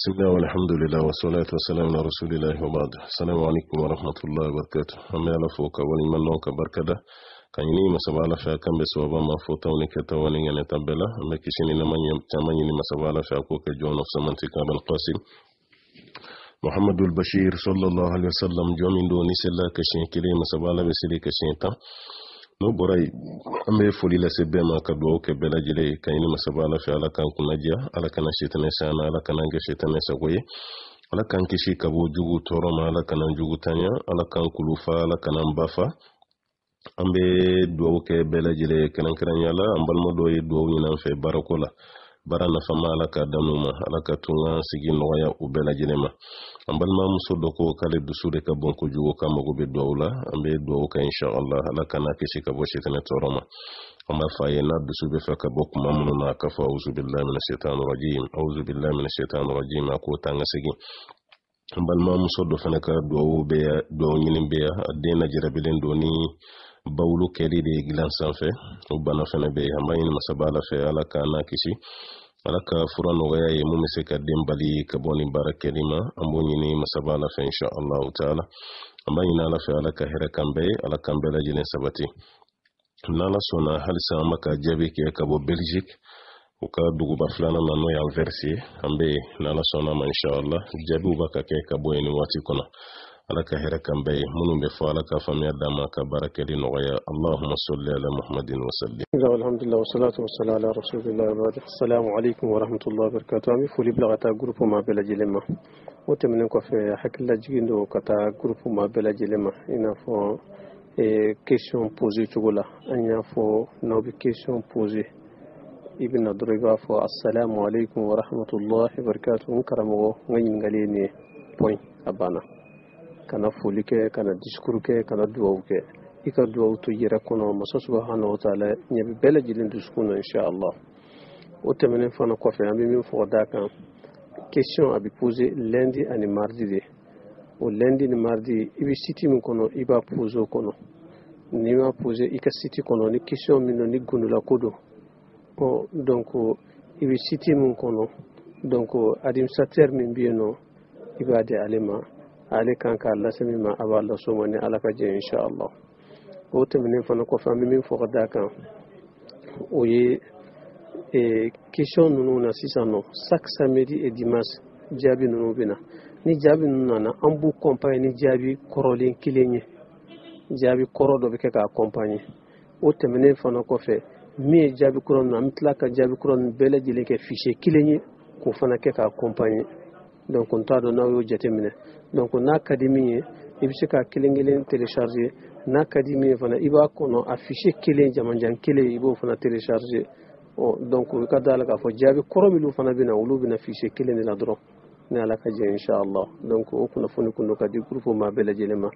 بسم الله والحمد لله والصلاة والسلام على رسول الله وبعد السلام عليكم ورحمة الله وبركاته أمي على فوق ولي من نوك بركده kayini masaba ala fɛ a kan bɛ sababa ma fo taw ni kɛtaw ni ŋɛnɛta bɛɛ la an bɛ kisi ni nama caman ɲini masaba ala fɛ a k'o محمد البشير صلى الله عليه وسلم جون من دوني سلا كشين كريم سبالة بسلي كشين تا n'o bɔra yen an bɛ foli lase bɛɛ ma ka dugawu kɛ bɛɛ lajɛlen ye ka ɲini masaba ala fɛ ala k'an kunnaja ala kana sitanɛ s'an na ala kan'an kɛ setanɛ sago ye ala k'an kisi ka bɔ jugu tɔɔrɔ ma ala kana jugu tanya ala k'an kulu fa ala kana ba fa an bɛ dugawu kɛ bɛɛ lajɛlen ye kɛrɛnkɛrɛnya la an balima dɔ ye dugawu ɲini an fɛ baarako la bara nafama ala ka danu ma ala ka tunga sigi nɔgɔya u bɛɛ lajɛne ma an balima muso dɔ ko k'ale dusu de ka bon kojugu ka mago be duwawu la an be duwawu ka inshaallah ala kana kisi ka bɔ setanɛ tɔɔrɔ ma an b'a fɔ a ye n'a dusu be fɛ ka bɔ kuma minnu na a ka fɔ auzubilahi min setan rajim auzubilahi min setan rajim a ko tanga sigi an balima muso dɔ fɛnɛ ka duwawu bɛya duwawu ɲinin bɛ ya a den najarabilen do ni bawulu kɛli de gilan san fɛ o bana fɛnɛ be ye an b'a ɲini masaba ala fɛ ala kana kisi ala ka fura nɔgɔya ye mun bɛ se ka den bali ka bɔ nin baara kɛli ma an b'o ɲini masaba ala fɛ insha allahu taala an b'a ɲini ala fɛ ala ka hɛrɛ kan bɛɛ ye ala kan bɛɛ lajɛlen sabati n'ala sɔnna halisa an bɛ ka jaabi kɛ ka bɔ belgique u ka duguba filanan na n'o y'an versi an n'ala sɔnna ma insha allah jaabiw b'a ka kɛ ka bɔ waati kɔnɔ ala ka hɛrɛ kan bɛɛ ye minnu bɛ fɔ ala ka faamuya d'a ma ka baara kɛli nɔgɔya allahuma salli ala muhammadin wasallim alhamdulilah wasalatu wasala ala rasulillah wabadi assalamu aleykum warahmatullahi o tɛmɛnen kɔfɛ hakililajigin do ka taa gurupu ma bɛɛ lajɛlen ma i n'a fɔ eh, question pose cogo la an y'a fɔ n'aw bɛ question pose i bɛna dɔrɔn i b'a fɔ assalamu aleykum warahmatullahi wabarakatu n karamɔgɔ n ka ɲininkali ye nin ye point a banna kana foli kɛ kana disukuru kɛ kana duwawu kɛ i ka duwawu to i yɛrɛ kɔnɔ masa subahana wa ɲɛ bi bɛɛ lajɛlen dusukun na inshaAllah. allah o tɛmɛnen fana kɔfɛ an bɛ min fɔ da kan question a bɛ pose lundi ani mardi de o lundi ni mardi i bɛ siti min kɔnɔ i b'a pose o kɔnɔ n'i m'a pose i ka siti kɔnɔ ni question min don ni gundola ko don ɔ donc i bɛ siti min kɔnɔ donc administrateur min bɛ yen nɔ i b'a di ale ma ale kan k'a lase min ma a b'a lase o ma ni ala ka jɛ insha allah o tɛmɛnen fana kɔfɛ an bɛ min fɔ e, e ka d'a kan o ye kisɔn ninnu na sisan nɔ chaque samedi et dimanche jaabi ninnu bɛ na ni jaabi ninnu nana an b'u kɔnpaye ni jaabi kɔrɔlen kelen ye jaabi kɔrɔ dɔ bɛ kɛ k'a kɔnpanye o tɛmɛnen fana kɔfɛ min ye jaabi kura ninnu an bɛ tila ka jaabi kura ninnu bɛɛ lajɛlen kɛ fiche kelen ye k'o fana kɛ k'a kɔnpanye donc n t'a dɔn n'aw y'o jate minɛ donc n'a ka di min ye i bɛ se k'a kelen kelen télécharger n'a ka di min ye fana i b'a kɔnɔ a fichier kelen jamanjan kelen i b'o fana télécharger ɔ donc i ka d'a la k'a fɔ jaabi kɔrɔ minnu fana bɛ na olu bɛ na fichier kelen de la dɔrɔn ni ala ka jɛ inshallah donc o kunnafoni kun do ka di groupe ma bɛɛ lajɛlen ma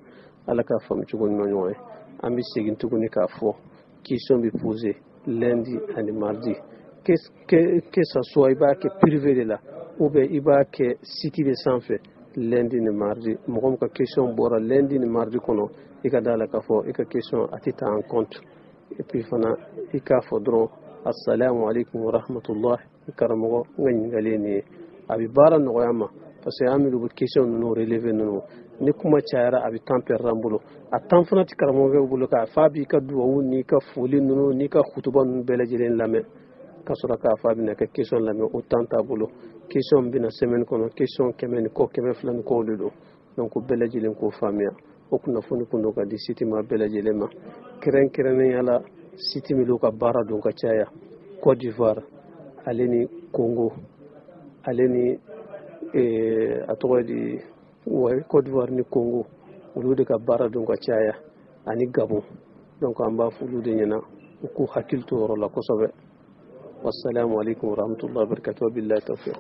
ala k'a faamu cogo ɲuman ɲɔgɔn ye an bɛ segin tuguni k'a fɔ question bɛ poser lundi ani mardi que, que, que ça soit i b'a kɛ privé de la i b'a kɛ siti de sanfɛ lundi ni mardi mɔgɔ min ka question bɔra lundi ni mardi kɔnɔ i ka da la k'a fɔ i ka question a tɛ ta en compte et puis fana i k'a fɔ dɔrɔn assalamu alaikum warahmatullah n karamɔgɔ n ka ɲininkali nin ye a bɛ baara nɔgɔya ma parce que an minnu bɛ question ninnu relevé ninnu ni kuma cayara oh, a bɛ temps perdre an bolo a temps fana tɛ karamɔgɔkɛw bolo k'a f'a b'i ka duwawu n'i ka foli ninnu n'i ka kutuba ninnu bɛɛ lajɛlen lamɛn ka sɔrɔ k'a fɔ a bɛna kɛ question lamɛn o temps t'a bolo kisɔn bɛna sɛmɛni kɔnɔ kisɔn kɛmɛ ni kɔ kɛmɛ fila ni kɔw de don donc bɛɛ lajɛlen k'o faamuya o kunnafoni kun don ka di sitima bɛɛ lajɛlen ma kɛrɛnkɛrɛnnenya la siti minnu ka baara don ka caya cote d'ivoire ale ni congo ale ni eh, a tɔgɔ di cote d'ivoire ni congo olu de ka baara don ka caya ani gabon donc an b'a f'olu de ɲɛna u k'u hakili to yɔrɔ la kosɛbɛ wassalamu aleykum warahmatullahi wabarakatu wabillahi tawfiq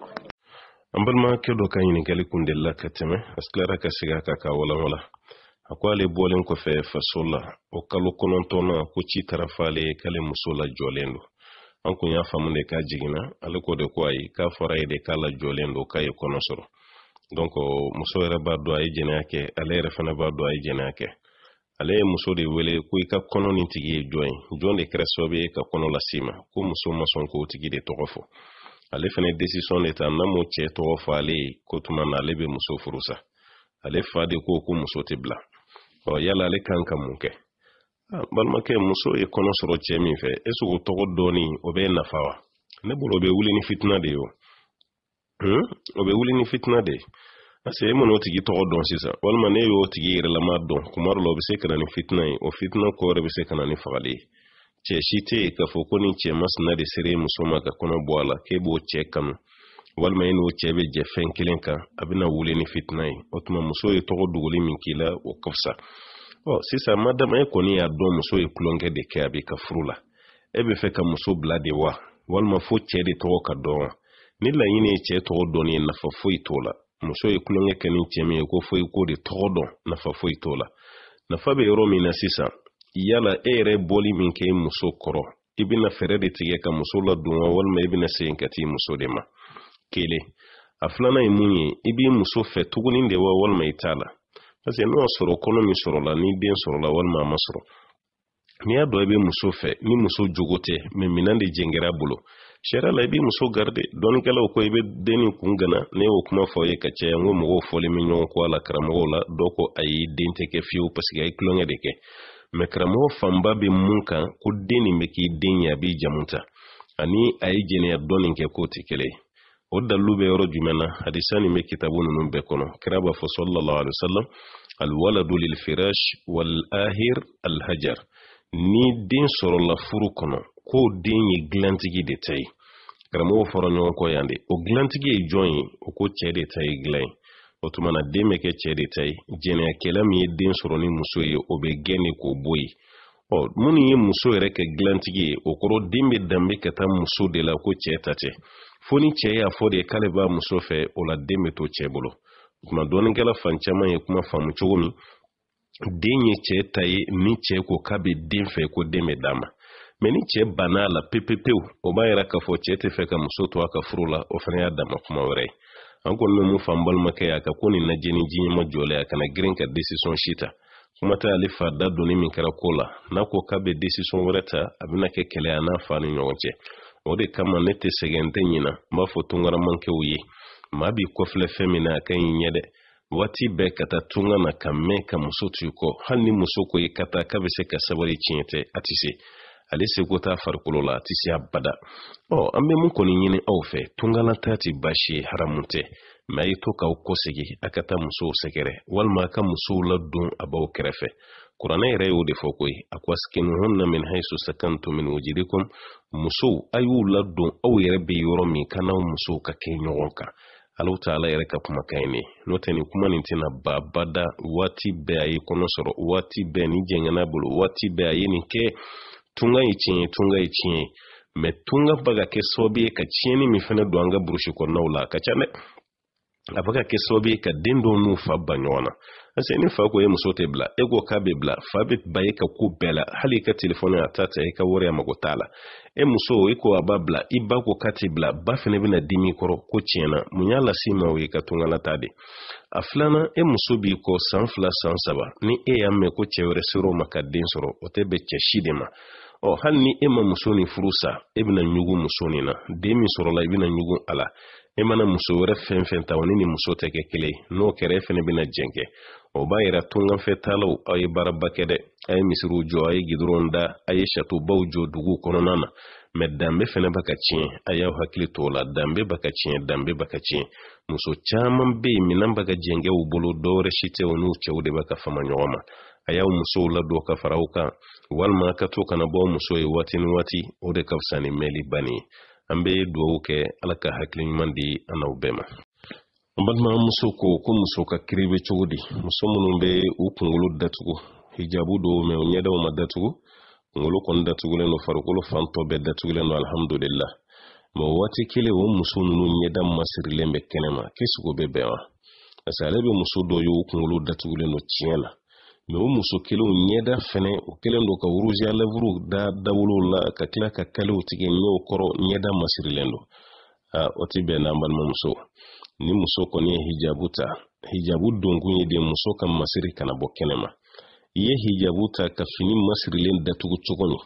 an balimakɛ dɔ ka ɲininkali kun ka tɛmɛ a tilara ka sigi ka k'a walawala a ko ale bɔlen kɔfɛ faso la o kalo kɔnɔntɔnna ko ci tarafa ale ye k'ale muso lajɔlen do an kun y'a faamu de k'a jiginna ale ko de ko ayi k'a fɔra ye de k'a lajɔlen don k'a ye kɔnɔ sɔrɔ muso yɛrɛ b'a a ye jɛnɛya kɛ ale yɛrɛ fana b'a a ye jɛnɛya kɛ ale ye muso de wele ko i ka kɔnɔ ni tigi ye jɔn ye jɔn de kɛra sababu ye ka kɔnɔ lasi ma ko muso ma sɔn k'o tigi de tɔgɔ fɔ ale fɛnɛ desisɔn de ta n'a m'o cɛɛ tɔgɔ fɔ ale ye ko tuma na ale be muso furusa ale fa de ko ko muso tɛ bila ɔ yala ale kan ka mun kɛ ah, balimakɛ muso ye kɔnɔ sɔrɔ cɛɛ min fɛ esiko tɔgɔ dɔɔni o bɛ nafa wa ne bolo o bɛ wuli ni fitina de ye hmm? o o be wuli ni fitina de ye parce que i man'o tigi tɔgɔ dɔn sisan walima ne y'o tigi yɛrɛlama dɔn kuma dɔ la o bɛ se ka na ni fitina ye o fitina kɔ yɛrɛ bɛ se ka na ni fagali ye cɛ si tɛ yen k'a fɔ ko nin cɛ masina de sere muso ma ka kɔnɔ bɔ a la k'e b'o cɛ kanu walima i n'o cɛ bɛ jɛ fɛn kelen kan a bɛna wuli ni fitina oh, ye o tuma muso ye tɔgɔ dogoli min k'i la o ka fisa ɔ sisan madama e kɔni y'a dɔn muso ye tulonkɛ de kɛ a b'i ka furu la e bɛ fɛ ka muso bila de wa walima fo cɛ de tɔgɔ ka dɔn wa ni laɲini ye cɛ tɔgɔ ye nafa foyi t'o la muso ye kulonkɛ kɛ ni cɛ min ye ko fo i k'o de tɔgɔ dɔn nafa foyi t'o la nafa bɛ yɔrɔ min na sisan yala e yɛrɛ bɔli min kɛ i muso kɔrɔ i bɛna fɛɛrɛ de tigɛ ka muso ladon wa walima i bɛna segin ka t'i muso de ma kelen a filanan ye mun ye i b'i muso fɛ tuguni de wa walima i t'a la parce que n'o y'a sɔrɔ kɔnɔ min sɔrɔla ni den sɔrɔla walima a ma sɔrɔ n'i y'a dɔn i bɛ muso fɛ ni muso jogo tɛ mɛ minɛn de jɛngɛra a bolo sariya la i b'i muso garde dɔnnikɛlaw ko i be denni kun gana ne y'o kuma fɔ ye ka caya n ko mɔgɔw fɔlen bɛ ɲɔgɔn ko a la karamɔgɔw la dɔw ko ayi den tɛ kɛ fiyewu paseke a ye tulonkɛ de kɛ mɛ karamɔgɔ fanba be mun kan ko den nin be k'i den ye a b'i jamu ta ani a ye jɛnɛya dɔɔnin kɛ k'o tɛ kelen o dalilu bɛ yɔrɔ jumɛn na hadisa nin bɛ kitabu ninnu bɛɛ kɔnɔ kira b'a fɔ sallallahu alaihi wasallam alwaladu lilfirash wal ahir alhajar ni den sɔrɔla furu kɔnɔ k'o den ye dilantigi de ta ye karamɔgɔw fɔra ɲɔgɔn kɔ yan de o dilantigi ye jɔn ye o ko cɛ de ta ye dilan ye o tuma na den bɛ kɛ cɛ de ta ye jɛnɛyakɛla min ye den sɔrɔ ni muso ye o bɛ gɛn de k'o bɔ yen ɔ minnu ye muso yɛrɛ kɛ dilantigi ye o kɔrɔ den bɛ danbe ka taa muso de la ko cɛ ta tɛ fo ni cɛ y'a fɔ de k'ale b'a muso fɛ o la den bɛ to cɛ bolo o tuma dɔɔninkɛla fan caman ye kuma faamu cogo min den ye cɛ ta ye ni cɛ ko k'a bɛ den fɛ ko den bɛ d'a ma mɛ ni cɛɛ bann'a la pepepewu o b'a yira k'a fɔ cɛɛ tɛ fɛ ka muso to a ka furu la o fana y'a dama kuma wɛrɛ an kɔni be mun fɔ balimakɛ ye ka ko nin lajɛ ni jiɲɛma a kana girin ka desisɔn si ta kuma tɛ ale fa da donni min kɛra ko la n'a ko k'a be desisɔn wɛrɛ ta a bɛna kɛ kɛlɛya n'a fa ni ɲɔgɔn cɛ o de kama ne tɛ sɛgɛn tɛ ɲina n b'a fɔ tunkaramankɛw ye maa b'i kɔfilɛ fɛn min na a ka ɲi ɲɛ dɛ waati bɛɛ ka taa tunga na ka mɛn ka muso to i kɔ hali ni muso ko ye ka taa k'a be se ka sabali tiɲɛ tɛ a se ale seko t'a farikolo la a se abada ɔ an be mun kɔni ɲini aw fɛ tungalata tɛ baasi ye haramu tɛ mɛ a ye to k'aw kɔsegi a ka taa musow sɛgɛrɛ walima a ka musow ladon a b'aw kɛrɛfɛ kuranɛ yɛrɛ y'o de fɔ koyi a ko asikinuhunna min haisu sakantum min wujudikum musow a y'u ladon aw yɛrɛ be yɔrɔ min ka n'aw musow ka kɛ ɲɔgɔn kan alaw ta yɛrɛ ka kumakan ye n'o tɛ nin kuma nin tɛna babada waati bɛɛ a ye kɔnɔ sɔrɔ waati bɛɛ ni jɛngɛn'a bolo waati bɛɛ a ye nin kɛ tunga ichinye tunga ichinye metunga baga kesobie tunga mifene duanga kɛ sababu ye ka don an burusi ka a bɛ ka kɛ sababu ye ka den dɔw n'u fa ba ɲɔgɔn na parce ni fa ko ye muso tɛ bila e ko k'a bɛ bila fa bɛ ba ye ka ko bɛɛ la hali i ka telefɔni a ta ta i e ka wari a mago t'a la e muso i e ko a b'a bila i ba ko k'a t'i bila ba fana bɛna dimi kɔrɔ ko tiɲɛna mun y'a lase i ma o ye ka tungalata de a filanan e muso b'i kɔ san fila san saba ni e y'a mɛn ko cɛ wɛrɛ ser'o ma ka den sɔrɔ o tɛ bɛn cɛ si de ma ɔ hali ni e ma muso ni furu sa e bɛna ɲugu muso nin na den min sɔrɔla i bɛna ɲugu a la e i mana muso wɛrɛ fɛn fɛn ta ni muso tɛ kɛ kelen n'o kɛra e fɛnɛ bena jɛn kɛ o b'a yira tunganfɛ taalaw aw ye baaraba kɛ dɛ a ye misiriw jɔ a ye gidɔrɔnw da a ye satobaw jɔ duguw kɔnɔna na mɛ danbe fɛnɛ ba ka tiɲɛ a y'aw hakili to la danbe ba ka tiɲɛ danbe ba ka tiɲɛ muso caaman be yen minan ba ka jɛngɛw bolo dɔwɛrɛ si tɛ o n'u cɛw de ba ka fama ɲɔgɔn ma a y'aw musow ladon ka faraw kan walima a ka to kana bɔ muso ye waati ni waati o de ka fisa ni mɛli banni ye an be dugawu kɛ ala ka hakili ɲuman di an n'aw bɛɛ ma an balima muso ko ko muso ka kiri bɛ cogo di muso minnu be u kungolo datugu hijabu dɔw mɛ u ɲɛdaw ma datugu kunkolo kɔni datugulen don farikolo fan tɔ bɛɛ datugulen don alihamudulila mɛ o waati kelen o muso nunu ɲɛda masirilen bɛ kɛnɛma k'i be bɛ bɛn wa parce ale be muso dɔ ye u datugulen don tiɲɛ la mɛ o muso kelen o ɲɛda fɛnɛ o kelen do ka rouge à lèvre da dawolow la ka kila ka kalew tigɛ ɲɛw kɔrɔ ɲɛda masirilen do o ti bɛn n'an balimamuso ni muso kɔni ye hijabu ta hijabu donkun ye de muso ka masiri kana bɔ kɛnɛma i ye hijabu ta ka fini masirilen datugu cogo min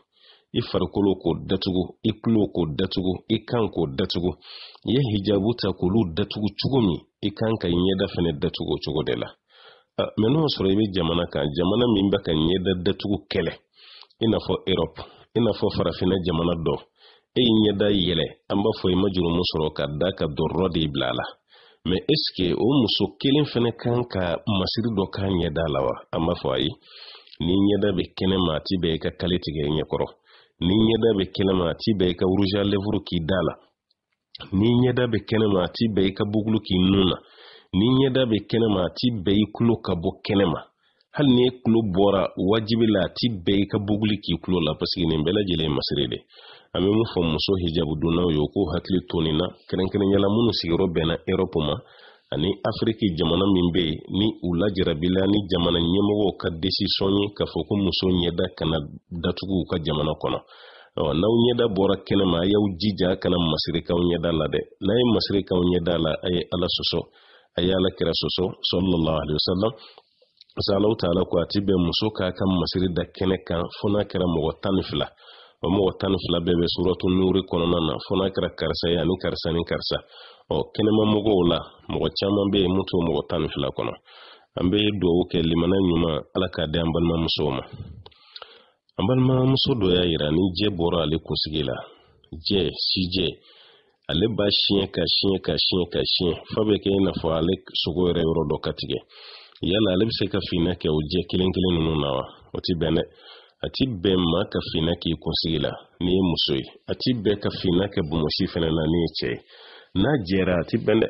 i farikolo k'o datugu i kulo k'o datugu i kan k'o datugu i ye hijabu ta k'olu datugu cogo min i kan ka ɲɛda fɛnɛ datugu o cogo de la mɛ n'o sɔrɔ i bɛ jamana kan jamana min bɛ ka ɲɛda datugu kɛlɛ i n'a fɔ erɔpu i n'a fɔ farafinna jamana dɔ e y'i ɲɛda yɛlɛ an b'a fɔ i ma jurumu sɔrɔ ka da ka dɔrɔ de bila a la mɛ eske o muso kelen fana kan ka masiri dɔ k'a ɲɛda la wa an b'a fɔ ayi ni ɲɛda bɛ kɛnɛ ma a ti bɛn i ka kale tigɛ i ɲɛkɔrɔ ni ɲɛda bɛ kɛnɛ ma a ti bɛn i ka wurujan lɛburu k'i da la ni ɲɛda bɛ kɛnɛ ma a ti bɛn i ka bugulu k'i nun na. ni ɲɛda be kɛnɛma a ti bɛɛ i kulo ka bɔ kɛnɛma hali ni e kulo bɔra wajibi la a ti bɛɛ i ka buguli k'i kulo la paseke nin bɛɛ lajɛlen masiri de an bɛ mun fɔ muso hijabu donnaw ye u k'u hakili to nin na kɛrɛnkɛrɛnyala minnu sigiyɔrɔ bɛnna erɔpu ma ani afiriki jamana min bɛ yen ni u lajarabila ni jamana ɲɛmɔgɔw ka desisɔn ye k'a fɔ ko muso ɲɛda kana datugu u ka jamana kɔnɔ n'aw ɲɛda bɔra kɛnɛma a y'aw jija kana masirikaw ɲɛda la dɛ n'a ye masirikaw ɲɛda la a ye ala sɔsɔ ayala kira soso sallallahu alaihi wasallam sa alahu taala ko a ti bɛn muso k'a ka masiri da kɛnɛ kan fo n'a kɛra tan fila o mɔgɔ tan fila bɛɛ bɛ suratu nuri kono na funa kira karsa karisa ye ani ni karsa o kɛnɛma mɔgɔw la mɔgɔ caman bɛ yen mun t'o tan fila kono ambe bɛ dugawu kɛ limana ɲuman ala k'a di an balimamusow ma an balimamuso dɔ y'a irani ni bora bɔra ale kunsigi la jɛ sijɛ ale b'a siɲɛ ka siɲɛ ka siɲɛ ka siɲɛ fa bɛ kɛ i n'a fɔ ale sogo yɛrɛ yɔrɔ dɔ ka yala ale bɛ se ka finna kɛ o jɛ kelen kelen ninnu na wa o ti bɛn dɛ a ti bɛn maa ka finna k'i kunsigi la n'i ye muso ye a ti bɛn ka finna kɛ bomosi fɛnɛ na n'i ye cɛ ye n'a jɛra a ti bɛn dɛ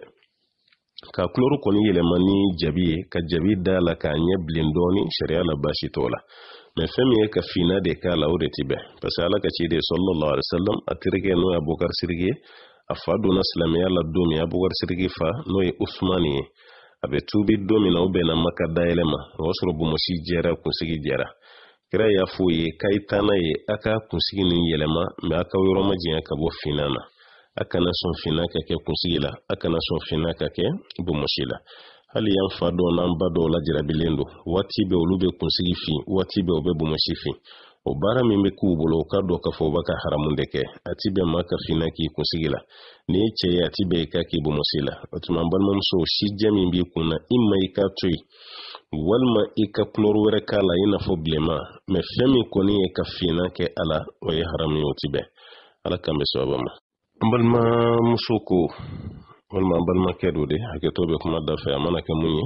ka kulɛri kɔni yɛlɛma ni jabi ye ka jabi da la k'a ɲɛ bilen dɔɔni sariya la baasi t'o la mɛ fɛn min ye ka finna de k'a la o de ti bɛn parce que ala ka ciden sɔlɔlɔ alayisalam a terikɛ n'o ye abubakar siriki ye a fa donna silamɛya la don min abubakar sidiki fa n'o ye usumani ye a bɛ tuubi don min na o bɛnna maka dayɛlɛ ma o y'a sɔrɔ bomosi jɛra kunsigi jɛra kira y'a fɔ ye k'a ye taa n'a ye a ka kunsigi nin yɛlɛma mɛ a ka yɔrɔ ma janya ka bɔ finna na a kana sɔn finna ka kɛ kunsigi la a kana sɔn finna ka kɛ bomosi la hali y'an fa dɔw n'an ba dɔw lajarabilen don waati bɛɛ olu bɛ kunsigi fin waati bɛɛ o bɛ bomosi fin o baara min bɛ k'u bolo eh, o ka dɔn k'a fɔ u b'a ka haramu de kɛ a ti bɛn maa ka finna k'i kunsigi la n'i ye cɛ ye a ti bɛn i ka k'i bomosi la o tuma n balimamuso sijɛ min b'i kun na i ma i ka to yen walima i ka kulɔri wɛrɛ k'a la i n'a fɔ bilenman mɛ fɛn min kɔni ye ka finna kɛ a la o ye haramu ye o ti bɛn ala k'an bɛ sababa ma. n balimamuso ko walima an balimakɛ do de hakɛto bɛ kuma da fɛ a mana kɛ mun ye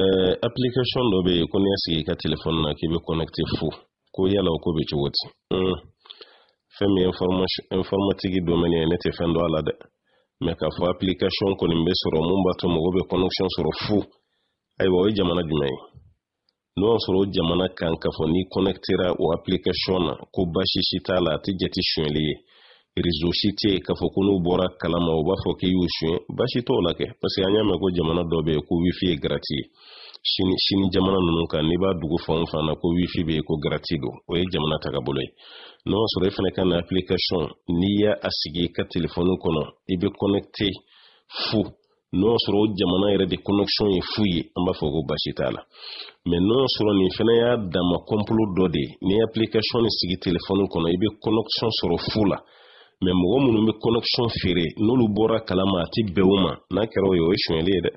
ɛɛ application dɔ bɛ yen ko n'i y'a sigi i ka telefɔni na k'i bɛ connecté fo ko yala ko be cogo di fɛn mm. min informatigi domɛni ye ne tɛ fɛn dɔ a la dɛ mɛ k'a fɔ application kɔni bɛ sɔrɔ mun b'a to mɔgɔ be connection sɔrɔ fu ayiwa o ye jamana jumɛn ye n'o y'a sɔrɔ o jamana kan k'a fɔ n'i connectera o application na ko baasi si t'a la a tɛ jate sonyɛli ye réseau si tɛ yen k'a fɔ ko n'u bɔra kalama u b'a fɔ k'i y'u sunyɛ baasi t'o la kɛ parce que an y'a mɛn ko jamana dɔ be yen ko wifi ye gratuit ye sini sini jamana ninnu kan n'i b'a dugu fan o fan na ko wifi bɛ yen ko garati o ye jamana tagabolo ye n'o y'a sɔrɔ e fana ka application n'i y'a asigi sigi i ka telefɔni kɔnɔ i connecté fu n'o y'a jamana yɛrɛ de connection ye fu ye an b'a fɔ ko basi t'a la mɛ n'o y'a ni fana y'a dama kɔnpolo dɔ de n'i application ni sigi telefɔni kɔnɔ ibe connection sɔrɔ fu la mɛ mɔgɔ minnu bɛ connection feere n'olu bɔra kalama a tɛ bɛn o ma n'a kɛra o ye o ye sonyali ye dɛ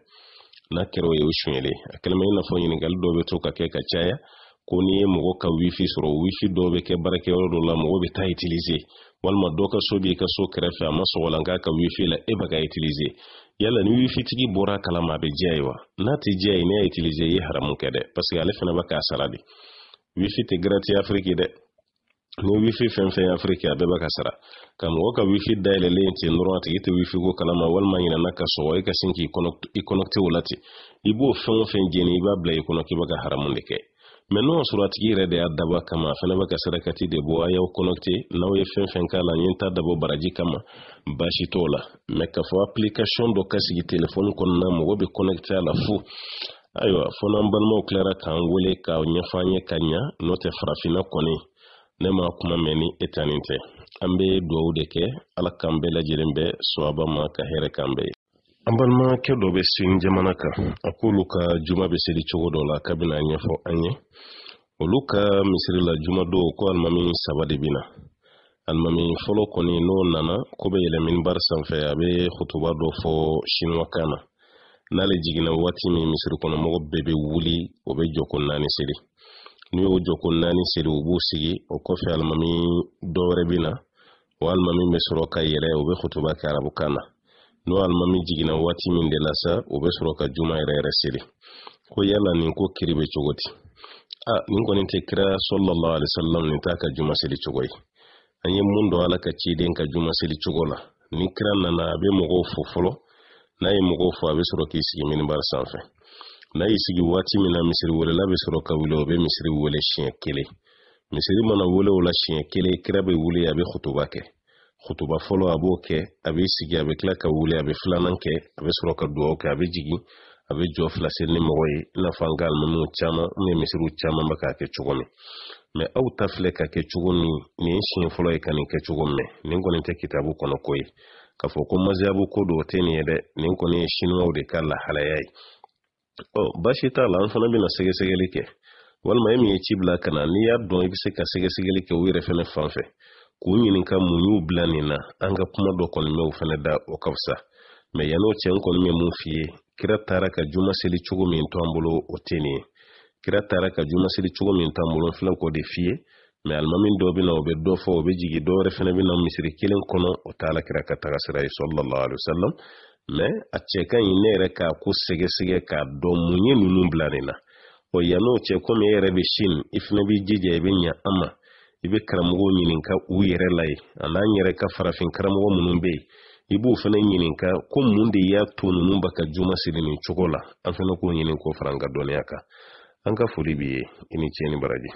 n'a kɛra o ye o suɲɛlen a kɛlen bɛ i n'a fɔ ɲininkali dɔw bɛ to ka kɛ ka caya ko n'i ye mɔgɔ ka wifi sɔrɔ wifi dɔ bɛ kɛ baarakɛyɔrɔ dɔ la mɔgɔ bɛ taa itilize walima dɔ ka so b'i ka so kɛrɛfɛ a ma sɔgɔlankan ka wifi la e bɛ ka itilize yala ni wifi tigi bɔra a kalama a bɛ diya ye wa n'a tɛ diya ye n'i y'a itilize i ye haramu kɛ dɛ paseke ale fana bɛ k'a sara de wifi tɛ gɛrɛti afiriki dɛ ni wifi fɛn fɛn ye afiriki a bɛɛ bɛ ka sara ka mɔgɔ ka wifi dayɛlɛlen ten dɔrɔn a tigi tɛ wifi ko kalama walima ɲinana ka sɔgɔ i ka sin k'i kɔnɔkite o la ten i b'o fɛn o fɛn jeni i b'a bila i kɔnɔ k'i bɛ ka haramu de kɛ mɛ n'o y'a sɔrɔ a tigi yɛrɛ de y'a dabɔ a kama a fana bɛ ka sarakati de bɔ a y'aw kɔnɔkite n'aw ye fɛn fɛn k'a la n ye n ta dabɔ baraji kama baasi t'o la mɛ k'a fɔ application dɔ ka sigi telefɔni kɔnɔna mɔgɔ bɛ kɔnɔkite a la fo ayiwa fo n'an balimaw tilara k'an wele k'a ɲɛfɔ an ye ka ɲa n'o tɛ farafinna kɔni ne ma kuma mɛn ni e tani tɛ an be duwaw de kɛ ala k'an bɛɛ lajɛlen bɛ sɔaba ma ka hɛrɛ k'an bɛɛ ye an balimakɛ dɔ bɛ sin jamana kan a k'olu ka juma be seli cogo dɔ la kabina a ɲɛfɔ an ye olu ka misiri la juma do ko alimami saba de bina alimami fɔlɔ kɔni n'o nana ko bɛ yɛlɛmini bari sanfɛ a be hutuba dɔ fɔ siniwakan na n'ale jiginna waati min misiri kɔnɔ mɔgɔ bɛɛ be wuli o be jɔ ko naani seli ni y'o jɔkun naani siri u b'u sigi o kɔfɛ alimami dɔ wɛrɛ bɛ na o alimami bɛ sɔrɔ ka yɛlɛ o bɛ kutuba kɛ arabukan na n'o alimami jiginna waati min de la sa o bɛ sɔrɔ ka juma yɛrɛ yɛrɛ siri ko yala nin ko kiri bɛ cogo di a nin kɔni tɛ kira sɔlɔlɔ alisalam nin t'a ka juma seli cogo ye an ye mun dɔn ala ka ciden ka juma seli cogo la ni kira nana a bɛ mɔgɔw fo fɔlɔ n'a ye mɔgɔw fo a bɛ sɔrɔ k'i sigi minibari sanfɛ n'a y'i sigi waati min na misiri welela bɛ sɔrɔ ka wuli o bɛ misiri wele siɲɛ kelen misiri mana wele o la siɲɛ kelen kira be wuli a be khutuba kɛ khutuba fɔlɔ a b'o kɛ a b'i sigi a bɛ tila ka wuli a bɛ filanan kɛ a bɛ sɔrɔ ka duwawu kɛ a bɛ jigin a bɛ jɔ fila ni mɔgɔ ye i n'a fɔ an ka alimamiw caman ni misiriw caman bɛ k'a kɛ cogo min mɛ aw ta filɛ ka kɛ cogo ni nin ye siɲɛ fɔlɔ ye ka nin kɛ cogo minɛ nin kɔni tɛ kitabu kɔnɔ ko ye k'a fɔ ko maziyabu ko do o tɛ nin ye dɛ nin kɔni ye siniwaw de ka lahalaya ye ɔ basi t'a la an fana bɛna sɛgɛsɛgɛli kɛ walima e min ye ci bila ka na n'i y'a dɔn i bɛ se ka sɛgɛsɛgɛli kɛ u yɛrɛ fana fan fɛ k'u ɲininka mun y'u bila nin na an ka kuma dɔ kɔni bɛ o fana da o ka fisa mɛ yann'o cɛ n kɔni bɛ mun f'i ye kira taara ka juma seli cogo min to an bolo o tɛ nin ye kira taara ka juma seli cogo min t'an bolo n filɛ k'o de f'i ye mɛ alimami dɔ bɛ na o bɛ dɔ fɔ o bɛ jigin dɔ wɛrɛ fana bɛ na misiri kelen kɔnɔ o t'a la kira ka taga sira ye sɔlɔlɔ alayhi wa sallam mɛ a cɛ ka ɲi ne yɛrɛ k'a ko sɛgɛsɛgɛ k'a dɔn mun ye ninnu bila nin na ɔ yann'o cɛ komi e yɛrɛ bɛ sini i fana b'i jija i bɛ ɲa an ma i bɛ karamɔgɔw ɲininka u yɛrɛ la ye a n'an yɛrɛ ka farafin karamɔgɔ minnu bɛ yen i b'u fana ɲininka ko mun de y'a to ninnu ba ka jo masiri nin cogo la an fana k'o ɲini k'o fara an ka dɔnniya kan an ka foli b'i ye i ni ce ni baraji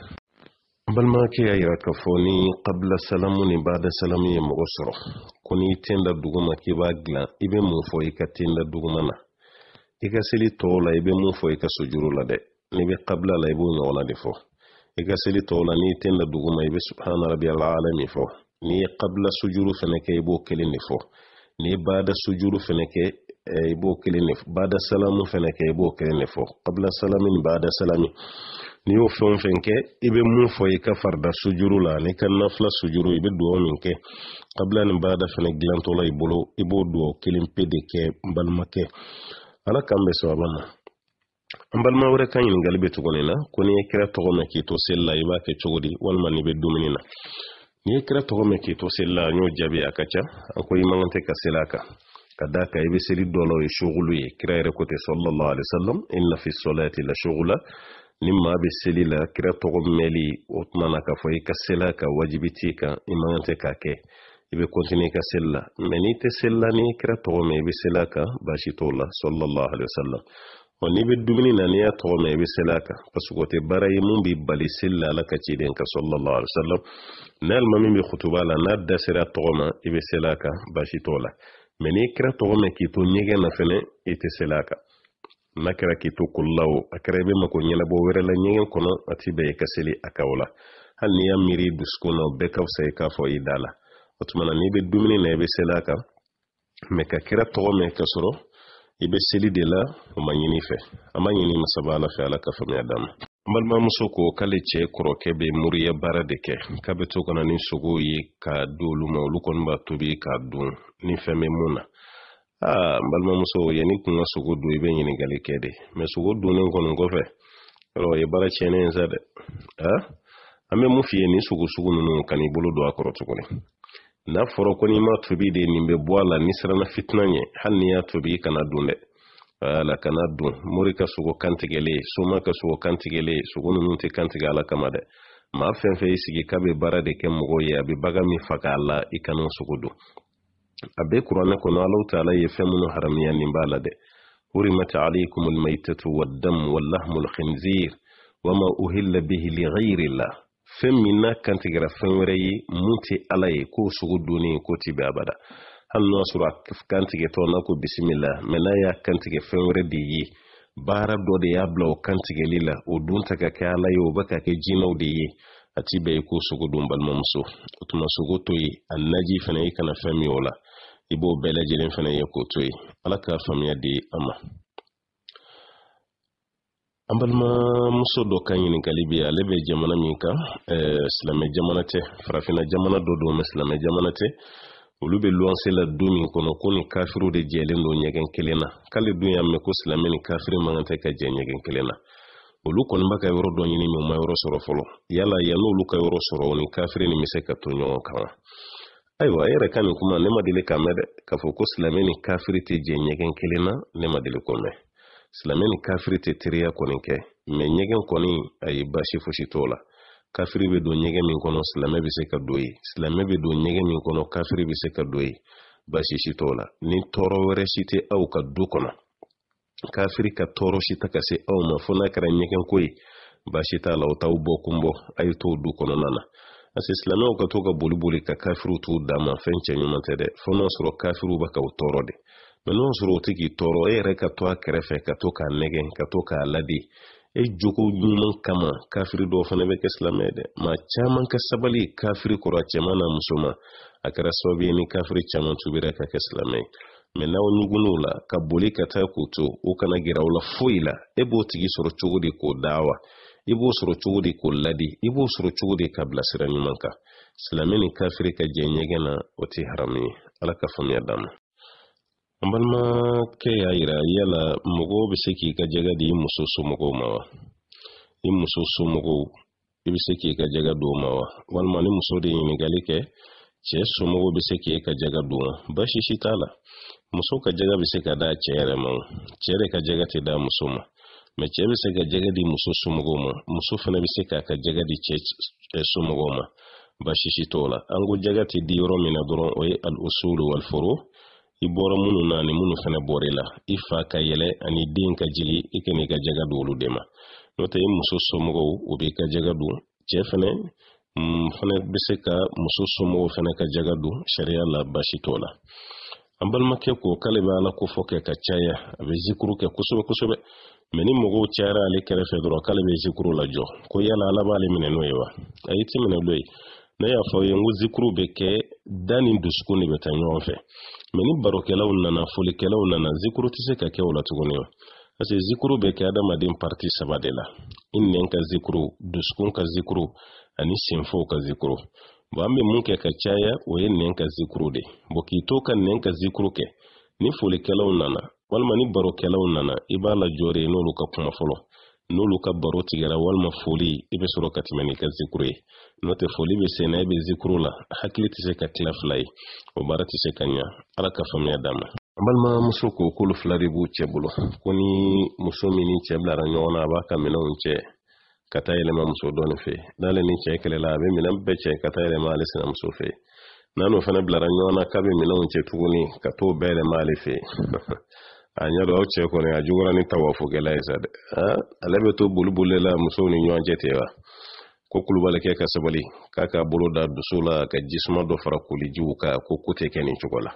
balimakɛ y'a yira k'a fɔ ni kabila salamu ni bada salamu ye mɔgɔ sɔrɔ ko n'i tenda duguma k'i b'a dilan i be mun fɔ i ka tenda duguma na i ka seli tɔɔw la i be mun fɔ i ka sojuru la dɛ ni be kabila la i b'o ɲɔgɔnna de fɔ i ka seli tɔɔw la n'i tenda duguma i be subhana rabi alalamin fɔ ni ye kabila sojuru fɛnɛ kɛ i b'o kelen de fɔ ni ye bada sojuru fɛnɛ kɛ i b'o kelen de fɔ bada salamu fɛnɛ kɛ i b'o kelen de fɔ kabila salami ni bada salami n'i y'o fɛn o fɛn kɛ i bɛ mun fɔ i ka farida sojuru la ani ka nafila sojuru i bɛ duwawu min kɛ kabila ni baada fɛnɛ gilantɔla i bolo i b'o duwawu kelen pe de kɛ n balimakɛ ala k'an bɛ sababa ma an balima wɛrɛ ka ɲiningali bɛ tuguni na ko n'i ye kira tɔgɔ mɛn k'i to seli la i b'a kɛ cogo di walima n'i bɛ dumuni na n'i ye kira tɔgɔ mɛn k'i to seli la n y'o jaabi a ka ca an ko i man kan tɛ ka seli a kan ka da kan i bɛ seli dɔ la o ye sogolu ye kira yɛrɛ ko ten sɔlɔlɔ alayisalam i inna fi sɔlɔ la sogula ni maa be seli la kira tɔgɔ mɛnli o tumana k'a fɔ i ka sela ka wajibi t'i kan i man tɛ k'a kɛ i be kontiniye i ka seli la mɛ n'i tɛ seli la n'i kira tɔgɔ mɛn i be seli a kan baasi t'o la salallahu alehi wasalam ɔ n'i be dumuni na n'i y'a tɔgɔ mɛn i be seli a kan parsek o tɛ baara ye min b'i bali seli la ala ka ciden ka salallahu alehi wasalam ni alima min be hutuba la n'a da tɔgɔ ma i be seli a kan baasi t'o la mɛ n'i kira tɔgɔ mɛn k'i to ɲɛgɛn na fɛnɛ i tɛ seli a kan nakara kɛra kullaw to koli mako ɲɛnabɔ wɛrɛ la ɲɛgɛn kɔnɔ ati ti bɛn i ka seli a ka la hali n'i y'a miiri i dusukun na bɛɛ ka fisa i k'a fɔ i da la o tuma na n'i bɛ dumuni na i bɛ seli a kan mɛ ka kira tɔgɔ mɛn ka sɔrɔ i bɛ seli de la o ma ɲini fɛ a ma ɲini masaba ala fɛ ala ka faamuya d'a ma n balimamuso ko k'ale cɛ kɔrɔkɛ bɛ moriya baara de kɛ k'a bɛ to ka ni sogow ye k'a di olu ma olu kɔni b'a tobi k'a dun ni fɛn bɛ mun na aa n balimamuso yanni kun ka sogo don i bɛ ɲininkali kɛ de mɛ sogo donnen kɔni kɔfɛ yɔrɔ o ye baara tiɲɛnen ye sa dɛ an bɛ mun f'i ye nin sogo sugu ninnu kan'i bolo don a kɔrɔ tuguni n'a fɔra ko n'i ma tobi de nin bɛ bɔ a la ni siranna fitina ɲɛ hali n'i y'a tobi i ah, kana dun dɛ wala kana dun mori ka sogo kantigɛlen soma ka sogo kantigɛlen sogo ninnu tɛ kantigɛ ala kama dɛ maa fɛn fɛn y'i sigi k'a bɛ baara de kɛ mɔgɔw ye a bɛ bagan min faga a la i kana sogo dun a bɛ kuranɛ kɔnɔ alaw taala ye fɛn minnu haramiya nin b'a la dɛ حرمت عليكم الميتة والدم واللحم الخنزير وما أهل به لغير الله فم منا كانت فن وري منتي علي كو سغو دوني كو تبي أبدا هل نصر كانت تونا كو بسم الله منايا كانت فن وري دي baara dɔ de y'a bila o kantigɛli la o dun ta ka kɛ ala ye o bɛ ka kɛ jinɛw de ye ati ti bɛɛ ye ko sogo don balimamuso o tuma sogo to yen a naji fana i kana fɛn min o la i b'o bɛɛ lajɛlen fana ye k'o to yen ala ka faamuya di an ma an balimamuso dɔ ka ɲininkali bɛ ale bɛ jamana min kan eh, silamɛ jamana tɛ farafina jamana dɔ don mɛ silamɛ jamana tɛ olu bɛ luwanse la don min kɔnɔ ko ni kafiriw de jɛlen don ɲɛgɛn kelen na k'ale dun y'a mɛn ko silamɛ ni kafiri man kan tɛ ka jɛ ɲɛgɛn kelen na olu kɔni b'a ka yɔrɔ dɔ ɲini mɛ u ma yɔrɔ sɔrɔ fɔlɔ yala yan'olu ka yɔrɔ sɔrɔ ni kafiri ni bɛ se ka to ɲɔgɔn kan wa ayiwa e yɛrɛ ka nin kuma ne ma deli k'a mɛn dɛ k'a fɔ ko silamɛ ni kafiri tɛ jɛ ɲɛgɛn kelen na ne ma deli k'o mɛn silamɛ ni kafiri tɛ teriya kɔni kɛ mɛ ɲɛgɛn kɔni a ye baasi fosi t'o la kafiri bɛ don ɲɛgɛn min kɔnɔ silamɛ bɛ se ka don ye silamɛ bɛ don ɲɛgɛn min kɔnɔ kafiri bɛ se ka don ye baasi si t'o la ni tɔɔrɔ wɛrɛ si tɛ aw ka du kɔnɔ kafiri ka tɔɔrɔ si ta ka se anw oh, ma fo n'a kɛra ɲɛgɛn ko ye baasi t'a la o t'aw bɔ kunbɔ a ye t'o du kɔnɔna na parce que silamɛw ka to ka boli boli ka kafiriw t'u dan ma fɛn cɛ ɲuman tɛ dɛ fo n'a sɔrɔ kafiriw bɛ k'aw tɔɔrɔ de mɛ n'o sɔrɔ o tɛ k'i tɔɔrɔ e yɛrɛ ka to a kɛrɛfɛ ka to k'a nɛgɛn ka to k'a lade e jogo ɲuman kama kafiri dɔw fana bɛ kɛ silamɛ dɛ maa caman ka sabali kafiri kɔrɔ a cɛman n'a musoman a kɛra sababu ye ni kafiri caman tubira ka kɛ silamɛ ye mɛ n'aw ɲugun'o la ka boli ka taa k'o to o kana gɛrɛ aw la foyi la e b'o tigi sɔrɔ cogo di k'o dawa i b'o sɔrɔ cogo di k'o ladi i b'o sɔrɔ cogo di ka bila sira ɲuman kan silamɛ ni kafiri ka jɛ ɲɛgɛn na o tɛ haramu ye ala ka faamuya d'an ma an balimakɛ y'a yira yala mɔgɔ bɛ se k'i ka jɛgɛ di i muso somɔgɔw ma wa i muso somɔgɔw i bɛ se k'i ka jɛgɛ di o ma wa walima ni muso de ɲininkali kɛ cɛ somɔgɔw bɛ se k'i ka jɛgɛ di o ma baasi si t'a la muso ka jɛgɛ bɛ se ka d'a cɛ yɛrɛ ma cɛ de ka jɛgɛ tɛ d'a muso ma mɛ cɛ bɛ se ka jɛgɛ di muso somɔgɔw ma muso fana bɛ se k'a ka jɛgɛ di cɛ somɔgɔw ma basisi t'o la an ko jɛgɛ tɛ di yɔrɔ min na dɔrɔn o ye al-usulu wal-furu i bɔra minnu na ani minnu fana bɔra la i fa ka yɛlɛ ani den ka jigi i kana i ka jɛgɛ di olu de ma n'o tɛ i muso somɔgɔw o b'i ka jɛgɛ don cɛ fana fana bɛ se ka muso somɔgɔw fana ka jɛgɛ don sariya la baasi t'o la an balimakɛ ko k'ale bɛ ala kofɔ kɛ ka caya a bɛ zikuru kɛ kosɛbɛ kosɛbɛ mɛ ni mɔgɔw cayara ale kɛrɛfɛ dɔrɔn k'ale bɛ zikuru lajɔ ko yala ala b'ale minɛ n'o ye wa a y'i ti minɛ n'o ye ne y'a fɔ aw ye n ko zikuru bɛ kɛ da ni dusukun de bɛ taa ɲɔgɔn fɛ mɛ ni barokɛlaw nana folikɛlaw nana zikuru tɛ se ka kɛ o la tuguni wa parce que zikuru bɛ kɛ adamaden pariti saba de la i nɛn ka zikuru dusukun ka zikuru ani senfaw ka zikuru an be mun kɛ ka caya o ye nɛn ka zikuru de bɔn k'i to ka nɛn ka zikuru kɛ ni folikɛlaw nana walima ni barokɛlaw nana i b'a lajɔ de n'olu ka kuma fɔlɔ n'olu ka baro tigɛra walima foli i be sɔrɔ ka tɛmɛ n'i ka zikuru ye n'o tɛ foli be sena i be zikuru la hakili tɛ se ka tila fila ye o baara tɛ se ka ɲa ala ka faamuya d'a ma an balimamuso ko k'olu fila de b'u cɛ bolo ko ni muso min ni cɛ bilara ɲɔgɔn na a b'a ka minɛnw cɛ ka taa yɛlɛma muso dɔɔni fɛ n'ale ni cɛ kɛlɛla a bɛ minɛn bɛɛ cɛ ka taa yɛlɛma ale sinamuso fɛ n'an n'o fana bilara ɲɔgɔn na k'a bɛ minɛnw cɛ tuguni ka t'o bɛɛ yɛlɛma ale fɛ a ɲɛ dɔn aw cɛ kɔni a juguyara ni tawafokɛla ye sa dɛ ale bɛ to boli boli la musow ni ɲɔgɔn cɛ ten wa ko kulubalikɛ ka sabali k'a k'a bolo da dusu la ka jisuma dɔ fara kolijiw kan ko ko tɛ kɛ nin cogo la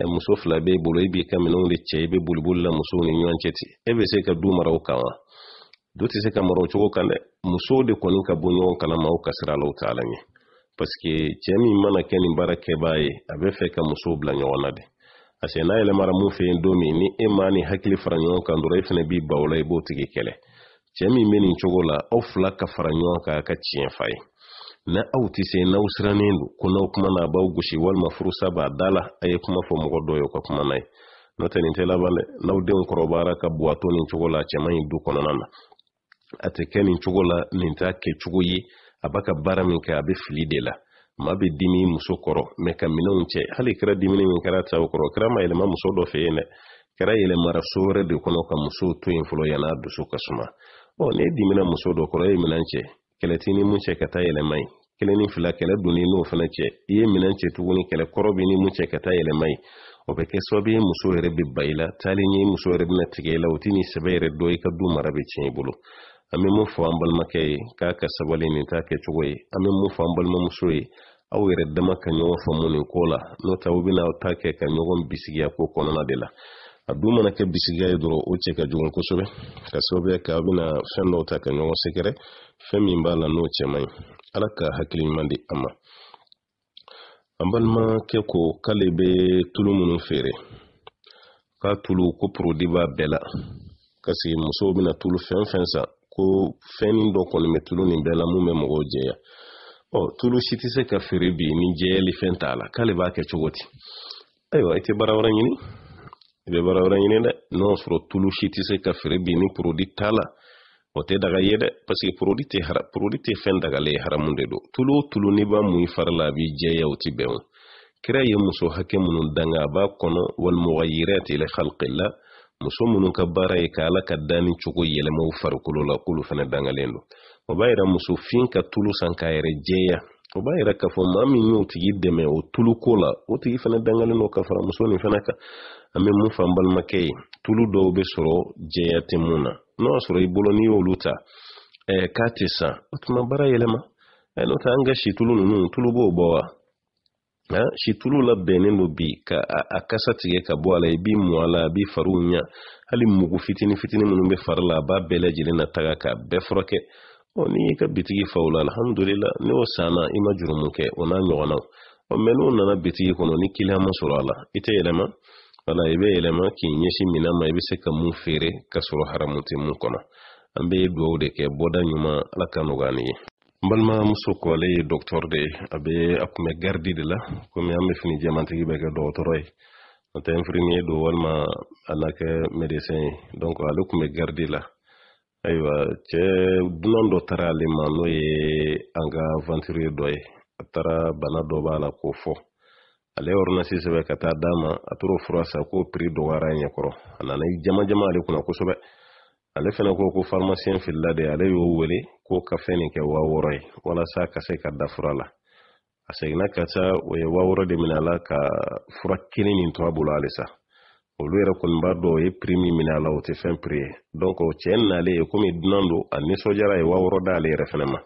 ɛ muso fila b'e bolo e b'i ka minɛnw de cɛ i bɛ boli boli la musow ni ɲɔgɔn cɛ ten e bɛ se ka du mara o kan wa do tɛ se ka mara o cogo kan dɛ musow de kɔni ka bɔ ɲɔgɔn kalama o ka sira la taala ɲɛ paske cɛɛ min mana kɛ nin baara kɛbaa ye a bɛ fɛ ka musow bila ɲɔgɔn na de parce n'a yɛlɛmara mun fɛ yen don min ni e maa ni hakili fara ɲɔgɔn kan dɔrɔn e fɛnɛ b'i baw la i b'o tigi kɛlɛ cɛɛ min be nin cogo la aw fila ka fara ɲɔgɔn kan a ka tiɲɛ fa ye na aw tɛ se n'aw sirannen do ko n'aw kuma na a b'aw gosi walima furusa b'a da la a ye kuma fɔ mɔgɔ dɔ ye o ka kuma na ye n'o tɛ nin tɛ laban dɛ n'aw denw kɔrɔbayara ka buwato nin cogo la cɛman ɲi du kɔnɔna na a tɛ kɛ nin cogo la nin t'a kɛcogo ye a b'a ka baara min kɛ a bɛ fili de la ma bɛ dimi muso kɔrɔ mɛ ka minɛnw cɛ hali kɛra dimini min kɛra ta o kɔrɔ kɛra ma yɛlɛma muso dɔ fɛ yen dɛ kɛra yɛlɛmara so wɛrɛ de kɔnɔ ka musow to yen fɔlɔ yan'a dusu ka suma ɔ ne dimina muso dɔ kɔrɔ e ye minɛn cɛ kɛlɛ t'i ni mun cɛ ka taa yɛlɛma ye kelen ni fila kɛlɛ donni n'o fana cɛ i ye minɛn cɛ tuguni kɛlɛ kɔrɔ b'i ni mun cɛ ka taa yɛlɛma ye o bɛ kɛ sababu ye muso yɛrɛ bɛ ba i la taali ɲɛ muso yɛrɛ bɛna tigɛ i la o t'i ni sɛbɛ yɛrɛ dɔ i ka du mara bɛ tiɲɛ i bolo an bɛ mun fɔ an balimakɛ ye k'a ka sabali nin t'a kɛcogo ye an bɛ mun fɔ an balimamuso ye aw yɛrɛ dama ka ɲɔgɔn faamu nin ko la n'o tɛ aw bɛna aw ta kɛ ka ɲɔgɔn bisigiya ko kɔnɔna de la a dun mana kɛ bisigiya ye dɔrɔn o cɛ ka jugu kosɛbɛ ka sababuya kɛ aw bɛna fɛn dɔw ta ka ɲɔgɔn sɛgɛrɛ fɛn min b'a la n'o cɛ man ɲi ala ka hakili ɲuman di a ma an balimakɛ ko k'ale bɛ tulu minnu feere k'a tulu ko porodi b'a bɛɛ la ka musow bɛna tulu fɛn fɛn san ko fɛnnin dɔ kɔni bɛ tulu nin bɛɛ la mun bɛ mɔgɔw jɛya ɔ tulu si tɛ se ka feere bi ni jɛyali fɛn t'a la k'ale b'a kɛ cogo di ayiwa i tɛ baara wɛrɛ ɲini i bɛ baara wɛrɛ ɲini dɛ n'o y'a sɔrɔ tulu si tɛ se ka feere bi ni porodi t'a la o tɛ daga ye dɛ parce porodi tɛ hara porodi tɛ fɛn dagalen ye haramu de don tulu o tulu n'i b'a mun i fari la a b'i jɛya o ti bɛn o kira ye muso hakɛ minnu danga a b'a kɔnɔ walima wa yɛrɛ tɛ la muso minnu ka baara ye ka ala ka daani cogo yɛlɛma u farikolo la k'olu fana dangalen don o b'a yira muso fin ka tulu san k'a yɛrɛ jɛya o b'a yira k'a fɔ maa min y'o tigi dɛmɛ o tuluko la o tigi fana dangalen don ka fara muso nin fana kan an bɛ mun fɔ an balimakɛ ye tulu dɔw bɛ sɔrɔ jɛya tɛ mun na n'o y'a sɔrɔ i bolo n'i y'olu ta ɛɛ k'a tɛ san o tuma baara yɛlɛma ɛ n'o tɛ an ka si tulu ninnu tulu b'o bɔ wa ha situlu la bɛnnin lo bi ka a kasa tigɛ ka bɔ a la i b'i mɔ a la a b'i fariw ɲa hali mugu fitini fitini minnu bɛ fari la a b'a bɛɛ lajɛlen na taga ka bɛɛ furakɛ ɔ n'i y'i ka bitigi fa o la alhamdulila ni o sanna i ma jurumu kɛ o n'a ɲɔgɔnnaw ɔ mɛ n'o nana bitigi kɔnɔ ni kiliyan ma sɔrɔ a la i tɛ yɛlɛma wala i bɛ yɛlɛma k'i ɲɛsin minan ma i bɛ se ka mun feere ka sɔrɔ haramu tɛ mun kɔnɔ an bɛ dugawu de kɛ bɔda ɲuman ala ka nɔgɔya nin ye n muso kɔ ale ye dɔktɔr de ye a be a kun bɛ de la komi an be fini jamantigi bɛ kɛ dɔgɔtɔrɔ ye nɔtɛ infirmiye don walima a na kɛ medecin ye donk ale kun bɛ la ayiwa cɛɛ dunan dɔ tara ale ma n'o ye an ka vanturiye dɔ ye a taara bana dɔ b'a la k'o fɔ ale ordonasi sɛbɛ ka taa d'a ma a tor'o fura sa k'o piri dɔgɔyara ɲɛkɔrɔ a nana i jama jama ale kunna kosɛbɛ ale fana ko ko farmasiyɛn filila de ale y'o wele ko ka fɛn nin kɛ wa wɔɔrɔ ye walasa ka se ka da fura la a seginna ka taa o ye wa wɔɔrɔ de minɛ la ka fura kelen nin to a bolo halisa olu yɛrɛ kɔni b'a dɔn o ye piri min minɛ a la o tɛ fɛn piri ye donc o cɛ ye komi dunan don a nisɔndiyara ye wa wɔɔrɔ d'ale yɛrɛ fana ma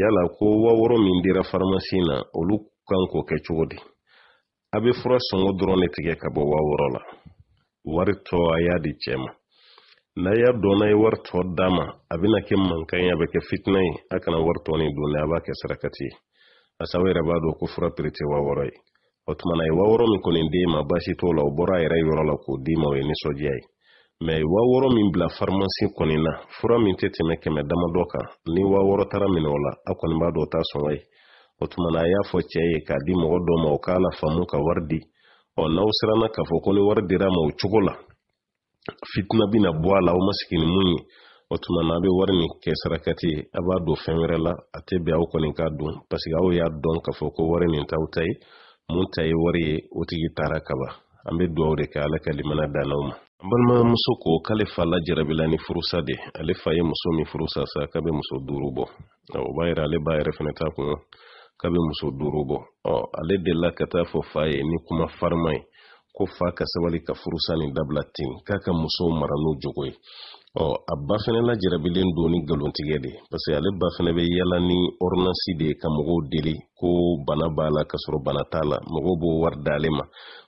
yala ko wa wɔɔrɔ min dira faramasi na olu kan k'o kɛ cogo di a bɛ fura sɔngɔ dɔrɔn de tigɛ ka bɔ wa wɔɔrɔ la wari tɔ a y'a di cɛ ma n'a y'a dɔn n'a ye wari tɔ d'a ma a bɛna kɛ mankan ye a bɛ kɛ fitina ye a kana wari tɔ nin don a b'a kɛ sarakati ye a aw yɛrɛ b'a dɔn ko fura piri tɛ wa wɔɔrɔ ye o tuma na wa wɔɔrɔ min kɔni d'e ma baasi t'o la o bɔra a yɛrɛ yɔrɔ la k'o d'i ma o ye nisɔndiya ye mɛ wa wɔɔrɔ min bila farimasi kɔni na fura min tɛ tɛmɛ kɛmɛ damadɔ kan ni wa wɔɔrɔ taara minɛ o la a kɔni b'a dɔn o t'a sɔngɔ ye o tuma na a y'a fɔ cɛ ye k'a di mɔgɔ dɔ ma o k'a la faamu ka wari di ɔ n'aw siranna k'a fɔ ko ni wari dira a ma o cogo la fitina bina bɔ a la aw ma sigi ni mun ye o tuma na a bɛ wari min kɛ sarakati ye a b'a don fɛn wɛrɛ la a tɛ bɛn aw kɔni k'a don paseke aw y'a dɔn k'a fɔ ko wari nin t'aw ta ye mun ta ye wari ye o tigi taara kaban an bɛ dugawu de kɛ ala ka limana dan n'aw ma. an balimamuso ko k'ale fa lajarabila ni furusa de ale fa ye muso min furusa sa k'a bɛ muso duuru bɔ o b'a yira ale ba yɛrɛ fana t'a kun k'a bɛ muso duuru bɔ ɔ ale delila ka taa fɔ fa ye ni kuma farima ye ko fa ka sabali ka furusa ni dabila ten k'a ka musow mara n'u jogo ye ɔ a ba fɛnɛ lajarabilen don ni galontigɛ de parce que ale ba fɛnɛ bɛ yala ni ɔridinansi de ye ka mɔgɔw deli ko bana b'a la ka sɔrɔ bana t'a la mɔgɔw b'o wari d'ale ma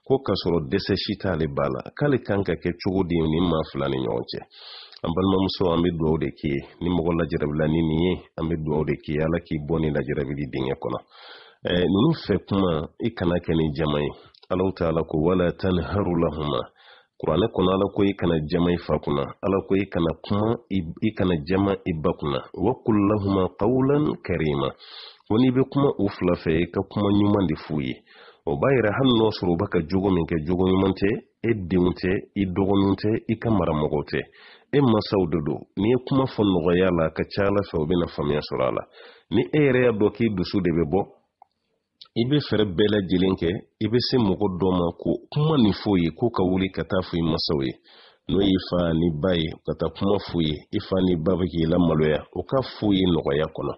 ko k'a sɔrɔ dɛsɛ si t'ale b'a la k'ale kan ka kɛ cogo di ni ma fila ni ɲɔgɔn cɛ an balimamuso an bɛ dugawu de k'i ye ni mɔgɔ lajarabila ni nin ye an bɛ dugawu de k'i ye ala k'i bɔ eh, ni lajarabili dingɛ kɔnɔ ɛɛ ninnu fɛ kuma i kana kɛ ni jama ye alaw ta ala ko wala tanharu kuranɛ kɔnɔ ala ko i kana jama i fa kunna ala ko i kana kuma i kana jama i ba kunna wakul lahuma qawlan karima ko n'i be kuma u fila fɛ i ka kuma ɲuman de fuu ye o b'a yira hali n'o sɔrɔ u b'a ka jogo min kɛ jogo ɲuman tɛ e denw tɛ i dɔgɔnu tɛ i ka maramɔgɔw tɛ e masaw de do n'i ye kuma fɔ nɔgɔya la a ka ca ala fɛ o bena faamuya sɔrɔ a la ni e yɛrɛ y'a dɔn k'i dusu de be bɔ i bɛ fɛɛrɛ bɛɛ lajɛlen kɛ i bɛ se mɔgɔ dɔ ma ko kuma nin fɔ ye k'u ka wuli ka taa fɔ i masaw ye n'o y'i fa ni ba ye ka taa kuma f'u ye i fa ni ba bɛ k'i lamaloya o ka f'u ye nɔgɔya kɔnɔ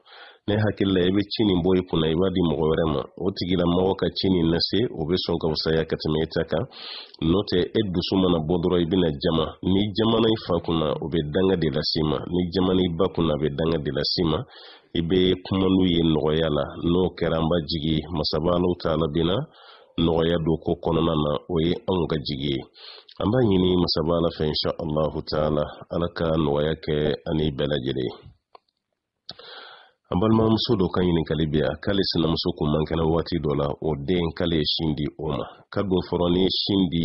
ne hakili la i bɛ ci nin bɔ i kunna i b'a di mɔgɔ wɛrɛ ma o tigilamɔgɔ ka ci nin lase o be sɔn ka fusaya ka tɛmɛ i ta kan n'o tɛ e dusu mana bɔ dɔrɔn i bɛna jama ni jamana i fa kunna o be danga de las'i ma ni jamana i ba kunna a bɛ danga de las'i ma i bɛ kuma n'u ye nɔgɔya la n'o kɛra an b'a jigi masaba n'u taala bina nɔgɔya do ko kɔnɔna na o ye anw ka jigi ye an b'a ɲini masaba ala fɛ insha allahu taala ala ka nɔgɔya kɛ ani bɛɛ lajɛlen an balimamuso dɔ ka ɲininkali bɛ yan k'ale sinamuso kun man kɛnɛ waati dɔ la o den k'ale ye sin di o ma ka don fɔlɔ ni ye sin di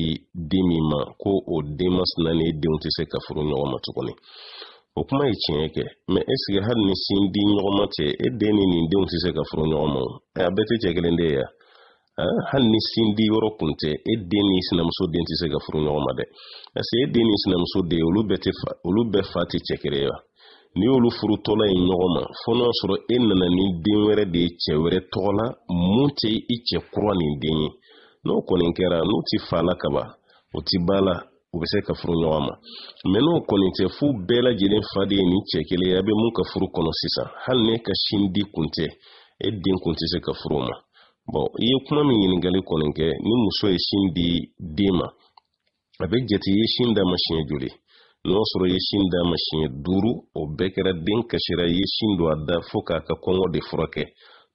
den min ma ko o den masina ni denw tɛ se ka furu ɲɔgɔn ma tuguni o kuma yi tiɲɛ kɛ mɛ ɛsike hali ni sin di ɲɔgɔnma cɛ e den ni nin denw tɛ se ka furu ɲɔgɔn ma a bɛɛ tɛ cɛ kelen de ya hali ni sin di yɔrɔ kun tɛ e den ni sinamuso den tɛ se ka furu ɲɔgɔn ma dɛ parce e den ni sinamuso den olu bɛɛ tɛ fa olu bɛɛ fa tɛ cɛ kelen ya n'i y'olu furu tɔla ye ɲɔgɔn ma fo n'a sɔrɔ e nana ni den wɛrɛ de ye cɛ wɛrɛ tɔgɔ la mun tɛ i cɛ kura nin den ye n'o kɔni kɛra n'u ti fa la kaban o ti ba la u bɛ se ka furu ɲɔgɔn ma mɛ n'o kɔni tɛ f'u bɛɛ lajɛlen fa de ye nin cɛ kelen ye a bɛ mun ka furu kɔnɔ sisan hali ne ka sin di kun tɛ e den kun tɛ se ka furu ma bɔn i ye kuma min ɲininkali kɔni kɛ ni muso ye sin di den ma a bɛ jate i ye sin d'a ma siɲɛ joli n'o y'a sɔrɔ i ye sin d'a ma siɲɛ duuru o bɛɛ kɛra den kasira i ye sin don a da fo k'a ka kɔngɔ de furakɛ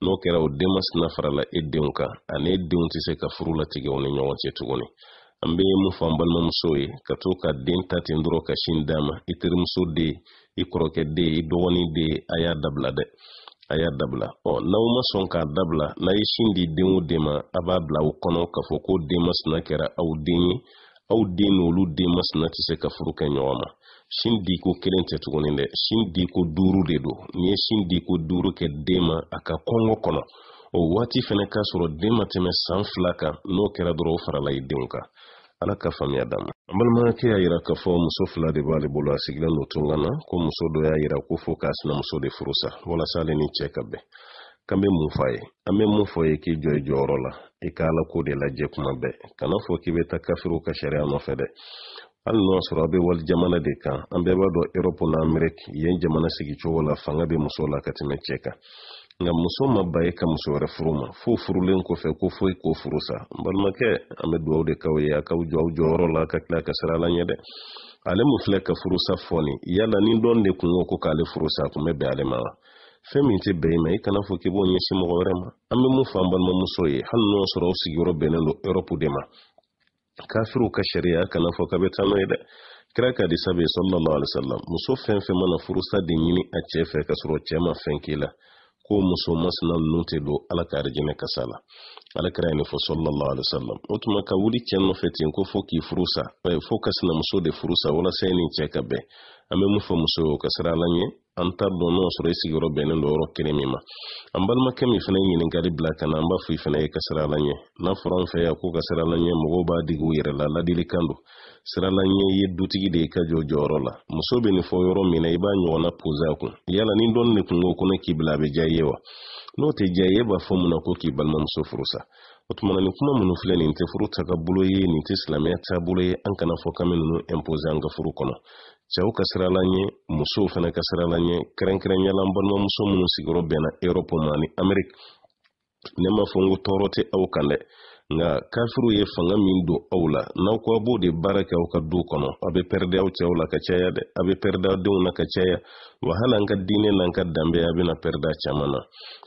n'o kɛra o den farala e denw kan ani e denw tɛ se ka furu latigɛ o ni ɲɔgɔn cɛ tuguni an be mun fɔ an balimamuso ye ka to ka den ta ten dɔrɔn ka sin d'a ma i terimuso den i kɔrɔkɛ i a y'a dabila dɛ a y'a dabila ɔ n'aw ma sɔn k'a dabila n'a ye sin di den o den ma a b'a bila aw kɔnɔ k'a fɔ ko den masina kɛra aw den ye aw den n'olu den masina tɛ se ka furu kɛ ɲɔgɔn ma sin diko kelen tɛ tuguni dɛ sin ko duuru de don n'i ye sin diko duuru kɛ den ma a ka kɔngɔ kɔnɔ o waati fɛnɛ k'a sɔrɔ den ma tɛmɛ saan fila kan n'o kɛra dɔrɔn o farala i denw kan ala ka ma an balimakɛ y'a yira k'a fɔ muso fila de b'ale bolo a no tunga na ko muso dɔ y'a yira ko fɔɔ k'a sinamuso de furu sa walasa ale ni cɛɛ ka bɛn kan be mun f'a ye an be mun fɔ ye k'i jɔ i jɔyɔrɔ la i e ka ala ko de lajɛ kuma bɛɛ kana fɔ k'i be ta kafiriw ka sariya nɔfɛ dɛ hali n'o sɔrɔ a be wali jamana de kan an bɛɛ b'a dɔ erɔpu n'ameriki yen jamana sigicogo la fanga be muso la ka tɛmɛ cɛ kan nka muso ma ba ye ka muso wɛrɛ furu ma fo furulen kɔfɛ ko foyi k'o furu sa n balimakɛ an bɛ dugawu de k'aw ye a k'aw jɔ aw jɔyɔrɔ la ka tila ka sira la ɲɛ dɛ ale mun filɛ ka furusa fɔni yala ni dɔn de kun ko ko k'ale furusa a kun bɛ bɛn ale ma wa fɛn min tɛ bɛn i ma i kana fɔ k'i b'o ɲɛsin mɔgɔ wɛrɛ ma an bɛ mun fɔ an balimamuso ye hali n'o sɔrɔ aw sigiyɔrɔ bɛnnen don erɔpu de ma kafiriw ka sariya kana fɔ k'a bɛ taa n'o ye dɛ kira ka di sabu ye sɔlɔlɔ alayisalam muso fɛn fɛn mana furusa de ɲini a cɛ fɛ ka sɔrɔ cɛ ma fɛn k'i la ko muso masina ninnu tɛ don ala ka arijinɛ kasa la ala kɛra nin fɔ sallallahu alaihi wasallam o tuma ka wuli cɛ nɔfɛ ten ko fo k'i furu sa fo ka sinamuso de furusa sa walasa i ni cɛ ka bɛn an be mun fɔ muso ye o ka sira ala ɲɛ an t'a dɔn n'o sɔrɔ i sigiyɔrɔ bɛnnen do yɔrɔ kelen min ma an balimakɛ min fana ye ɲininkali bila ka na an b'a fɔ i fana ye ka sira la ɲɛ n'a fɔra an fɛ yan ko ka sira la ɲɛ mɔgɔw b'a digi u yɛrɛ la ladilikan don sira la ɲɛ i ye dutigi de ye ka jɔ jɔyɔrɔ la muso bɛ nin fɔ yɔrɔ min na i b'a ɲɔgɔnna posa kun yala ni dɔnni de kun ko ko ne k'i bila a bɛ diya i ye wa n'o tɛ diya i ye e b'a fɔ mun na ko k'i balimamuso furu sa o tumana ni kuma minnu filɛ nin tɛ furu bolo ye nin tɛ silamɛya bolo ye an kana fɔ kami nunu impose an ka furu kɔnɔ cɛw ka sira la ɲɛ musow fana ka sira la ɲɛ kɛrɛnkɛrɛnya la an balimamuso minnu sigiyɔrɔ bɛnna erɔpu ma ani amerik ne m'a fɔ n ko tɔɔrɔ tɛ aw kan dɛ nga kafiriw ye fanga min don aw la n'aw ko a b'o de baara kɛ aw ka du kɔnɔ a bɛ pɛrɛdi aw cɛw la ka caya dɛ a bɛ pɛrɛdi denw na ka caya wa hali an ka diinɛ n'an ka danbe a bɛna pɛrɛdi a na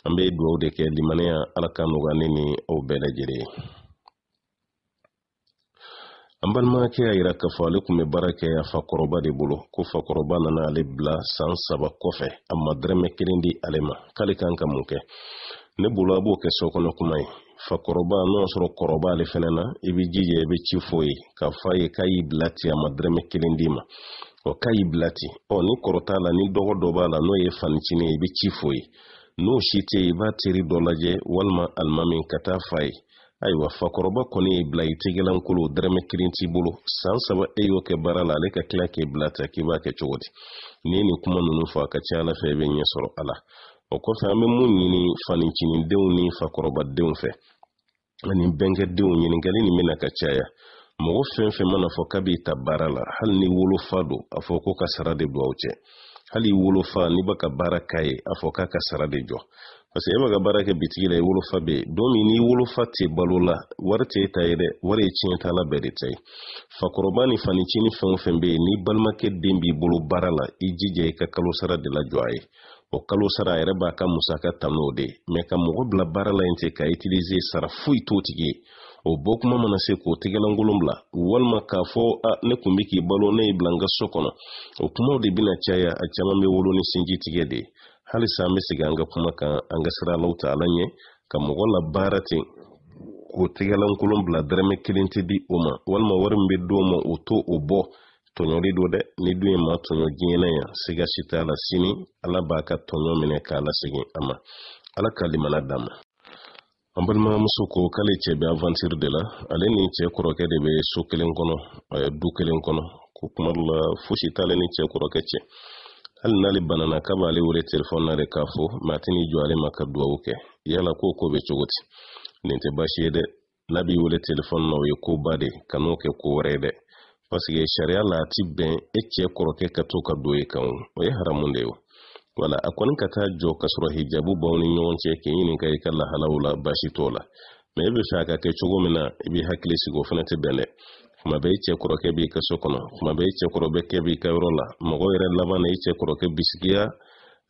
an bɛ dugawu de kɛ limaniya ala ka nɔgɔya ne ni aw bɛɛ lajɛlen ye an balimakɛ y'a yira k'a fɔ ale tun bɛ baara kɛ a fakɔrɔba de bolo ko fakɔrɔba nana ale bila san saba kɔfɛ a ma dɛrɛmɛ kelen di ale ma k'ale kan ka mun kɛ ne bolo a b'o kɛ sokɔnɔ kuma ye fakɔrɔba n'o y'a sɔrɔ kɔrɔba ale fɛnɛ na i b'i jija i bɛ ci fɔ ye k'a f'a ye k'a y'i bila ten a ma dɛrɛmɛ kelen d'i ma ɔ k'a y'i bila ten ɔ ni kɔrɔ t'a la ni dɔgɔ dɔ b'a la n'o ye fanicini ye i bɛ ci fɔ ye n'o si tɛ yen i b'a teri dɔ lajɛ walima alimami ka taa f'a ye ayiwa fakɔrɔba kɔni y'i bila i tɛgɛlankolo dɛrɛmɛ kelen t'i bolo san saba e y'o kɛ baara la ale ka tila k'i bila ta k'i b'a kɛ cogo di n'i ye nin kuma ninnu fɔ a ka ca ala fɛ i bɛ ɲɛ sɔrɔ a la o kɔfɛ an be mun ɲini fanicinidenw ni fakɔrɔbadenw fɛ ani bɛnkɛdenw ɲininkali nin bɛna ka caya mɔgɔ fɛn fɛn mana fɔ k'a ta baara la hali ni wolofa don a fɔ ko ka sara de don aw cɛ hali wolofa n'i b'a baara k'a ye a fɔ k'a ka sara de jɔ parce que e b'a baara kɛ bitigi la i wolofa bɛ yen don min n'i wolofa tɛ balo wari t'e ta ye dɛ wari ye tiɲɛ t'a bɛɛ de ta ye fakɔrɔba ni fanicini fɛn o fɛn bɛ yen n'i balimakɛ den b'i bolo baara la i jija i ka kalo sara de lajɔ a ye o kalo sara yɛrɛ b'a ka musaka ta n'o de mɛ ka mɔgɔ bila baara la yen ten ka itilize sara foyi t'o tigi o bɔ kuma mana se k'o tɛgɛlankolon bila walima k'a fɔ a ne kun be k'i balo ne y'i bila n ka so kɔnɔ o kumaw de bena caya a caaman be wolo ni sinji tigɛ de halisa an be segi an ka kuma kan an ka sira alaw ta ɲɛ ka mɔgɔ la baara ten k'o tɛgɛlankolon bila dɛrɛmɛ kelen tɛ di o ma walima wari min be di ma o to o bɔ tɔɲɔli don dɛ ni dun ye ma tɔɲɔ diɲɛna yan siga si t'a la sini ala b'a ka tɔɲɔ minɛ k'a lasegin a ma ala ka limana d'a ma an balimamuso ko k'ale cɛ bɛ avantir de la ale ni cɛ kɔrɔkɛ de bɛ so kelen kɔnɔ du kelen kɔnɔ ko kuma dɔ la fosi t'ale ni cɛ kɔrɔkɛ cɛ hali n'ale banana k'a b'ale wele telefɔni na de k'a fɔ mɛ a tɛn'i jɔ ale ma ka duwawu kɛ yala ko ko bɛ cogo ti nin tɛ baasi ye dɛ n'a b'i wele telefɔni na o ye koba de kan'o kɛ ko wɛrɛ ye dɛ Paseke sariya la a ti bɛn e cɛ kɔrɔkɛ ka to ka don e kan o ye haramu de ye wala a kɔni ka taa jɔ ka sɔrɔ hijabu b'aw ni ɲɔgɔn cɛ k'i ɲininka i ka lahalaw la baasi t'o la mɛ e bɛ fɛ a ka kɛ cogo min na i b'i hakili sigi o fana tɛ bɛn dɛ kuma bɛɛ i cɛ kɔrɔkɛ b'i ka so kɔnɔ kuma bɛɛ i cɛ kɔrɔkɛ b'i ka yɔrɔ la mɔgɔ yɛrɛ laban na i cɛ kɔrɔkɛ bisigiya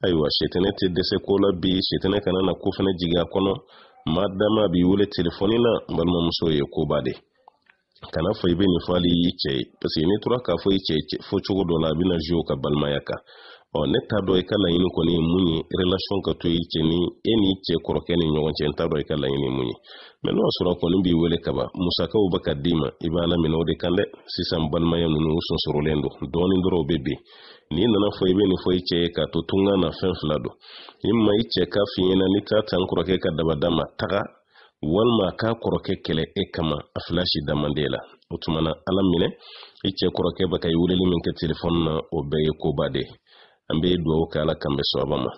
ayiwa sitɛnɛ tɛ dɛsɛ ko la bi sitɛnɛ kana na ko fana jigin a kɔnɔ maa dama b'i wele telefɔni na balimamuso ye koba de kana fɔ i bɛ nin fɔ hali i cɛ ye paseke n'i tora k'a fɔ i cɛ fɔ cogo dɔ la a bɛna zuye ka balimaya kan ɔ ne t'a dɔn i ka laɲini kɔni ye mun ye relation ka to i cɛ ni e n'i cɛ kɔrɔkɛ ni ɲɔgɔn cɛ n t'a dɔn i ka laɲini ye mun ye mɛ n'o y'a sɔrɔ kɔni b'i wele kaban musakaw bɛ ka d'i ma i b'a laminɛ o de kan dɛ sisan balimaya ninnu u sonsorolen don dɔɔni dɔrɔn o bɛ bin n'i nana fɔ i bɛ nin fɔ i cɛ ye k'a to tunga na fɛn fila don i ma i cɛ ka f'i na n'i t'a ta n kɔrɔkɛ ka dabadama taga walima a k'a kɔrɔkɛ kɛlɛ e kama a fila si damande la o tuma na ala minɛ i cɛ kɔrɔkɛ bɛ ka i weleli min kɛ telefɔni na o bɛɛ ye koba de ye an bɛ dugawu kɛ ala kan bɛ sababa ma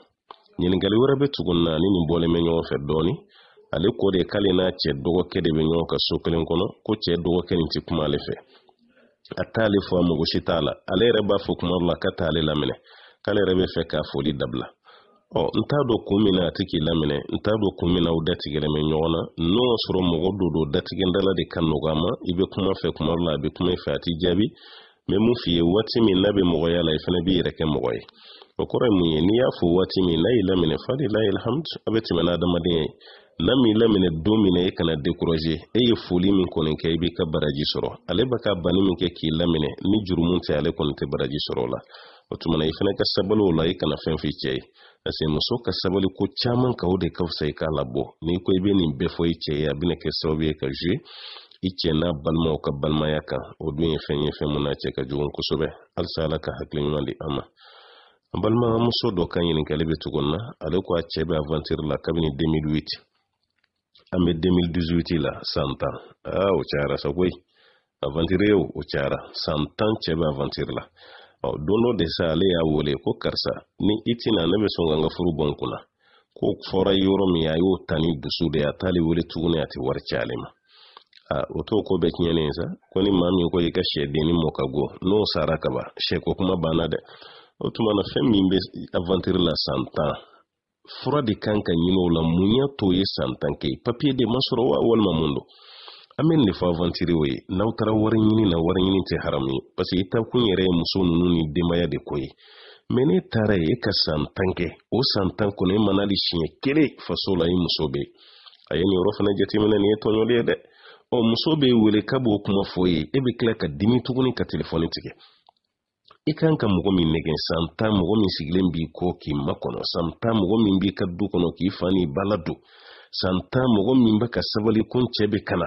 ɲininkali wɛrɛ bɛ tugun na ni nin bɔlen bɛ ɲɔgɔn fɛ dɔɔni ale ko de k'ale n'a cɛ dɔgɔkɛ de bɛ ɲɔgɔn ka so kelen kɔnɔ ko cɛ dɔgɔkɛ nin tɛ kuma ale fɛ a t'ale fɔ a mago t'a la ale yɛrɛ b'a fɔ kuma dɔ la ka ale laminɛ k'ale yɛrɛ bɛ fɛ k'a foli dabila ɔ n t'a dɔn kun min na a tɛ k'i laminɛ n t'a dɔn kun min na aw datigɛlen bɛ ɲɔgɔn na n'o y'a sɔrɔ mɔgɔ dɔ don datigɛdala de ka nɔgɔ a ma i bɛ kuma fɛ kuma dɔ la a bɛ kuma i fɛ a t'i jaabi n mun f'i ye waati min n'a bɛ mɔgɔya la i fana b'i yɛrɛ kɛ mɔgɔ ye o kɔrɔ ye mun ye n'i y'a fɔ waati min n'a y'i laminɛ falilahi alhamdu a bɛ tɛmɛ n'adamadenya ye n'a m'i laminɛ don min na e kana dekuraze e ye foli min kɔni kɛ i b'i ka baraji sɔrɔ ale bɛ ka banni min kɛ k'i laminɛ ni jurumu tɛ ale kɔni tɛ baraji sɔrɔ o la o tuma na i fana ka sabali o la i kana fɛn f'i cɛ ye parce que muso ka sabali ko caman ka o de ka fisa i k'a labɔ n'i ko i bɛ nin bɛɛ fɔ i cɛ ye a bɛna kɛ sababu ye ka zuye i cɛ n'a balimaw ka balimaya kan o dun ye fɛn ye fɛn mun n'a cɛ ka jugu kosɛbɛ halisa ala ka hakili ɲuman di an ma an balima muso dɔ ka ɲininkali bɛ cogo na ale ko a cɛ bɛ aventure la kabini 2008 an bɛ 2018 la san tan aa ah, o cayara sa koyi avantire o cayara san tan cɛ bɛ avantir la ɔ don dɔ de sa ale y'a wele ko karisa ni i tina ne bɛ sɔn ka n ka furu bɔ n kunna ko fɔra yɔrɔ min a y'o ta ni dusu de a t'ale wele tuguni a tɛ wari ci ale ma o t'o ko bɛɛ tiɲɛnen sa ko ni maa min ko i ka sɛdenni mɔ ka go n'o sara kaban sɛko kuma banna dɛ o tuma na fɛn min bɛ avantiri la san tan fura de kan ka ɲini o la mun y'a to ye san tan kɛ papiye de ma sɔrɔ wa walima mun don an bɛ nin de fɔ avantiriw ye n'aw taara wari ɲini na wari ɲini tɛ haram ye paseke i ta kun yɛrɛ ye muso ninnu ni denbaya de ko ye mɛ ne taara ye e ka san tan kɛ o san tan kɔnɔ e ma n'ali siɲɛ kelen faso la i muso bɛ a ye nin yɔrɔ fana jateminɛ nin ye tɔɲɔli ye dɛ ɔ muso bɛ wele k'a b'o kuma fɔ ye e bɛ tila ka dimi tuguni ka telefɔni tigɛ i kan ka mɔgɔ min nɛgɛ san tan mɔgɔ min sigilen b'i kɔ k'i makɔnɔ san tan mɔgɔ min b'i ka du kɔnɔ k'i fa n'i ba ladon san tan mɔgɔ min bɛ ka sabali ko n cɛ kana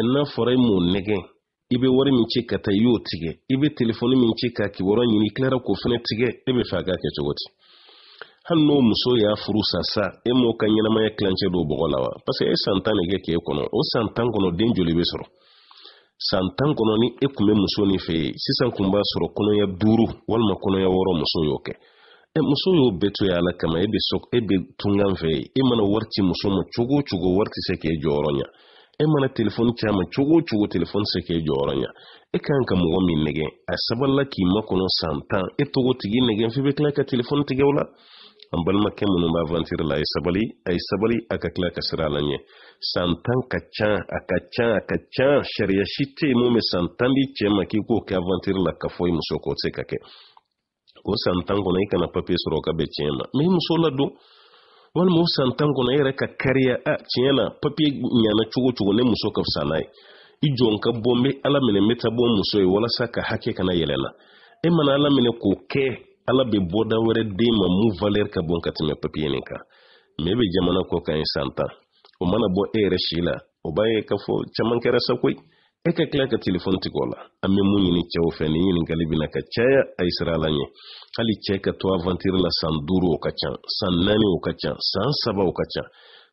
n'a fɔra i m'o nɛgɛ i bɛ wari min ci ka taa i y'o tigɛ i bɛ telefɔni min ci k'a kibaruya ɲini i tilara k'o fana tigɛ e bɛ fɛ a k'a kɛ cogo di hali n'o muso y'a furu sa sa e m'o ka ɲɛnamaya tilancɛ don bɔgɔ la wa parce que e san tan de kɛ k'e kɔnɔ o san tan kɔnɔ den joli bɛ sɔrɔ san tan kɔnɔ ni e kun bɛ muso nin fɛ yen sisan kun b'a sɔrɔ kɔnɔya duuru walima kɔnɔya wɔɔrɔ muso y'o kɛ e muso y'o bɛɛ to yen ala kama e bɛ so e bɛ tunkan fɛ yen e mana wari ci muso ma cogo o cogo wari tɛ se k'e jɔyɔrɔ ɲɛ e mana telefɔni caman cogo o cogo telefɔni se k'e jɔyɔrɔ ɲa e kan ka mɔgɔ min nɛgɛ a sabalila k'i makɔnɔ san tan e togo tigi nɛgɛ f'i bɛ tila ka telefɔni tigɛ o la an balimakɛ minnu b'a aventure la a ye sabali a ye sabali a ka tila ka sira la ɲɛ san tan ka ca a ka ca a ka ca sariya si tɛ yen mun bɛ san tan di cɛ ma k'i k'o kɛ aventure la ka fɔ i muso k'o tɛ se ka kɛ o san tan kɔnɔ i kana papiye sɔrɔ ka bɛn tiɲɛ ma mɛ i muso ladon walima o san tan kɔnɔ e yɛrɛ ka kariya a tiɲɛ na papiye ɲana cogo cogo ne muso ka fisa n'a ye i jɔn ka bɔ n bɛ ala minɛ n bɛ taa bɔ n muso ye walasa ka hakɛ kana yɛlɛ na e mana ala minɛ k'o kɛ ala bɛ bɔda wɛrɛ d'e ma mun valeur ka bon ka tɛmɛ papiye nin kan mɛ e bɛ jamana kɔ kan ye san tan o mana bɔ e yɛrɛ si la o b'a ye k'a fɔ caman kɛra sa koyi e ka kila ka telefɔni tigɛ o la an be mun ɲini cɛw fɛ ni ɲininkali bena ka caya a ye la ɲɛ hali cɛɛ ka to avantiri la san duuru o ka can san naani o ka can san saba o ka can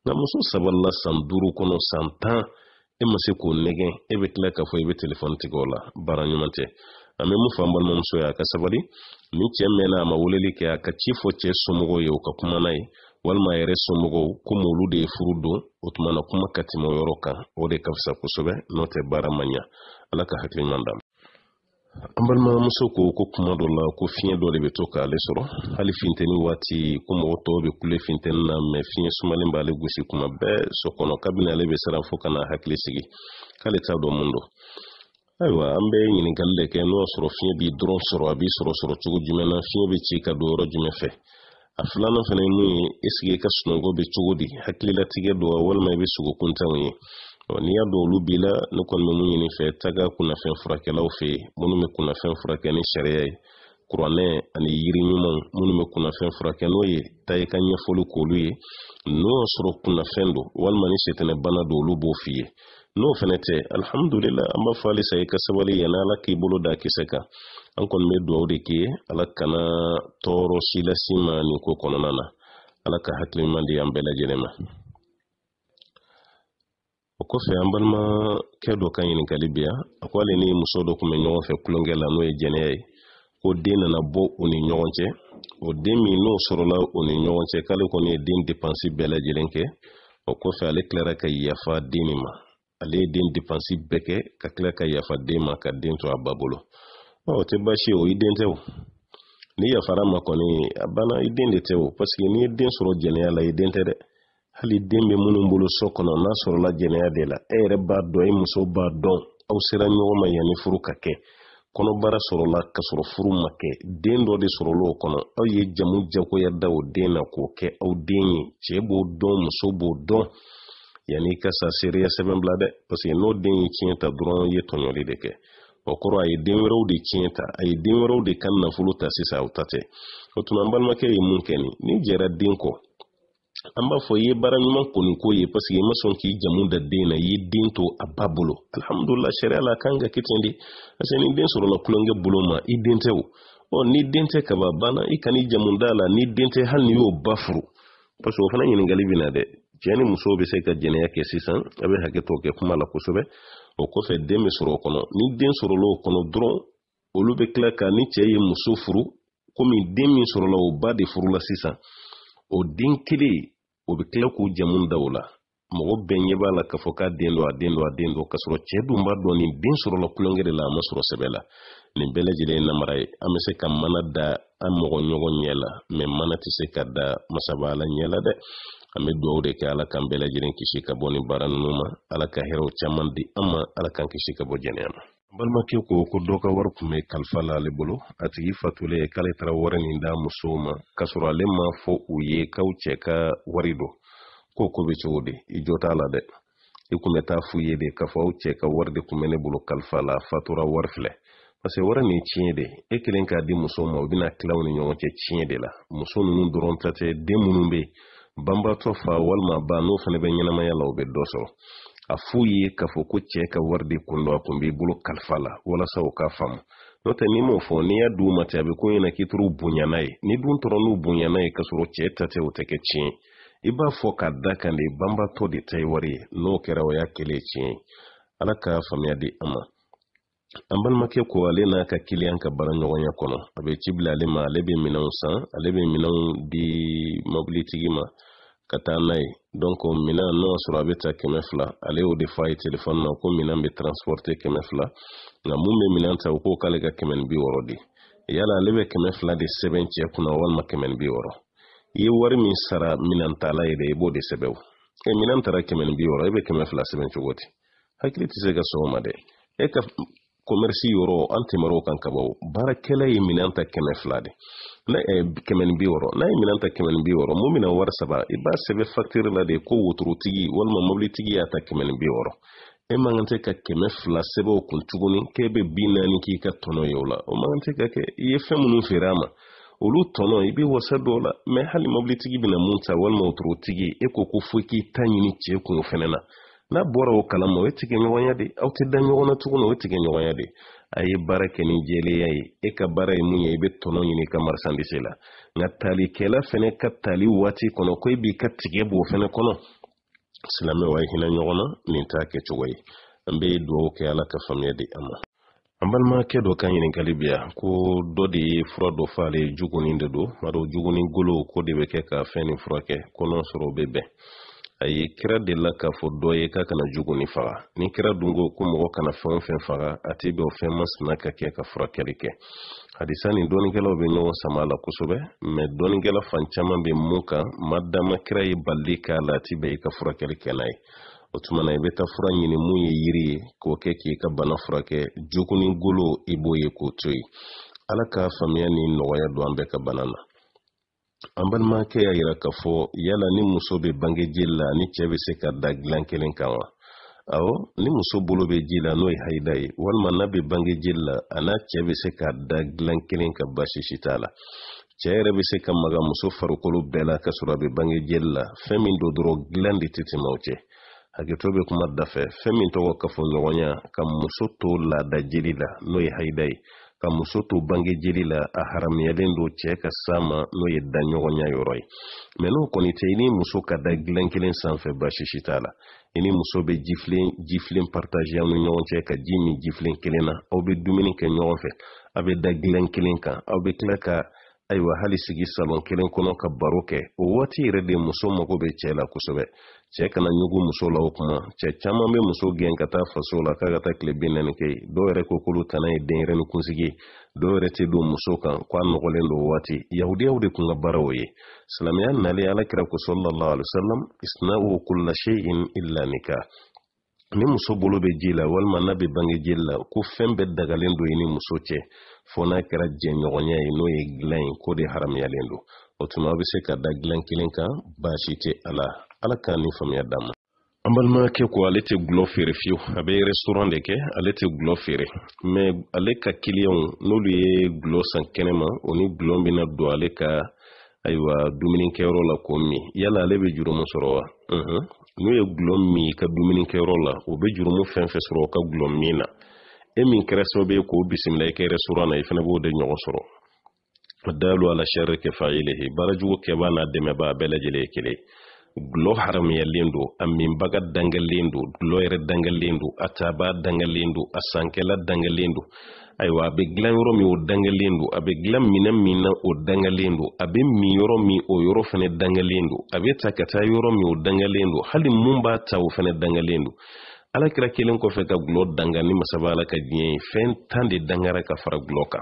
nka muso sabalila san duuru kɔnɔ san tan e ma se k'o nɛgɛn e be tila k'a fɔ i be telefɔni tigɛ o la baara ɲuman tɛ an mun balimamuso ye a ka sabali ni cɛ mɛnna a ma weleli kɛ a ka ci fɔ somɔgɔw ye o ka kuma n'a ye walima yɛrɛ somɔgɔw komi olu de ye furu don o tuma na kuma ka tɛmɛ o yɔrɔ kan o de ka fisa kosɛbɛ n'o tɛ baara ma ɲa ala ka hakiliɲuman d'a an balimamuso ko ko kuma dɔ la ko fiɲɛ dɔ de bɛ to k'ale sɔrɔ hali finteni waati ko mɔgɔ tɔw bɛ kule finteni na mɛ fiɲɛ sumalen b'ale gosi kuma bɛɛ so kɔnɔ kabini ale bɛ siran fo kana hakili sigi k'ale t'a dɔn mun don ayiwa an bɛ ɲininkali de kɛ n'o y'a sɔrɔ fiɲɛ b'i dɔrɔn sɔrɔ a b'i sɔrɔ sɔrɔ cogo jumɛn na fiɲɛ bɛ ci ka don yɔrɔ jumɛn fɛ a filanan fana ye mun ye esigi i ka sunɔgɔ bɛ cogo di hakililatigɛ don wa walima i bɛ sogo kuntanw ye n'i y'a dɔn olu b'i la ne kɔni bɛ mun ɲini fɛ taga kunnafɛn furakɛlaw fe yen minnu bɛ kunnafɛn furakɛ ni sariya ye kuranɛ ani yiri ɲumanw minnu bɛ kunnafɛn furakɛ n'o ye ta i ka ɲɛfɔli k'olu ye n'o y'a sɔrɔ kunnafɛn don walima ni bana don olu b'o fiye ye n'o fana tɛ alihamudulila an b'a fɔ halisa i ka sabali yanni ala k'i bolo da kisɛ kan an kɔni bɛ dugawu de kɛ ala kana tɔɔrɔ si lasi ma nin ko kɔnɔna na ala ka hakili ɲuman di an bɛɛ lajɛlen ma o kɔfɛ an balimakɛ dɔ ka ɲininkali bi yan a ko hali ni muso dɔ tun ɲɔgɔn fɛ tulonkɛ la n'o ye jɛnɛya ye ko den nana bɔ u ni ɲɔgɔn cɛ o den min n'o sɔrɔla u ni ɲɔgɔn cɛ k'ale kɔni ye den depansi bɛɛ lajɛlen kɛ o kɔfɛ ale tilara ka yafa den nin ma ale ye den depansi bɛɛ kɛ ka tila ka yafa den ma ka den to a ba bolo ɔ tɛ baasi o i den tɛ o n'i yafara ma kɔni a banna i den de tɛ o paseke n'i ye den sɔrɔ jɛnɛya la i den tɛ dɛ hali den bɛ minnu bolo so kɔnɔ n'a sɔrɔla jɛnɛya de la e yɛrɛ b'a dɔn e muso b'a dɔn aw sera ɲɔgɔn ma yanni furu ka kɛ kɔnɔbara sɔrɔla ka sɔrɔ furu ma kɛ den dɔ de sɔrɔla o kɔnɔ aw ye jamu jagoya da o den na k'o kɛ aw den ye cɛ b'o dɔn muso b'o dɔn yanni i ka sa seereya sɛbɛn bila dɛ paseke n'o den ye tiɲɛ ta dɔrɔn ye tɔɲɔli de kɛ o kɔrɔ a ye den wɛrɛw de tiɲɛ ta oh, a ye den wɛrɛw de ka nafolo ta sisan o ta tɛ o tuma an balimakɛ ye mun kɛ ni n'i jɛra den kɔ an b'a fɔ i ye baara ɲuman kɔni ko ye paseke i ma sɔn k'i jamu da den na i ye den to a ba bolo alihamudulila sariya la kan ka kɛ ten de parce ni den sɔrɔla kulonkɛ bolo ma i den tɛ o ɔ ni den tɛ kaba banna i kan'i jamu da la ni den tɛ hali n'i y'o ba furu parce o fana ɲininkali bɛ na dɛ cɛ ni musow bɛ se ka jɛnɛya kɛ sisan a bɛ hakɛ to kɛ kuma la kosɛbɛ o kɔfɛ den bɛ sɔrɔ o kɔnɔ ni den sɔrɔla o kɔnɔ dɔrɔn olu bɛ tila ka ni cɛ ye muso furu komi den min sɔrɔla o ba de furula sisan o den kelen o bɛ tila k'u jamu da o la mɔgɔ bɛɛ ɲɛ b'a la k'a fɔ k'a den don a den don a den don k'a cɛ dun b'a dɔn nin den sɔrɔla kulonkɛ de la a ma sɔrɔ sɛbɛ la nin bɛɛ lajɛlen ye namara ye an bɛ se ka mana da an mɔgɔ ɲɔgɔn ɲɛ la mɛ mana tɛ se ka da masaba ala ɲɛ la dɛ ame bɛ dugawu de kɛ ala k'an bɛɛ lajɛlen kisi ka bɔ ni baara ninnu ma ala ka hɛrɛw caman di an ma ala k'an kisi ka bɔ jɛnɛya ma balimakɛ ko ko dɔ ka wari kun bɛ kalifa l'ale bolo a tigi fatulen k'ale taara wari nin d'a musow ma k'a sɔrɔ ale ma fɔ u ye k'aw cɛ ka wari don ko ko bɛ cogo di i jo t'a la dɛ i kun bɛ taa f'u ye de k'a fɔ aw cɛ ka wari de kun bɛ ne bolo kalifa la fatura wari filɛ parce que wari nin tiɲɛ de e kelen k'a di musow ma u bɛna tilaw ni ɲɔgɔn cɛ tiɲɛ de la muso ninnu dɔrɔn ta tɛ den minnu bɛ yen banbaatɔ fa walima ba n'o fana bɛ ɲɛnamaya la o bɛ dɔ sɔrɔ a f'u ye k'a fɔ ko cɛɛ ka wari de kun dɔ a kun b'i bolo kalifa la walasa o k'a faamu n'o tɛ n'i m'o fɔ n'i y'a d'u ma ten a bɛ ko ɲɛna k'i tor'u bonya n'a ye ni dun tɔrɔ n'u bonya n'a ye k'a sɔrɔ cɛɛ ta tɛ o tɛ kɛ tiɲɛ i b'a fɔ k'a da kan de banbatɔ de ta ye wari ye n'o kɛra o y'a kelen tiɲɛ ala ka faamuya di an ma an balimakɛ ko ale n'a ka kiliyan ka baara ɲɔgɔnya kɔnɔ a bɛ ci bila ale ma ale bɛ minɛnw san ale bɛ minɛnw di mobilitigi ma ka taa n'a ye donc minan n'o y'a sɔrɔ a bɛ ta kɛmɛ fila ale y'o de fɔ a ye telefɔni na ko mina bɛ transporte kɛmɛ fila nka mun bɛ minan ta o ko k'ale ka kɛmɛ bi wɔɔrɔ de yala ale bɛ kɛmɛ fila de sɛbɛn cɛ kunna walima kɛmɛ ni bi wɔɔrɔ i ye wari min sara minan tala ye dɛ i b'o de sɛbɛn o minan taara kɛmɛ ni bi wɔɔrɔ e bɛ kɛmɛ fila sɛbɛn cogo di hakili tɛ se ka sɔn dɛ e ka commerce yɔrɔ an tɛmɛr'o kan ka baarakɛla ye minɛn ta kɛmɛ fila de n'a eh, bi wɔɔrɔ n'a ye minɛn ta kɛmɛ bi wɔɔrɔ mun bɛna wari saba i b'a sɛbɛ fakitiri la de ko wotorotigi walima mobilitigi y'a ta kɛmɛ ni bi wɔɔrɔ e man kan tɛ ka kɛmɛ fila sɛbɛn o kun tuguni k'e bɛ bi naani k'i ka tɔnɔ ye o la o man kan tɛ ka kɛ i ye fɛn minnu feere a ma olu tɔnɔ i bɛ wasa dɔw la mɛ hali mobilitigi bɛna mun ta walima wotorotigi e ko ko fo k'i ta ɲini cɛ kun fɛnɛ na n'a bɔra o kalan ma o ye tigɛɲɔgɔnya de aw tɛ da ɲɔgɔn na tuguni o ye tigɛɲɔgɔnya de a ye baara kɛ ni jɛlenya ye e ka baara ye mun ye i bɛ tɔnɔ ɲini ka marisandise la nka talikɛla fɛnɛ ka tali waati kɔnɔ ko e b'i ka tigɛ b'o fɛnɛ kɔnɔ silamɛw a ye hinɛ ɲɔgɔn na nin t'a kɛcogo ye an bɛ dugawu kɛ ala ka faamuya di an ma an balimakɛ dɔ ka ɲininkali bi yan ko dɔ de ye fura dɔ f'ale jugunin de don madɔ jugunin golo ko de bɛ kɛ ka fɛn nin furakɛ ko sɔrɔ o bɛ bɛn a ye kira de la k'a fɔ dɔ ye k'a kana jogo ni faga ni kira dun ko ko mɔgɔ kana fɛn o fɛn faga a tɛ bɛn o fɛn masina ka kɛ ka furakɛli kɛ hadisa ni dɔnnikɛlaw bɛ ɲɔgɔn sama la kosɛbɛ mɛ dɔnnikɛla fan caman bɛ mun kan madama kira ye bali k'a la a tɛ bɛn i ka furakɛli kɛ n'a ye o tuma na i bɛ taa fura ɲini mun ye yiri ye k'o kɛ k'i ka bana furakɛ jogo ni golo i b'o ye k'o to yen ala ka faamuya ni nɔgɔya don an bɛɛ ka bana na an balimakɛ y'a yira k'a fɔ yala ni muso bɛ bange jeli la ni cɛɛ bɛ se ka da gilan kelen kan wa awɔ ni muso bolo bɛ ji la n'o ye haida ye walima n'a bɛ bange jeli la a n'a cɛɛ bɛ se ka da gilan kelen ka baasi si t'a la cɛɛ yɛrɛ bɛ se ka maga muso farikolo bɛɛ la ka sɔrɔ a bɛ bange jeli la fɛɛn min don dɔrɔ gilan de tɛ tɛmɛ cɛ hakɛto bɛ kuma dafɛ fɛɛn min tɔgɔ kafoɲɔgɔnya ka muso to laada jeli la n'o ye haida ye ka muso to bange jeli la a haramuyalen do cɛɛ ka sama n'o ye daɲɔgɔnya yɔrɔ ye man n'o kɔni tɛ i ni muso ka da gilan kelen sanfɛ basisi t'a la i ni muso be jifilen jifilen partage ni ɲɔgɔn cɛ ka ji min jifilen kelen na aw be dumuni kɛ ɲɔgɔn fɛ a be da gilan kelen kan aw be tila ka ayiwa hali sigi salon kelen kɔnɔ ka baro kɛ o waati yɛrɛ de muso mago bɛ cɛɛ la kosɛbɛ cɛɛ kana ɲugu muso la o kuma cɛ caaman be muso gɛn ka taa faso la k'a ka taa kile bi nani kɛ dɔw yɛrɛ kokolo tana ye denyɛrɛni kunsigi dɔw yɛrɛ tɛ don muso kan ko a nɔgɔlen do waati yahudiyaw de kun ka baaraw ye silamaya nale alakira ko salallahu alai wasalam isnau kulla sheyin illa nika ni muso bolo bɛ ji la walima n'a bɛ bange jeli la ko fɛn bɛɛ dagalen do i ni muso cɛ fɔɔ n'a kɛra jɛɲɔgɔnya ye n'o ye gilan ye ko de haramuyalen do o tuma aw bɛ se ka da gilan kelen kan baasi tɛ a la ala k'a ni faamuya d'a ma an balimakɛ ko ale tɛ gulɔ feere fiyewu a bɛ restaurant de kɛ ale tɛ gulɔ feere ma ale ka kiliyanw n'olu ye gulɔ san kɛnɛma o ni gulɔ bena don ale ka ayiwa dumunikɛyɔrɔ la k'o min yala ale be jurumu sɔrɔ wa n'u ye gulɔ min i ka dumunikɛyɔrɔ la o be jurumu fɛn fɛn sɔrɔ o ka gulɔ min na e min kɛra sababu ye k'o bisimila i ka restaurant na i fana b'o de ɲɔgɔn sɔrɔ dalu ala sharri kifayilihi baarajugu kɛbaa n'a dɛmɛbaa bɛɛ lajɛlen ye kelen gulɔ haramuyalen do a minbaga dangalen do gulɔ yɛrɛ dangalen don a taba dangalen don a sankɛla dangalen don ayiwa a bɛ yɔrɔ min o dangalen don a bɛ dilan minɛ min na o dangalen don a bɛ min yɔrɔ min o yɔrɔ fana dangalen don a bɛ ta ka taa yɔrɔ min o dangalen don hali mun b'a ta o fana dangalen don alakira kelen kɔfɛ ka gulɔ danga ni masaba ala ka diɲɛ ye fɛn tan de dangara ka fara gulɔ kan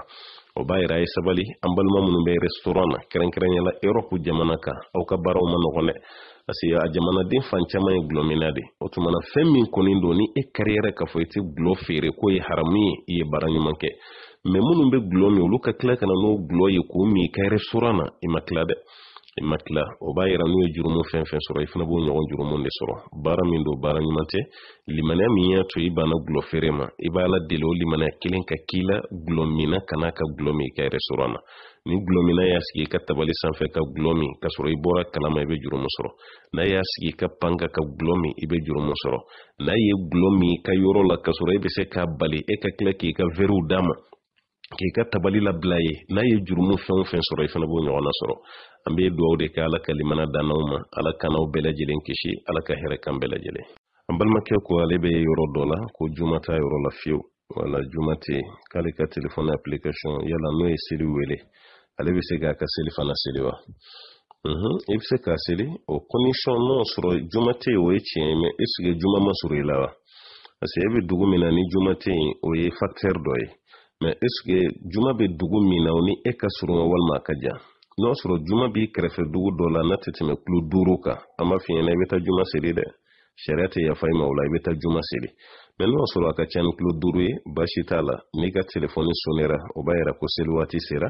o b'a yira a ye sabali an balima minnu bɛ restaurant na kɛrɛnkɛrɛnnenya erɔpu jamana kan aw ka baaraw ma nɔgɔn dɛ parce que a jamanaden fan caman ye gulɔ mina de o tumana fɛn min kɔni don ni e kariyɛrɛ k'a fɔ i tɛ gulɔ feere ko ye haramu ye i ye baara ɲuman kɛ mɛ minnu bɛ gulɔ min olu ka tila ka na n'o gulɔ ye k'o min i ka rɛsɔran na i ma tila dɛ i ma tila o b'a yira n'u ye jurumu fɛn fɛn sɔrɔ i fana b'o ɲɔgɔn jurumu de sɔrɔ baara min don baara ɲuman tɛ limaniya min y'a to i banna gulɔ feere ma i b'a la deli o limaniya kelen ka k'i la gulɔ minna ka n'a ka gulɔ min i ka rɛsɔran na ni gulɔ n'a y'a sigi ka tabali sanfɛ ka gulɔ min k'a sɔrɔ i bɔra kalama i bɛ jurumu sɔrɔ n'a y'a sigi ka pan ka gulɔ min i bɛ jurumu sɔrɔ n'a ye gulɔ ka yɔrɔ la k'a sɔrɔ e se k'a bali e ka tila k'i ka wɛriw dama k'i ka tabali labila ye n'a ye jurumu fɛn o fɛn sɔrɔ i fana b'o ɲɔgɔn na sɔrɔ an bɛ dugawu de kɛ ala ka limana dan n'aw ma ala kan n'aw bɛɛ lajɛlen kisi ala ka hɛrɛ kan bɛɛ lajɛlen an balimakɛ ko ale bɛ yɔrɔ dɔ la ko juma yɔrɔ la fiyewu wala juma tɛ k'ale ka telefɔni application yala n'o ye seli wele ale bɛ se k'a ka seli fana seli wa mhm. i bɛ se k'a seli o kondisiyɔn n'o sɔrɔ juma tɛ yen o ye tiɲɛ ye mɛ ɛsike juma ma sɔrɔ i la wa parce que e bɛ dugu min na ni juma tɛ yen o ye fakitɛri dɔ ye mɛ ɛsike juma bɛ dugu min na o ni e ka surun walima a ka jan n'o sɔrɔ juma b'i kɛrɛfɛ dugu dɔ la n'a tɛ tɛmɛ kulo duuru kan an b'a f'i ɲɛna i bɛ taa juma seli dɛ sariya tɛ yafa i ma o la i bɛ taa juma seli bɛlimaw sɔrɔ a ka ca ni kilo duuru ye baasi t'a la n'i ka telefɔni sonera o b'a yira ko seli waati sera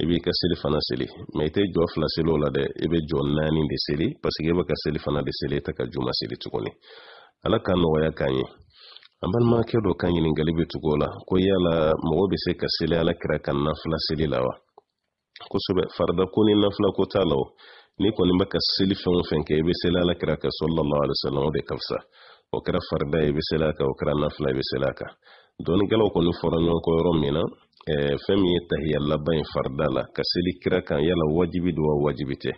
i b'i ka seli fana seli mɛ i tɛ jɔ fila seli o la dɛ i bɛ jɔ naani de seli paseke e bɛ ka seli fana de seli e ta ka juma seli tuguni ala k'a nɔgɔya k'an ye an balimakɛ dɔ ka ɲiningali bɛ tugu o la ko yala mɔgɔ bɛ se ka seli ala kira ka nafila seli la wa kosɛbɛ farida ko ni nafila ko t'a la o n'i kɔni bɛ ka seli fɛn o fɛn kɛ i bɛ seli ala kira ka alayhi sɔlɔlɔ alayisalama de ka fisa E e o kɛra farida eh, ye i bɛ sel'a kan o kɛra nafila i bɛ sel'a kan dɔɔnikɛlaw kɔni fɔra ɲɔgɔn kɔ yɔrɔ min na fɛn min ye tahiya laban ye farida la ka seli kira kan yala wajibi do wa wajibi tɛ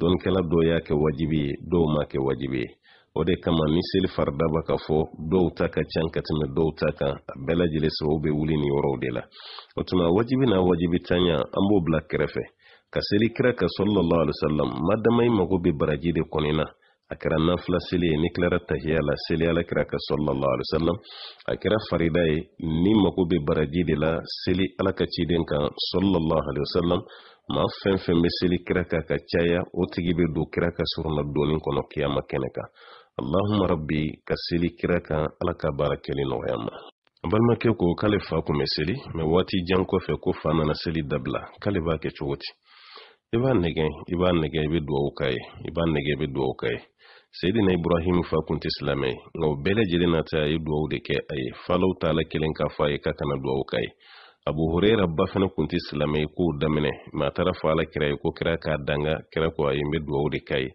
dɔɔnikɛla dɔ y'a kɛ wajibi ye dɔw m'a kɛ wajibi ye o de kama ni seli farida b'a ka fɔ dɔw ta ka can ka tɛmɛ dɔw ta kan a bɛɛ lajɛlen sababu bɛ wuli nin yɔrɔw de la o tuma wajibi n'a wajibi tanya an b'o bila kɛrɛfɛ ka seli kira ka sɔlɔlɔ alisalam madama i mago bɛ baraji de kɔni a kɛra nafila seli ye n'i kilara tahiya la seli ala kira ka sallallahu alaihi wasallam a kɛra farida ye ni mago be baraji de la seli ala ka ciden kan sallallahu alaihi wasallam maa fɛn fɛn bɛ seli kira ka ka caya o tigi be don kira ka surunna donin kɔnɔ kiyama kɛnɛ kan allahuma rabbi ka seli kira kan ala ka baara kɛli nɔgɔya ma balimakɛ ko k'ale fa kun bɛ seli mɛ waati jan kɔfɛ ko fa nana seli dabila k'ale b'a kɛ cogo di i b'a nɛgɛ i b'a nɛgɛ i bɛ duwawu k'a ye i b'a nɛgɛ i bɛ duwawu k'a ye seyidina ibrahim fa kun tɛ silamɛ ye nka o bɛɛ lajɛlen na ta a ye duwawu de kɛ a ye falaw taala kelen k'a fɔ a ye k'a kana duwawu k'a ye abu hurera ba fɛnɛ kun tɛ silamɛ ye k'o daminɛ ma a taara fɔ ala kira ye ko kira k'a danga kira ko a ye n be duwawu de ka ye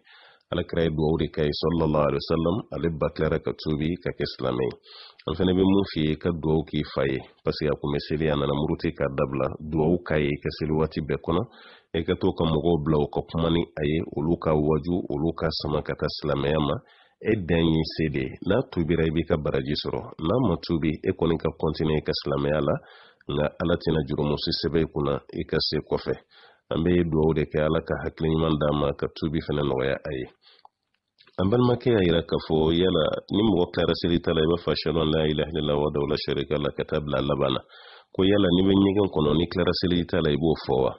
ala kira ye duwawu de ka ye salallahu alei wasalam ale ba tilara ka tuubi ka kɛ silamɛ ye an fɛnɛ be mun f'i ye ka duwawu k'i fa ye parsek a kun be seli a nana murute k'a dabila duwawu k'a ye ka seli waati bɛɛ kɔnɔ i ka to ka mɔgɔw bila u ka kuma ni a ye olu ka waju olu ka sama ka taa silamɛya ma e dan ye se de ye n'a tubira i b'i ka baraji sɔrɔ n'a ma tubi e kɔni ka kɔntiniye i ka silamɛya la nka ala tɛna jurumusi sɛbɛ i kunna i ka se kɔfɛ an bɛ duwawu de kɛ ala ka hakili ɲuman d'a ma ka tubi fɛnɛ nɔgɔya a ye an balimakɛ y'a yira k'a fɔ yala ni mɔgɔ tilara seli ta la i b'a fɔ ashadu an la ilaha illallah wahdahu la sharika la ka taa bila laban na ko yala n'i bɛ ɲɛgɛn kɔnɔ ni tilara seli ta la i b'o fɔ wa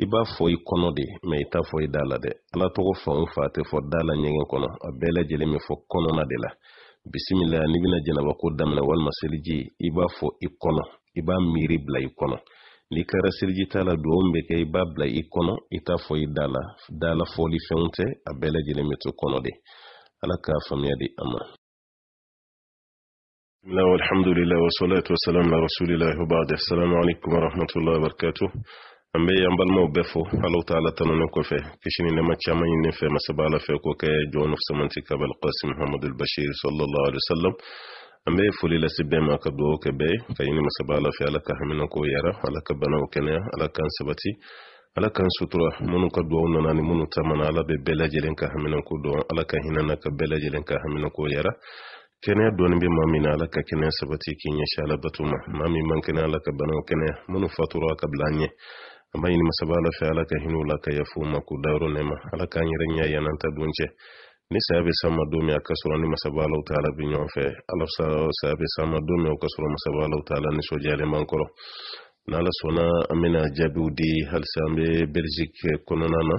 i b'a fɔ i kɔnɔ de mɛ i t'a fɔ i da la dɛ ala tɔgɔ fan o fan tɛ fɔ da la ɲɛgɛn kɔnɔ a bɛɛ lajɛlen bɛ fɔ kɔnɔna de la bisimila n'i bɛna jɛnɛba ko daminɛ walima seliji i b'a fɔ i kɔnɔ i b'a miiri bila i kɔnɔ n'i kɛra seliji t'a la duwawu bɛ kɛ i b'a bila i kɔnɔ i t'a fɔ i da la da la fɔli fɛnw tɛ a bɛɛ lajɛlen bɛ to kɔnɔ de ala k'a faamuya di a ma bisimilah walhamdulilah wasalatu wasalamu ala rasulillah wa baad assalamu alaikum warahmatullahi wabarakatuh an be yan balimaw bɛɛ fo alahu taala tanunen kɔfɛ kisini nɛma caaman ɲini fe masaba ala fɛ k'o kɛ jɔnu samanti kabal qasim muhammad al bashir sallallahu alaihi wasallam ambe fuli la sibbe ma ka duwaw kɛ bɛɛ ka ɲini masaba ala fɛ ala ka hamina k'o yara ala ka banaw kɛnɛya ala kan sabati ala kan sutura minnu ka duwaw nana ni minnu tamana ala be bɛɛ lajɛlen ka hamina ko do ala ka hinana ka bɛɛ lajɛlen ka hamina k'o yara kene dɔɔni bi maa min na ka kɛnɛya sabati k'i ɲɛsi batuma mami ma maa min man kɛnɛ ala ka banaw kɛnɛya minnu fatura ka bila maini masabala fɛ ala ka hinɛ la ka yafu ma k'u dayɔrɔ nɛma ala k'an yɛrɛ ɲa yan'an ta don cɛ ni saya bɛ sama don min a ka sɔrɔ ni masabalaw ta taala bi ɲɔgɔn fɛ ala saya bɛ sama don min o ka sɔrɔ masabalaw ta ala nisɔndiyalen b'an kɔrɔ n'ala sɔnna an bɛna jaabiw di halisa an bɛ belgique kɔnɔna na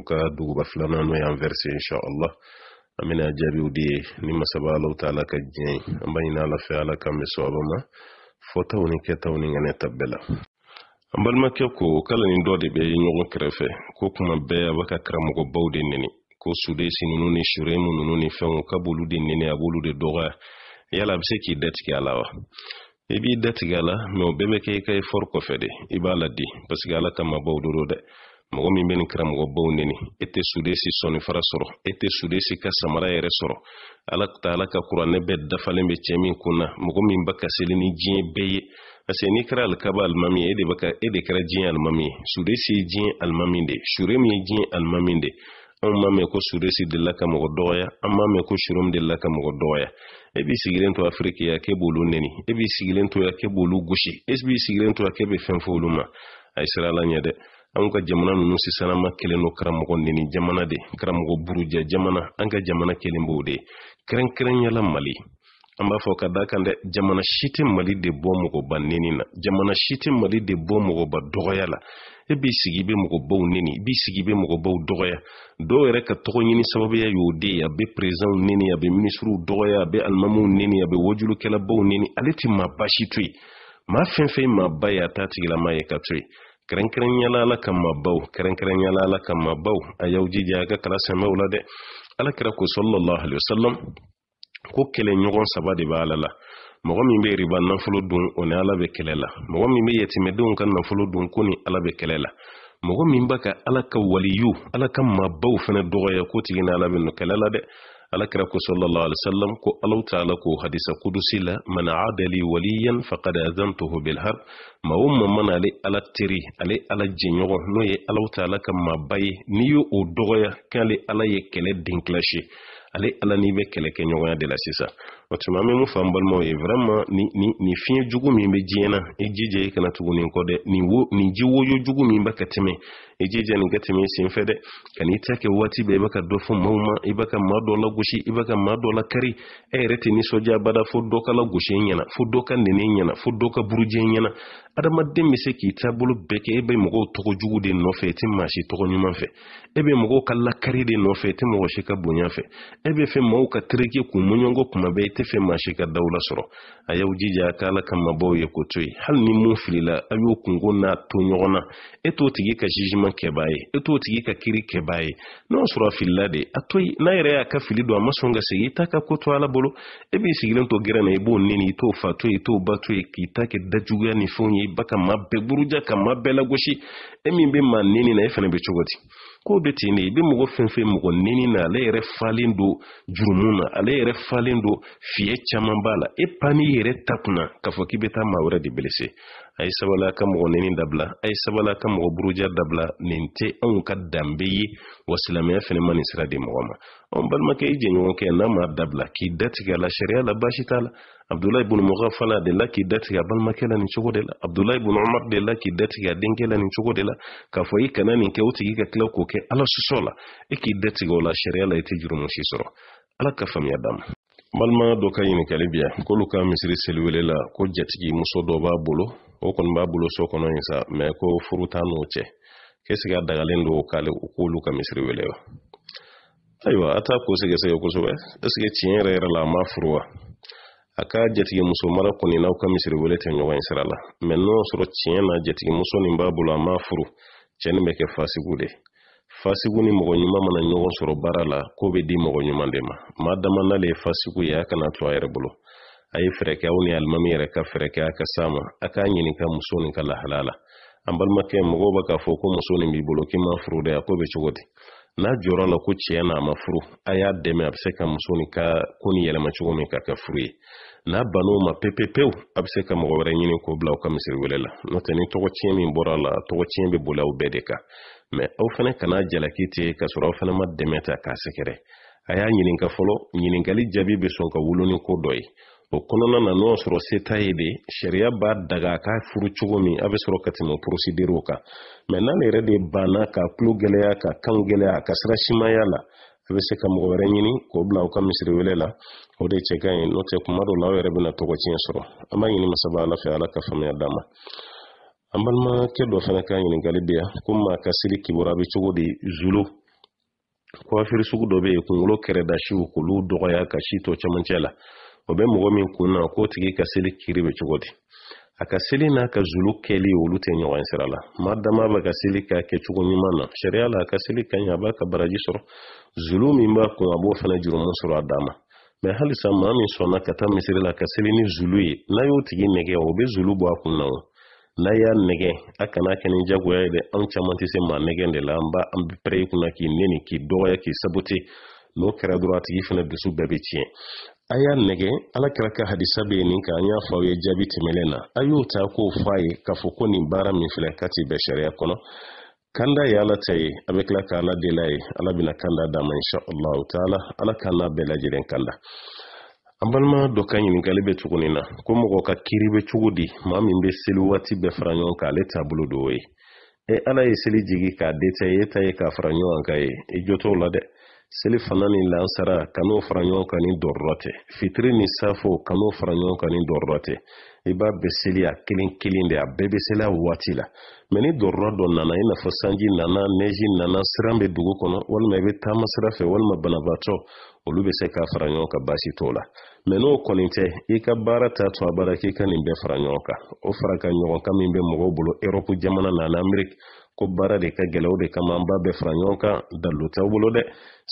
u ka duguba filanan n'o y'an verse insha allah an bɛna jaabiw di ni masabalaw ta taala ka diɲɛ ye an b'a ɲini ala fɛ ala k'an bɛ sababa ma fɔtaw ni kɛtaw ni ŋanɛ ta la an balimakɛ ko kalanin dɔ de bɛ ɲɔgɔn kɛrɛfɛ ko kuma bɛɛ a b'a ka karamɔgɔbaw de nɛni ko sudesi ninnu ni suremu ninnu ni fɛnw ka b'olu de nɛni a b'olu de dɔgɔya yala a bɛ se k'i datigɛ a la wa i b'i datigɛ a la mɛ o bɛɛ bɛ kɛ i ka effort kɔfɛ de i b'a la di paseke ala kama baw de dɛ mɔgɔ min bɛ nin karamɔgɔbaw nɛni e tɛ sudesi sɔnifara sɔrɔ e tɛ sudesi ka samara yɛrɛ sɔrɔ ala taala ka kuranɛ bɛɛ dafalen bɛ cɛ min kun na mɔgɔ min ba ka ni diɲɛ bɛɛ ye parce que n'i kɛra alikaba alimami ye e de kɛra diɲɛ alimami ye suresi ye diɲɛ alimami de sure min ye diɲɛ alimami de anw m'a mɛn ko suresi delila ka mɔgɔ dɔgɔya an m'a mɛn ko surum delila ka mɔgɔ dɔgɔya e b'i sigilen to afiriki ya k'e b'olu neni e b'i sigilen to ya k'e b'olu gosi e b'i sigilen to ya k'e bɛ fɛn fɔ olu ma a ye sira la ɲɛ dɛ anw ka jamana ninnu sisanama kelen do karamɔgɔ neni jamana de karamɔgɔ buruja jamana an ka jamana kelen b'o de kɛrɛnkɛrɛnyala mali an b'a fɔ ka da kan dɛ jamana si tɛ mali de bɔ mɔgɔba neni na jamana si tɛ mali de bɔ mɔgɔba dɔgɔya la e b'i sigi i bɛ mɔgɔbaw neni i b'i sigi i bɛ mɔgɔbaw dɔgɔya dɔw yɛrɛ ka tɔgɔ ɲini sababuya y'o de ye a bɛ perezanw neni a bɛ minisiriw dɔgɔya a bɛ alimamuw neni a bɛ wajulukɛlabaw neni ale tɛ maa basi to yen maa fɛn fɛn ye maa ba ye a t'a tigilamaa ye ka to yen kɛrɛnkɛrɛnyala ala ka mabaw kɛrɛnkɛrɛnyala ala ka mabaw a y'aw jija a ka kala sɛmɛw la dɛ ala kɛra ko sallallahu alaihi wasallam ko kɛlɛ ɲɔgɔn saba de b'a la la mɔgɔ min bɛ riba nafolo dun o ni ala bɛ kɛlɛ la mɔgɔ min bɛ yɛtimɛdenw ka nafolo dun ko ni ala bɛ kɛlɛ la mɔgɔ min b'a ka ala ka waliyu ala ka maabaw fana dɔgɔya ko tigi ni ala bɛ nɔ kɛlɛ la dɛ ala kɛra ko sallallahu alaihi ko alaw taala ko hadisa kudusi la man adali waliyan faqad azantuhu bil harb ma o ma mana ale ala teri ale ala jɛɲɔgɔn n'o ye alaw taala ka maaba ye n'i y'o o dɔgɔya k'ale ala ye kɛlɛ den ale ala n'i bɛ kɛlɛ kɛ ɲɔgɔnya de la sisan o tuma an bɛ mun fɔ an balimaw ye vraiment ni ni ni fiɲɛ jugu min be diɲɛ na i jija i kana tugu nin kɔ dɛ nin wo nin ji woyo jugu min bɛ ka tɛmɛ i jija nin ka tɛmɛ i sen fɛ dɛ ka n'i ta kɛ waati bɛɛ i bɛ ka dɔ fɔ maaw ma i bɛ ka maa dɔ lagosi i bɛ ka maa dɔ lakari e yɛrɛ tɛ nisɔndiya bada fo dɔ ka lagosi i ɲɛna fo dɔ ka nɛni ɲɛna fo dɔ ka burujɛ i ɲɛna adamaden be se k'i taabolo bɛɛ kɛ e be mɔgɔw tɔgɔ jugu de nɔfɛ i e tɛ maa tɔgɔ ɲuman fɛ e be mɔgɔw ka lakari de nɔfɛ i e tɛ mɔgɔ si ka bonya fɛ e be fɛ maw ka tereke k'u muɲɔgɔ kuma bɛɛ i e tɛ fɛ maa ka daw lasɔrɔ a y'aw jija a ala ka mabaw ye ko to ye hali ni mun filila a y'o kungo n'a to ɲɔgɔn na e t'o tigi ka jijiman kɛbaa ye e t'o tigi ka kiri kɛbaa ye n'o sɔrɔ a filila de a to ye n'a yɛrɛ y'a ka fili don a ma sɔn ka segi i t'a ka ko to ala bolo e b'i sigilen to gɛrɛn na i b'o neni i t'o fa to ye i t'o ba to ye k'i ta kɛ dajuguya ni fɛnw ye k'i ba ka ma bɛɛ buruja ka ma bɛɛ lagosi e min bɛ maa nɛni na e fana bɛ cogo di ko bɛ ten de i bɛ mɔgɔ fɛn fɛn mɔgɔ nɛni na ale yɛrɛ falen don jurumu na ale yɛrɛ falen don fiyɛ caman b'a la e pani n'i yɛrɛ ta kunna k'a fɔ k'i bɛ taa maa wɛrɛ de belese a ye sabali a ka mɔgɔ nɛni dabila a ye sabali a ka mɔgɔ buruja dabila nin tɛ anw ka danbe ye wa silamɛya fana ma nin sira di mɔgɔ ma anw balimakɛ i jɛɲɔgɔnkɛ n'a m'a dabila k'i datigɛ la sariya la baasi t'a la abdulahi ibn Mughafala fana delila k'i datigɛ a balimakɛ la nin cogo de la abdulahi bun umar delila k'i datigɛ a denkɛ la nin cogo de la k'a fɔ i kana nin kɛ o ka tila k'o kɛ ala sɔsɔ la i k'i datigɛ la sariya la i tɛ jurumu si ala ka faamuya d'a ma balima dɔ ka ɲininkali bi ka misiri seliwele la ko jatigi muso dɔ b'a bolo o kɔni b'a bolo so kɔnɔ yen sa mɛ ko furu n'o cɛ k'esigi a dagalen do k'ale k'olu ka misiri welewa Aywa ata a t'a ko sɛgɛsɛgɛ kosɛbɛ ɛsike tiɲɛ yɛrɛ la mafruwa a jatigi muso mara kɔni n'aw ka misiri wele tɛ ɲɔgɔn ye sira la mɛ n'o sɔrɔ tiɲɛ na jatigimuso nin b'a bolo a m'a furu cɛ nin bɛ kɛ fasigu de fasigu ni mɔgɔ ɲuman mana ɲɔgɔn sɔrɔ baara la ko bɛ di mɔgɔ ɲuman de ma maa dama n'ale ye fasigu ye a kana to a yɛrɛ bolo a ye fɛɛrɛ kɛ aw ni alimami yɛrɛ ka fɛɛrɛ kɛ a ka s'a ma a k'a ɲininka muso nin ka lahala la an balimakɛ mɔgɔw ba k'a fɔ ko muso nin b'i bolo k'i ma furu dɛ a ko bɛ cogo di n'a jɔrɔ la ko tiɲɛ n'a ma furu a y'a dɛmɛ a bɛ se ka muso ni ka ko ni yɛlɛma cogo min ka kɛ furu ye n'a ban'o ma pepepewu a bɛ se ka mɔgɔ wɛrɛ ɲini k'o bila aw ka misiri wele la n'o tɛ ni tɔgɔ tiɲɛ min bɔra a la tɔgɔ tiɲɛ bɛ boli aw bɛɛ de kan mɛ aw fana kana jalaki ten ka sɔrɔ aw fana ma dɛmɛ ta k'a sɛgɛrɛ a y'a ɲininka fɔlɔ ɲininkali jaabi bɛ sɔn ka wolo ni ko dɔ ye o kɔnɔna na n'o sɔrɔ se t'a ye de sariya b'a daga a k'a furu cogo min a bɛ sɔrɔ ka tɛmɛ porosiderew kan mɛ n'ale yɛrɛ de banna ka tulo gɛlɛya ka kanw gɛlɛya ka sira simaya la a bɛ se ka mɔgɔ wɛrɛ ɲini k'o bila aw ka misiri wele la o de cɛ ka ɲi n'o tɛ kuma dɔw la aw yɛrɛ bɛna tɔgɔ tiɲɛ sɔrɔ an b'a ɲini masaba ala fɛ ala ka faamuya d'a ma an balimakɛ dɔ fana ka ɲininkali bɛ yan ko maa ka seli kibaru a bɛ cogo di zulu coiffure sugu dɔ bɛ yen kunkolo kɛrɛdasiw k'olu dɔgɔya ka si to camancɛ la o bɛ mɔgɔ min kun na k'o tigi ka seli kiri bɛ cogo di a ka seli n'a ka zulu kɛli olu tɛ ɲɔgɔn sira la maa dama bɛ ka seli k'a kɛcogo ɲuman na sariya la a ka seli ka ɲi a b'a ka baraji sɔrɔ zulu min b'a kun a b'o fana jurumu sɔrɔ a dama ma mɛ halisa maa min sɔnna ka taa misiri la ka seli ni zulu ye n'a y'o tigi nɛgɛ o bɛ zulu bɔ a kun na o n'a y'a nɛgɛ a kana kɛ ni jagoya ye dɛ anw caman tɛ se maa nɛgɛ de la an b'a an pɛrɛ i kunna k'i nɛni k'i dɔgɔya k'i sabote n'o kɛra dɔrɔn a tigi fana dusu bɛɛ bɛ tiɲɛ a y'a nɛgɛ ala kɛra ka hadisa be ye nin ka an y'a fɔ aw ye jaabi tɛmɛlen na a y'o ta k'o fɔ a ye k'a fɔ ko nin baara min filɛ ka ti bɛ sariya kɔnɔ kanda ye ala ta ye a bɛ kila k'a la dela ye ala bena kanda dama insha allahu taala ala kaa na bɛɛ lajɛlen kanda an balima dɔ ka ɲiningali be tugunin na ko mɔgɔ ka kiri be cogo di ma min be seli waati bɛɛ fara ɲɔgɔn ka ale taabolo do o ye e ala ye seli jigi k'a deta ye e ta ye k'a fara ɲɔgɔn ka ye i jotow la dɛ e seli fana ni lansara kan'o fara ɲɔgɔn ka ni dɔrɔrɔ tɛ fitiri ni safo kan'o fara ɲɔgɔn kan ni dɔrɔrɔ tɛ i b'a bɛ seli a kelen kelen de a bɛɛ bɛ seliya waati la mɛ ni dɔrɔrɔ dɔ nana i n'a fɔ sanji nana nɛji nana siran bɛ dugu kɔnɔ walima i bɛ taama sira fɛ walima banabaatɔ olu bɛ se k'a fara ɲɔgɔn kan baasi t'o la mɛ n'o kɔni tɛ i ka baara t'a to a baara k'i ka nin bɛɛ fara ɲɔgɔn kan o fara ka ɲɔgɔn kan min bɛ mɔgɔw bolo erɔpu jamana n'a ameriki ko baara de ka gɛlɛ de kama an b'a bɛɛ fara ɲɔgɔn kan dalilu t'aw bolo dɛ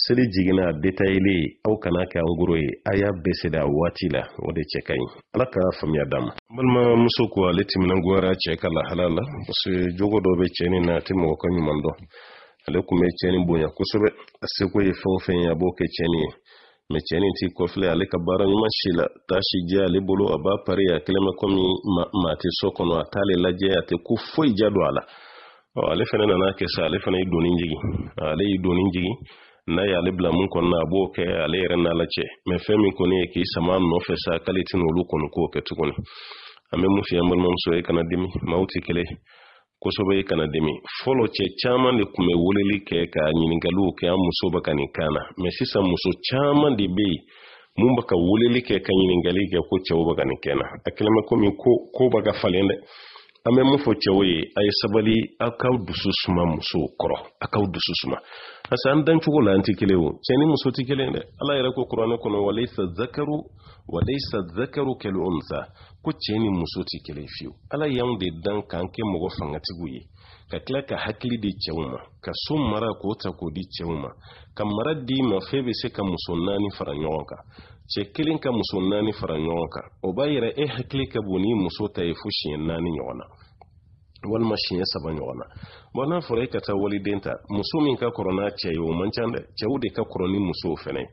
seli jiginna detayile aw kana kɛ an goro ye a y'a bɛɛ seli a waati la o de cɛ ka ɲi ala ka faamuya d'a ma balima muso ko ale timinangoyara cɛ ka lahala la parce que jogo dɔ bɛ cɛ ni na a tɛ mɔgɔ ka ɲuman dɔn ale kun bɛ cɛ ni bonya kosɛbɛ a seko ye fɛn o fɛn ye a b'o kɛ cɛ ni ye mɛ cɛni t'i kɔfilɛ ale ka baara ɲuman si la taa si jɛ ale bolo a b'a pari a kelen bɛ komi maa tɛ so kɔnɔ a t'ale lajɛ a tɛ ko foyi ja don a la ale fɛnɛ nana kɛ sa ale fana ye doni jigi ale ye doni jigi n'a y'ale bila mun kɔnɔna a b'o kɛ ale yɛrɛ n'a la cɛ mɛ fɛn min kɔni ye k'i sama nɔfɛ sa k'ale tɛna olu kɔni k'o kɛ tuguni an bɛ mun f'i an balimamuso ye kana dimi maaw tɛ kelen kosɛbɛ i kana dimi fɔlɔ cɛ caman de tun bɛ weleli kɛ ka ɲininkaliw kɛ an muso bɛ ka nin kan na mɛ sisan muso caman de bɛ yen mun bɛ ka weleli kɛ ka ɲininkali kɛ ko cɛw bɛ ka nin kɛ na a kɛlen bɛ komi ko ko bɛ ka falen dɛ an bɛ mun fɔ cɛw ye a ye sabali aw k'aw dusu suma musow kɔrɔ a k'aw dusu suma parce que an dancogo la an tɛ kelen o cɛ ni muso tɛ kelen dɛ ala yɛrɛ ko kuranɛ kɔnɔ walaysa zakaru walaysa zakaru kal unsa ko cɛ ni muso tɛ kelen fiyewu ala y'anw de dan k'an kɛ mɔgɔ fangatigiw ye ka tila ka hakili di cɛw ma ka so mara k'o ta k'o di cɛw ma ka mara di ma fɛn bɛ se ka muso naani fara ɲɔgɔn kan cɛ kelen ka muso naani fara ɲɔgɔn kan o b'a yira e hakili ka bon nii muso ta ye fo siɲɛ naani ɲɔgɔn na walima siɲɛ saba ɲɔgɔn na bɔn n'a fɔra e ka taa waliden ta muso min ka kɔrɔ n'a cɛ ye o man dɛ cɛw de ka kɔrɔ ni musow fɛnɛ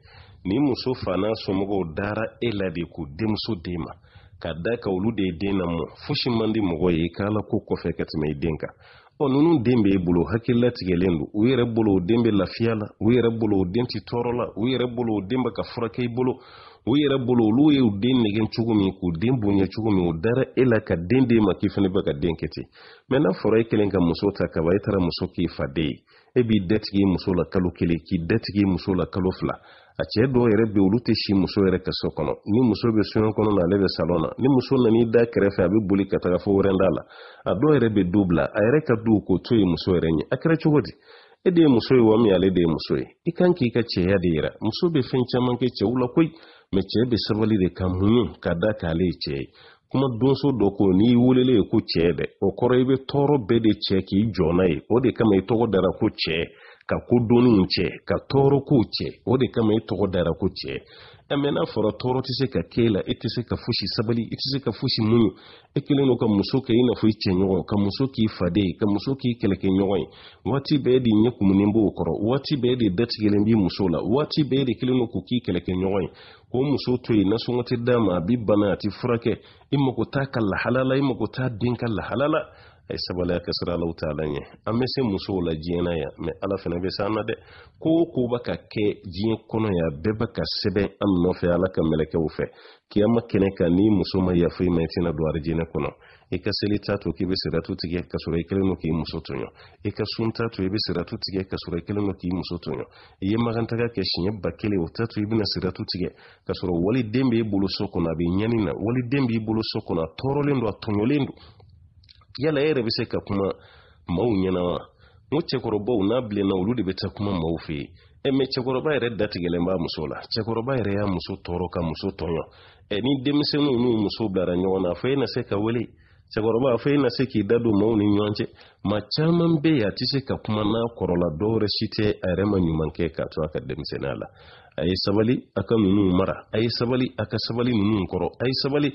ni muso fa n'a somɔgɔw dara e la de k'u denmuso den ma ka da ka olu de ye den lamɔ fosi man di mɔgɔ ye i ka ala ko kɔfɛ ka tɛmɛ i den kan ɔ ninnu den b'e bolo hakililatigɛlen do u yɛrɛ bolo o den bɛ lafiya la u yɛrɛ bolo o den ti tɔɔrɔ la u yɛrɛ bolo o den bɛ ka furakɛ i bolo u yɛrɛ bolo olu ye u den nɛgɛ cogo min k'u den bonya cogo min o dara e la ka den d'e ma k'i fana bɛ ka den kɛ ten mɛ n'a fɔra e kelen ka muso ta kaba e taara muso k'i faden ye e b'i datigi i muso la kalo kelen k'i datigi i muso la kalo fila a cɛɛ dɔw yɛrɛ be olu tɛ si muso yɛrɛ kaso kɔnɔ ni muso be soɲɔ kɔnɔ na ale bɛ salon na ni muso nan'i da kɛrɛfɛ a bɛ boli ka taga fo wɛrɛnda la a dɔw yɛrɛ be du bila a yɛrɛ ka du k'o to ye muso yɛrɛ ɲɛ a kɛra cogo di e de ye muso ye wa min ale de ye muso ye i kan k'i ka cɛya de yira muso bɛ fɛn caman kɛ cɛw la koyi mɛ cɛ bɛ sabali de ka muɲu ka da k'ale ye cɛ ye kuma donso dɔ ko n'i welele ye ko cɛ dɛ o kɔrɔ i bɛ tɔɔrɔ bɛɛ de cɛ k'i jɔ n'a ye o de kama i tɔgɔ dara ko cɛ ka kodɔnniw cɛ ka tɔɔrɔkow cɛ o de kama i tɔgɔ dara ko cɛ mɛ n'a fɔra tɔɔrɔ tɛ se ka kɛ la i tɛ se ka fosi sabali i tɛ se ka fosi muɲu e kelen do ka muso kɛ i n'a fɔ i cɛɲɔgɔn ka muso k'i faden ye ka muso k'i kɛlɛkɛɲɔgɔn ye waati bɛɛ de ɲɛ kumunen b'o kɔrɔ waati bɛɛ de datigilen b'i muso la waati bɛɛ de kelen do k'o k'i kɛlɛkɛɲɔgɔn ye k'o muso to yen nasɔngɔ tɛ d'a ma a b'i bana a tɛ furakɛ i mago t'a ka lahala la i mago t'a den ka lahala la a ye sabaliya kɛ sira alaw taala ɲɛ an be se musow la diɲɛ na mɛ ala fana bɛ se an na dɛ koo o ko ka kɛ jiɲɛ kɔnɔ yan bɛɛ ba ka sɛbɛ an nɔfɛ ala ka mɛlɛkɛw fɛ kiyama kɛnɛ kan n'i muso ma yafa i ma i tɛna don arijinɛ kɔnɔ i ka seli t'a to k'i bɛ siratu tigɛ ka sɔrɔ i kelen don k'i muso toɲɔ i ka sun t'a to i bɛ siratu tigɛ ka sɔrɔ i kelen don k'i muso toɲɔ i ye magantaga kɛ siɲɛ ba kelen o t'a to i bɛna siratu tigɛ ka sɔrɔ waliden b'i bolo so kɔnɔ a bɛ ɲani na waliden b'i bolo so kɔnɔ a tɔɔrɔlen don a tɔɲɔlen don yala yɛrɛ bɛ se ka kuma maaw ɲɛna wa n cɛkɔrɔbaw n'a bilenna olu de bɛ taa kuma maaw fɛ ɛ mɛ cɛkɔrɔba yɛrɛ datigɛlen b'a muso la cɛkɔrɔba yɛrɛ y'a muso tɔɔrɔ ka muso tɔɲɔ ɛ e ni denmisɛnninw n'u muso bilara ɲɔgɔn na a fɔ e na se ka wele cɛkɔrɔba fɔ e na se k'i da don maaw ni ɲɔgɔn cɛ maa caman bɛ yen a tɛ se ka kuma n'a kɔrɔla dɔ si tɛ a yɛrɛ ma ɲuman kɛ k'a to a ka denmisɛnninya la a ye sabali a ka ninnu mara a ye sabali a ka sabali ninnu kɔrɔ a ye sabali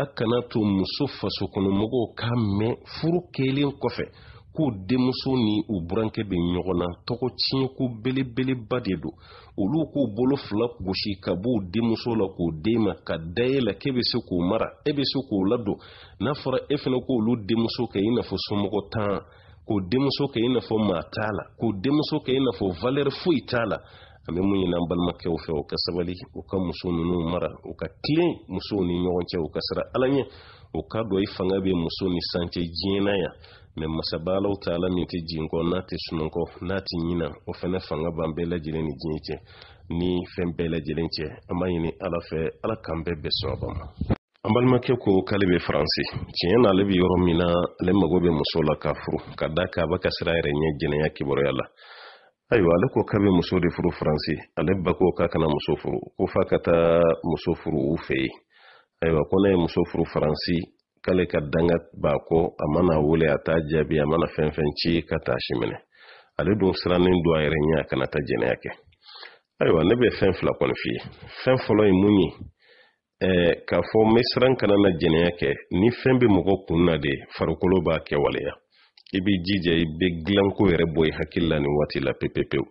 a kana to muso fasokɔnɔmɔgɔw k'a mɛn furu kelen kɔfɛ k'u denmuso ni u burankɛ bɛ ɲɔgɔn na tɔgɔ tiɲɛko belebeleba de don olu k'u bolo fila gosi ka b'u denmuso la k'o den ma ka daye la k'e bɛ se k'o mara e bɛ se k'o ladon n'a fɔra e fana k'olu denmuso kɛ i n'a fɔ somɔgɔ tan k'o denmuso kɛ i n'a fɔ maa t'a la k'o denmuso kɛ i n'a fɔ valeur foyi t'a la ani mun ɲini an balimakɛw fɛ u ka sabali u ka muso ninnu mara u ka tilen musow ni ɲɔgɔn cɛ u ka sira ala ɲɛ u ka dɔ i fanga bɛ muso ni san cɛ ya na yan mɛ masabalaw ta ala min tɛ jinkɔ n'a tɛ sunɔgɔ n'a tɛ ɲina o fɛnɛ fanga b'an bɛɛ lajɛlen ni diɲɛ cɛ ni fɛn bɛɛ lajɛlen cɛ an b'a ɲini ala fɛ ala k'an bɛɛ bɛn sababa ma an balimakɛ ko k'ale bɛ faransi tiɲɛ na ale bɛ yɔrɔ min na ale mago bɛ muso la k'a furu ka da kan a b'a ka sira yɛrɛ ɲɛ jɛnɛya kibaruya la ayiwa ale ko kabi muso de furu faransi ale ba ko k'a kana muso furu ko f'a ka taa muso furu u fɛ yen ayiwa ko ne ye muso furu faransi k'ale ka danga b'a kɔ a mana wele a t'a jaabi a mana fɛn fɛn ci ka taa si minɛ ale dun sirannen don a yɛrɛ ɲɛ a kana taa jɛnɛya kɛ ayiwa ne bɛ fɛn fila kɔni f'i ye fɛn fɔlɔ ye mun ye eh, ɛɛ k'a fɔ n bɛ siran kana na jɛnɛya kɛ ni fɛn bɛ mɔgɔ kun na de farikolo b'a kɛwaleya i b'i jija i bɛ dilanko yɛrɛ bɔ i hakili la nin waati la pepepewu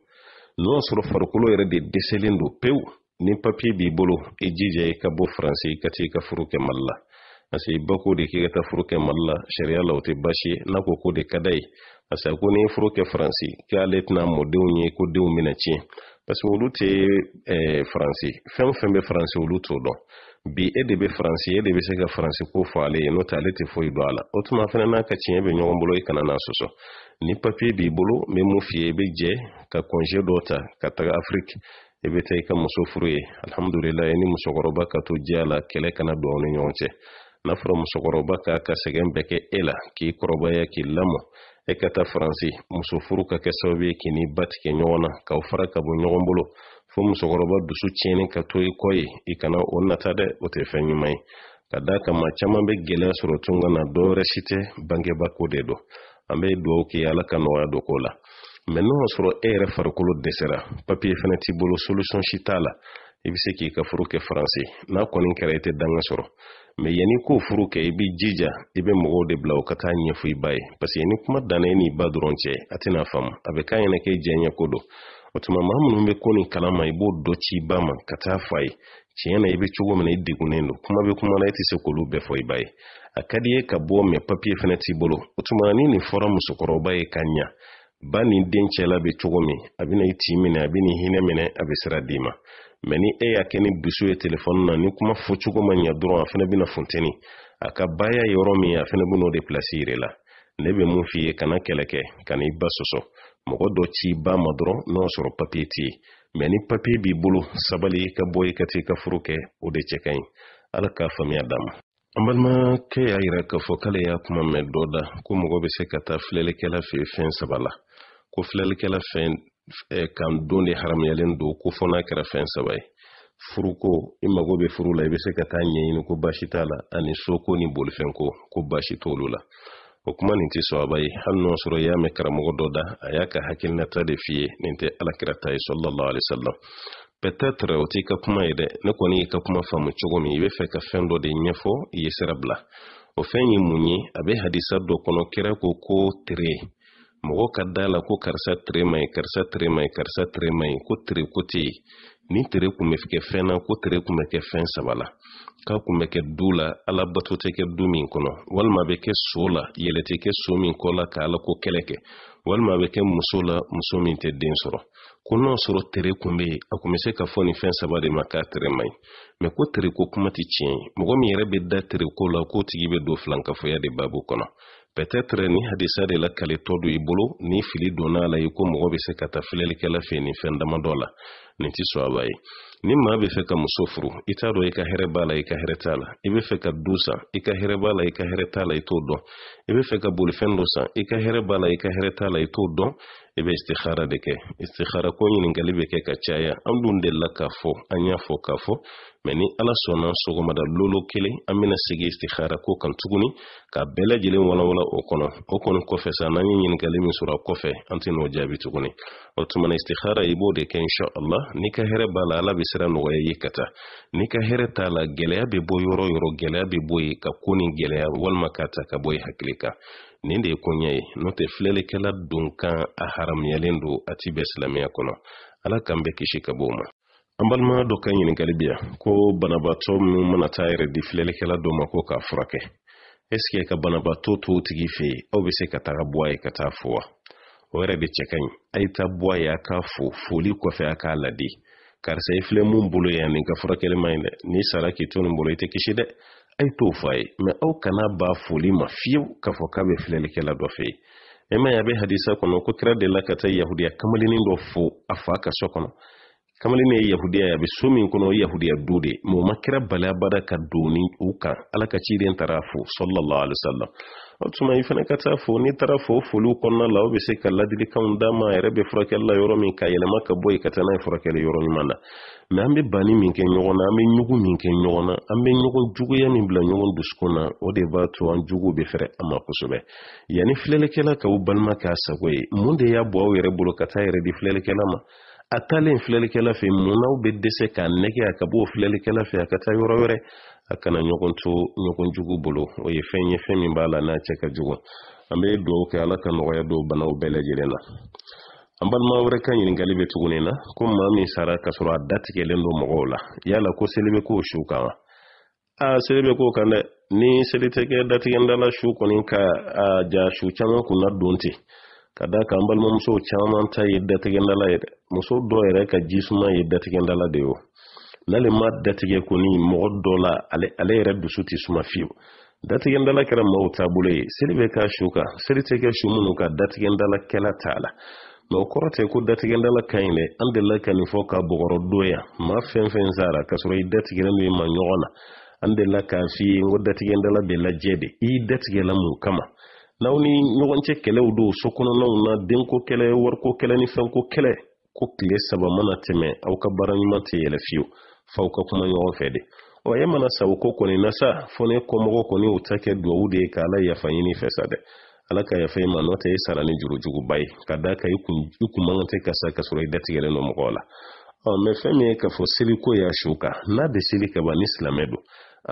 n'o y'a sɔrɔ farikolo yɛrɛ de dɛsɛlen don pewu ni papiye b'i bolo i jija i ka bɔ faransi i ka t'i ka furu kɛ mali la parce i bako de k'i ka taa furu kɛ mali la sariya la o tɛ baasi ye n'a ko ko de ka da ye parce que ko n'i ye furu kɛ faransi k'ale tɛna denw ye ko denw bɛna tiɲɛ parce que olu tɛ eh, faransi fɛn o fɛn bɛ faransi olu t'o dɔn bi e de bɛ faransi e de bɛ se ka faransi ko fɔ ale ye n'o tɛ ale tɛ foyi don a la o tuma fana n'a ka tiɲɛ bɛ ɲɔgɔn bolo i e kana n'a sɔsɔ ni papiye b'i bolo n bɛ mun e be i jɛ ka konje dɔ ta ka taga afiriki i e be taa i ka muso furu ye alihamudulilayi ni musokɔrɔba ka to diya la kɛlɛ kana don aw ni ɲɔgɔn cɛ n'a fɔra musokɔrɔba k'a ka sɛgɛn bɛɛ kɛ e la k'i kɔrɔbaya k'i lamɔ e ka taa faransi muso furu ka kɛ sababu ye k'i n'i ba tigɛ ɲɔgɔn na k'aw fara ka bɔ ɲɔgɔn bolo fo musokɔrɔba dusu tiɲɛni ka to i kɔ ye i kana o nata dɛ o tɛ fɛn ɲuman ye ka daa kama caaman be gwɛlɛya sɔrɔ tun ka na dɔ wɛrɛ si tɛ bangeba de don an be duwaw kɛ ala ka nɔgɔya do ko la mɛ n'o y'a sɔrɔ e yɛrɛ farikolo dɛsɛra papiye fɛnɛ t'i bolo solusɔn si t'a la i be se k'i ka furu kɛ faransi n'a kɔni kɛra i e tɛ danga sɔrɔ mɛ yanni k'o furu kɛ i b'i jija i bɛ mɔgɔw de bila o ka taa ɲɛfɔ i ba ye parseke ni kuma danna i n'i ba dɔrɔn cɛ a tɛna faamu a bɛ k'a ɲɛna k'e jɛ don o tuma maa minnu bɛ ko nin kalama i b'o dɔ ci i ba ma ka taa f'a ye tiɲɛ na i bɛ cogo min na i degunnen don kuma bɛ kuma na e tɛ se k'olu bɛɛ fɔ i ba ye a ka di ye ka bɔ mɛ papiye fana t'i bolo o tuma ni nin fɔra musokɔrɔba ye ka ɲa ba ni den cɛla bɛ cogo min a bɛna i tin minɛ a bɛ n'i hinɛ minɛ a bɛ sira d'i ma mɛ ni e y'a kɛ ni dusu ye telefɔni na ni kuma fɔcogo ma ɲa dɔrɔn a fana bɛna funteni a ka baya yɔrɔ min a fana bɛ n'o de pilasi yire la ne bɛ mun f'i ye kana kɛlɛ kɛ ka ba sɔsɔ mɔgɔ dɔ ci ba ma dɔrɔn n'o sɔrɔ papiye tɛ yen mɛ ni papiye b'i bolo sabali ka bɔ i ka taa i ka furu kɛ o de cɛ ka ɲi ala k'a faamuya d'a ma an balimakɛ y'a yira k'a fɔ k'ale y'a kuma mɛn dɔ da ko mɔgɔ bɛ se ka taa filɛlikɛla fɛ fɛn saba la ko filɛlikɛla fɛn kan don de haramuyalen don ko fɔ n'a kɛra fɛn saba ye furuko i mago bɛ furu la i bɛ se ka taa ɲɛɲini ko baasi t'a la ani soko ni bolifɛnko ko baasi t'olu la o kuma nin tɛ sawaba ye hali n'o sɔrɔ i y'a mɛn karamɔgɔ dɔ da a y'a ka hakilinata de f'i ye nin tɛ alakira ta ye sallallahu alaihi wasallam peut-être o t'i ka kuma ye dɛ ne kɔni y'i ka kuma faamu cogo min i bɛ fɛ ka fɛn dɔ de ɲɛfɔ i ye sira bila o fɛn ye mun ye a bɛ hadisa dɔ kɔnɔ kira ko ko tere mɔgɔ ka da la ko karisa tere man ɲi karisa tere man ɲi karisa tere man ɲi ko tere ko tɛ yen ni tere kun bɛ kɛ fɛn na ko tere kun bɛ kɛ fɛn saba la k'a kun bɛ kɛ du la alabato tɛ kɛ du min kɔnɔ walima a bɛ kɛ so la yɛlɛ tɛ kɛ so min kɔ la ka ala ko kɛlɛ kɛ walima a bɛ kɛ muso la muso min tɛ den sɔrɔ ko n'a sɔrɔ tere kun bɛ yen a kun bɛ se ka fɔ nin fɛn saba de ma k'a tere man ɲi mɛ ko tere ko kuma tɛ tiɲɛ ye mɔgɔ min yɛrɛ bɛ da tere ko la k'o tigi bɛ don filankafoya de baabu kɔnɔ peut-être ni hadisa de la kaletɔ don i bolo ni fili donna a la i ko mɔgɔ bɛ se ka taa filɛlikɛla fɛ nin fɛn damadɔ la nin ti sɔaba ye ni maa bɛ fɛ ka muso furu i t'a dɔn i ka hɛrɛ b'a la i ka hɛrɛ t'a la i bɛ fɛ ka du san i ka hɛrɛ b'a la i ka hɛrɛ t'a la i t'o dɔn i bɛ fɛ ka bolifɛn dɔ san i ka hɛrɛ b'a la i ka hɛrɛ t'a la i t'o dɔn i bɛ istihara de kɛ istihara ko ɲininkali bɛ kɛ ka caya an dun delila k'a fɔ an y'a fɔ k'a fɔ mɛ ni ala sɔnna sɔgɔmada lolo kelen an bɛna sigi istikhara ko kan tuguni ka bɛɛ lajɛlen walawala o kɔnɔ o kɔni kɔfɛ sa n'an ye ɲininkali min sɔrɔ a kɔfɛ an tɛ n'o jaabi tuguni o tuma na istihara i b'o de kɛ insha allah n'i ka hɛrɛ b'a la ala be sira nɔgɔya ye ka ta n'i ka hɛrɛ t'a la gwɛlɛya be bɔ yɔrɔ yɔrɔ gwɛlɛya be bɔ ye ka koo ni gwɛlɛya walima ka ta ka bɔ ye hakili kan nin de ye koɲɛ ye n'o tɛ filɛlikɛla don kan a haramuyalen do a ti bɛn kɔnɔ ala k'an bɛ kisi ka bɔ ma an balima dɔ ka ɲininkali bi ko banabaatɔ minw mana taa yɛrɛ di filɛlikɛla dɔ ma ko k'a furakɛ ɛsike ka banabaatɔ to tigi fɛ aw be se ka taga bɔ a ye ka taa fɔ wa o yɛrɛ bɛ cɛ ka ɲi a y'i ta bɔ a ye a k'a fo foli kɔfɛ a k'a ladi karisa i filɛ mun bolo yan nin ka furakɛli man ɲi dɛ n'i sara k'i to nin bolo i tɛ kisi dɛ a ye t'o fɔ a ye mɛ aw kana ba foli ma fiyewu k'a fɔ k'a bɛ filɛlikɛla dɔ fɛ yen e ma ye a bɛ hadisa kɔnɔ ko kira de la ka taa yahudiya kamalennin dɔ fo a fa ka so kɔnɔ kamalenni ye yahudiya ye a be so min kɔnɔ yahudiya du de mɔɔ ma kira bala bada ka don ni u kan ala ka ciden taara fo salallahu alai wasalam o tuma i fana ka taa fo n'i taara fo foliw kɔnɔna la o be se ka ladilikanw d'a ma yɛrɛ be furakɛli la yɔrɔ min ka yɛlɛma ka bɔ ye ka taa n'a ye furakɛli yɔrɔ ɲuman na ma an be bani min kɛ ɲɔgɔn na an be ɲugu min kɛ ɲɔgɔn na an be ɲɔgɔn juguya min bila ɲɔgɔn dusukun na o de b'a to an juguw be fɛrɛ an ma kosɛbɛ yanni filɛlikɛla ka u balima k'a sago ye mun de y'a bɔ aw yɛrɛ bolo ka taa yɛrɛ di filɛlikɛla ma a talen filɛlikɛla fɛ mun n'aw bɛ dɛsɛ k'a nɛgɛ a ka b'o filɛlikɛla fɛ a ka taa yɔrɔ wɛrɛ a kana ɲɔgɔn to ɲɔgɔn jugu bolo o ye fɛn ye fɛn min b'a la n'a cɛ ka jugu an bɛ dugawu kɛ ala ka nɔgɔya don banaw bɛɛ lajɛlen na an balima wɛrɛ ka ɲininkali bɛ tuguni na ko maa min sara ka sɔrɔ a datigɛlen don mɔgɔw la yala ko seli bɛ k'o su kan wa aa seli bɛ k'o kan dɛ ni seli tɛ kɛ datigɛnda la su kɔni ka a ja su caman kunna don ten ka da kan balimamusow caman ta ye datigɛdala ye muso dɔ yɛrɛ ka jisuma ye datigɛdala de yo n'ale ma datigɛ kɔni ale, ale yɛrɛ dusu suma fiyewu datigɛdala kɛra maaw taabolo ye seli bɛ k'a su kan seli tɛ kɛ su minnu kan datigɛdalakɛla t'a la mɛ o kɔrɔ tɛ ko datigɛdala ka ɲi dɛ an delila ka nin fɔ ka bɔgɔrɔ don yan i datigɛlen don i n'aw ni ɲɔgɔn cɛ kɛlɛw do sokɔnɔnaw na denko kɛlɛ wariko kɛlɛ ni fɛnko kɛlɛ ko tile saba mana tɛmɛ aw ka baara ɲuman tɛ yɛlɛ fiyewu f'aw ka kuma ɲɔgɔn fɛ de ɔ e mana sa o ko kɔni na sa fɔ ne kɔmɔgɔ kɔni o ta kɛ duwawu de ye ka yafa ɲini fɛ sa dɛ ala ka yafa i ma n'o tɛ i sara ni jurujuguba ye ka d'a kan i kun man kan tɛ ka ka sɔrɔ i datigɛlen don mɔgɔw la ɔ mɛ fɛn min ye k'a fɔ seliko y'a su kan n'a bɛ seli ka ni silamɛ don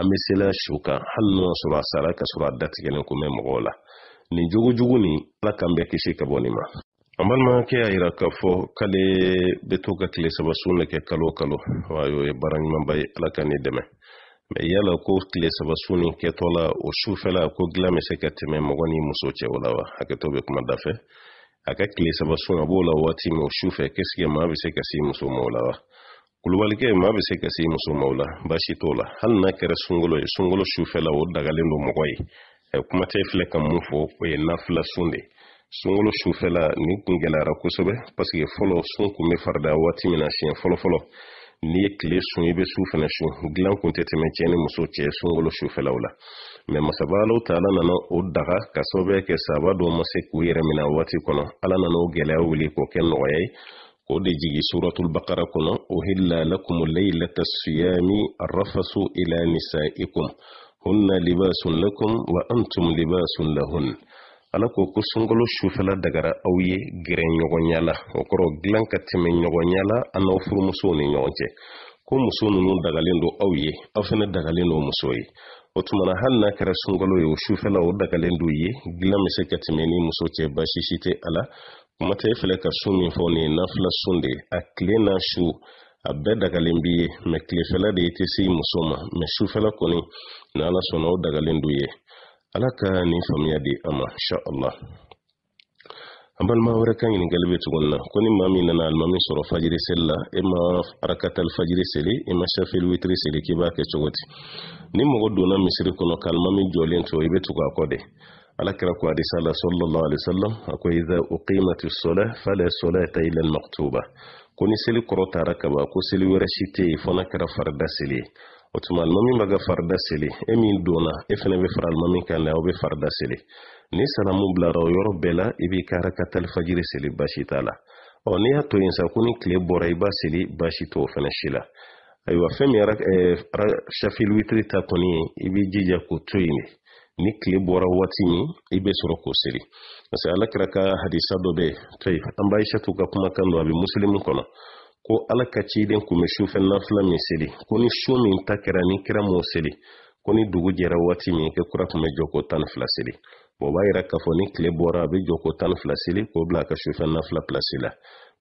an bɛ seliya su kan hali n'o y'a sɔrɔ a sara ka sɔrɔ a datigɛlen kun bɛ mɔgɔw la nin jogojugu nin ala k'an bɛɛ kisi ka bɔ nin ma an balimakɛ y'a yira k'a fɔ k'ale bɛ to ka tile saba sun ne kɛ kalo kalo wayo ye baara ɲumanba ye ala ka ni dɛmɛ mɛ yala ko tile saba sun nin kɛtɔ la o sufɛla ko gilan bɛ se ka tɛmɛ mɔgɔ ni muso cɛ o la wa hakɛtɔ bɛ kuma da a ka tile saba sun a b'o la waati min o sufɛ kɛsike maa bɛ se ka si muso ma o la wa kulubalikɛ maa bɛ se ka si muso ma o la baasi t'o la hali n'a kɛra sunkolo ye sunkolo sufɛla o dagalen don mɔgɔ ye Eh, kuma tɛ filɛ ka mun fɔ o ye nafila sun de sunkalo sufɛla nin kun gɛlɛyara kosɛbɛ paseke fɔlɔ sun kun bɛ farida waati min na siɲɛ fɔlɔfɔlɔ n'i ye tile sun i bɛ su fɛnɛ sun dilan kun tɛ tɛmɛ cɛ ni muso cɛ sunkalo sufɛlaw la mɛ masaba alaw taala nana o daga ka sababuya kɛ saba dɔw ma se k'u yɛrɛ mina waati kɔnɔ ala nana o gɛlɛya wuli k'o kɛ nɔgɔya ye k'o de jigi suratul bakara kɔnɔ uhilla lakum laylata siyami arrafasu ila nisaikum hunna لباس lakum wa لباس لهن alako ala ko sunkalo sufɛla dagara aw ye gɛrɛ ɲɔgɔnya la o kɔrɔ dilan ka tɛmɛ ni ɲɔgɔn ko muso ninnu dagalen don aw ye aw fɛnɛ dagalen don muso ye o hali n'a kɛra sunkalo ye o sufɛla o dagalen don ye dilan bɛ se ka tɛmɛ ni muso cɛ bashishite si tɛ kuma e ka sun min fɔ nin ye nafila sun de a tile n'a su a bɛɛ dagalen ye mɛ tilefɛla de i tɛ se i ni ala sɔnna o dagalen do ye ala ka nin faamuya di an ma insha allah an balima wɛrɛ ka ɲininkali be tuguni na ko ni maa min nana alimami sɔrɔ fajiri seli la e ma arakatal fajiri seli i ma safili witiri seli k'i b'a kɛ cogo ti ni mɔgɔ donna misiri kɔnɔ ka alimami jɔlen to i be tugu a kɔ de ala kira ko hadisa la sallallahu alaihi wasallam a ko idha uqimati sola fala solata illa almaktuba ko ni seli kɔrɔ tara kaba ko seli wɛrɛ si tɛ yen fɔ n'a kɛra farida seli ye o tuma alimami b'a ka farida seli e min donna e fɛnɛ bɛ fara alimami kan la aw bɛ farida seli ni salamu bilara o yɔrɔ bɛɛ la i b'i ka arakatali fajiri seli basi t'a la ɔ n'i y'a to yen sa ko ni tile bɔra i b'a seli basi t'o fɛnɛ si la ayiwa fɛn min shafil witiri ta kɔni ye i b'i jija k'o to yen ni tile bɔra waati min i bɛ sɔrɔ k'o seli parce que alakira ka hadisa dɔ bɛ yen to yen an b'a ka kumakan don a bɛ muslimu kɔnɔ ko ala ka ciden kun be sufɛ nafila min seli ko ni su min ta kɛra ni kira m'o seli ko ni dugu jɛra waati min kɛ kura kun be jɔ ko tan ni fila seli o b'a yira k'a fɔ ni tile bɔra a bɛ jɔ ko tan ni fila seli k'o bila a ka sufɛ nafila pilasi la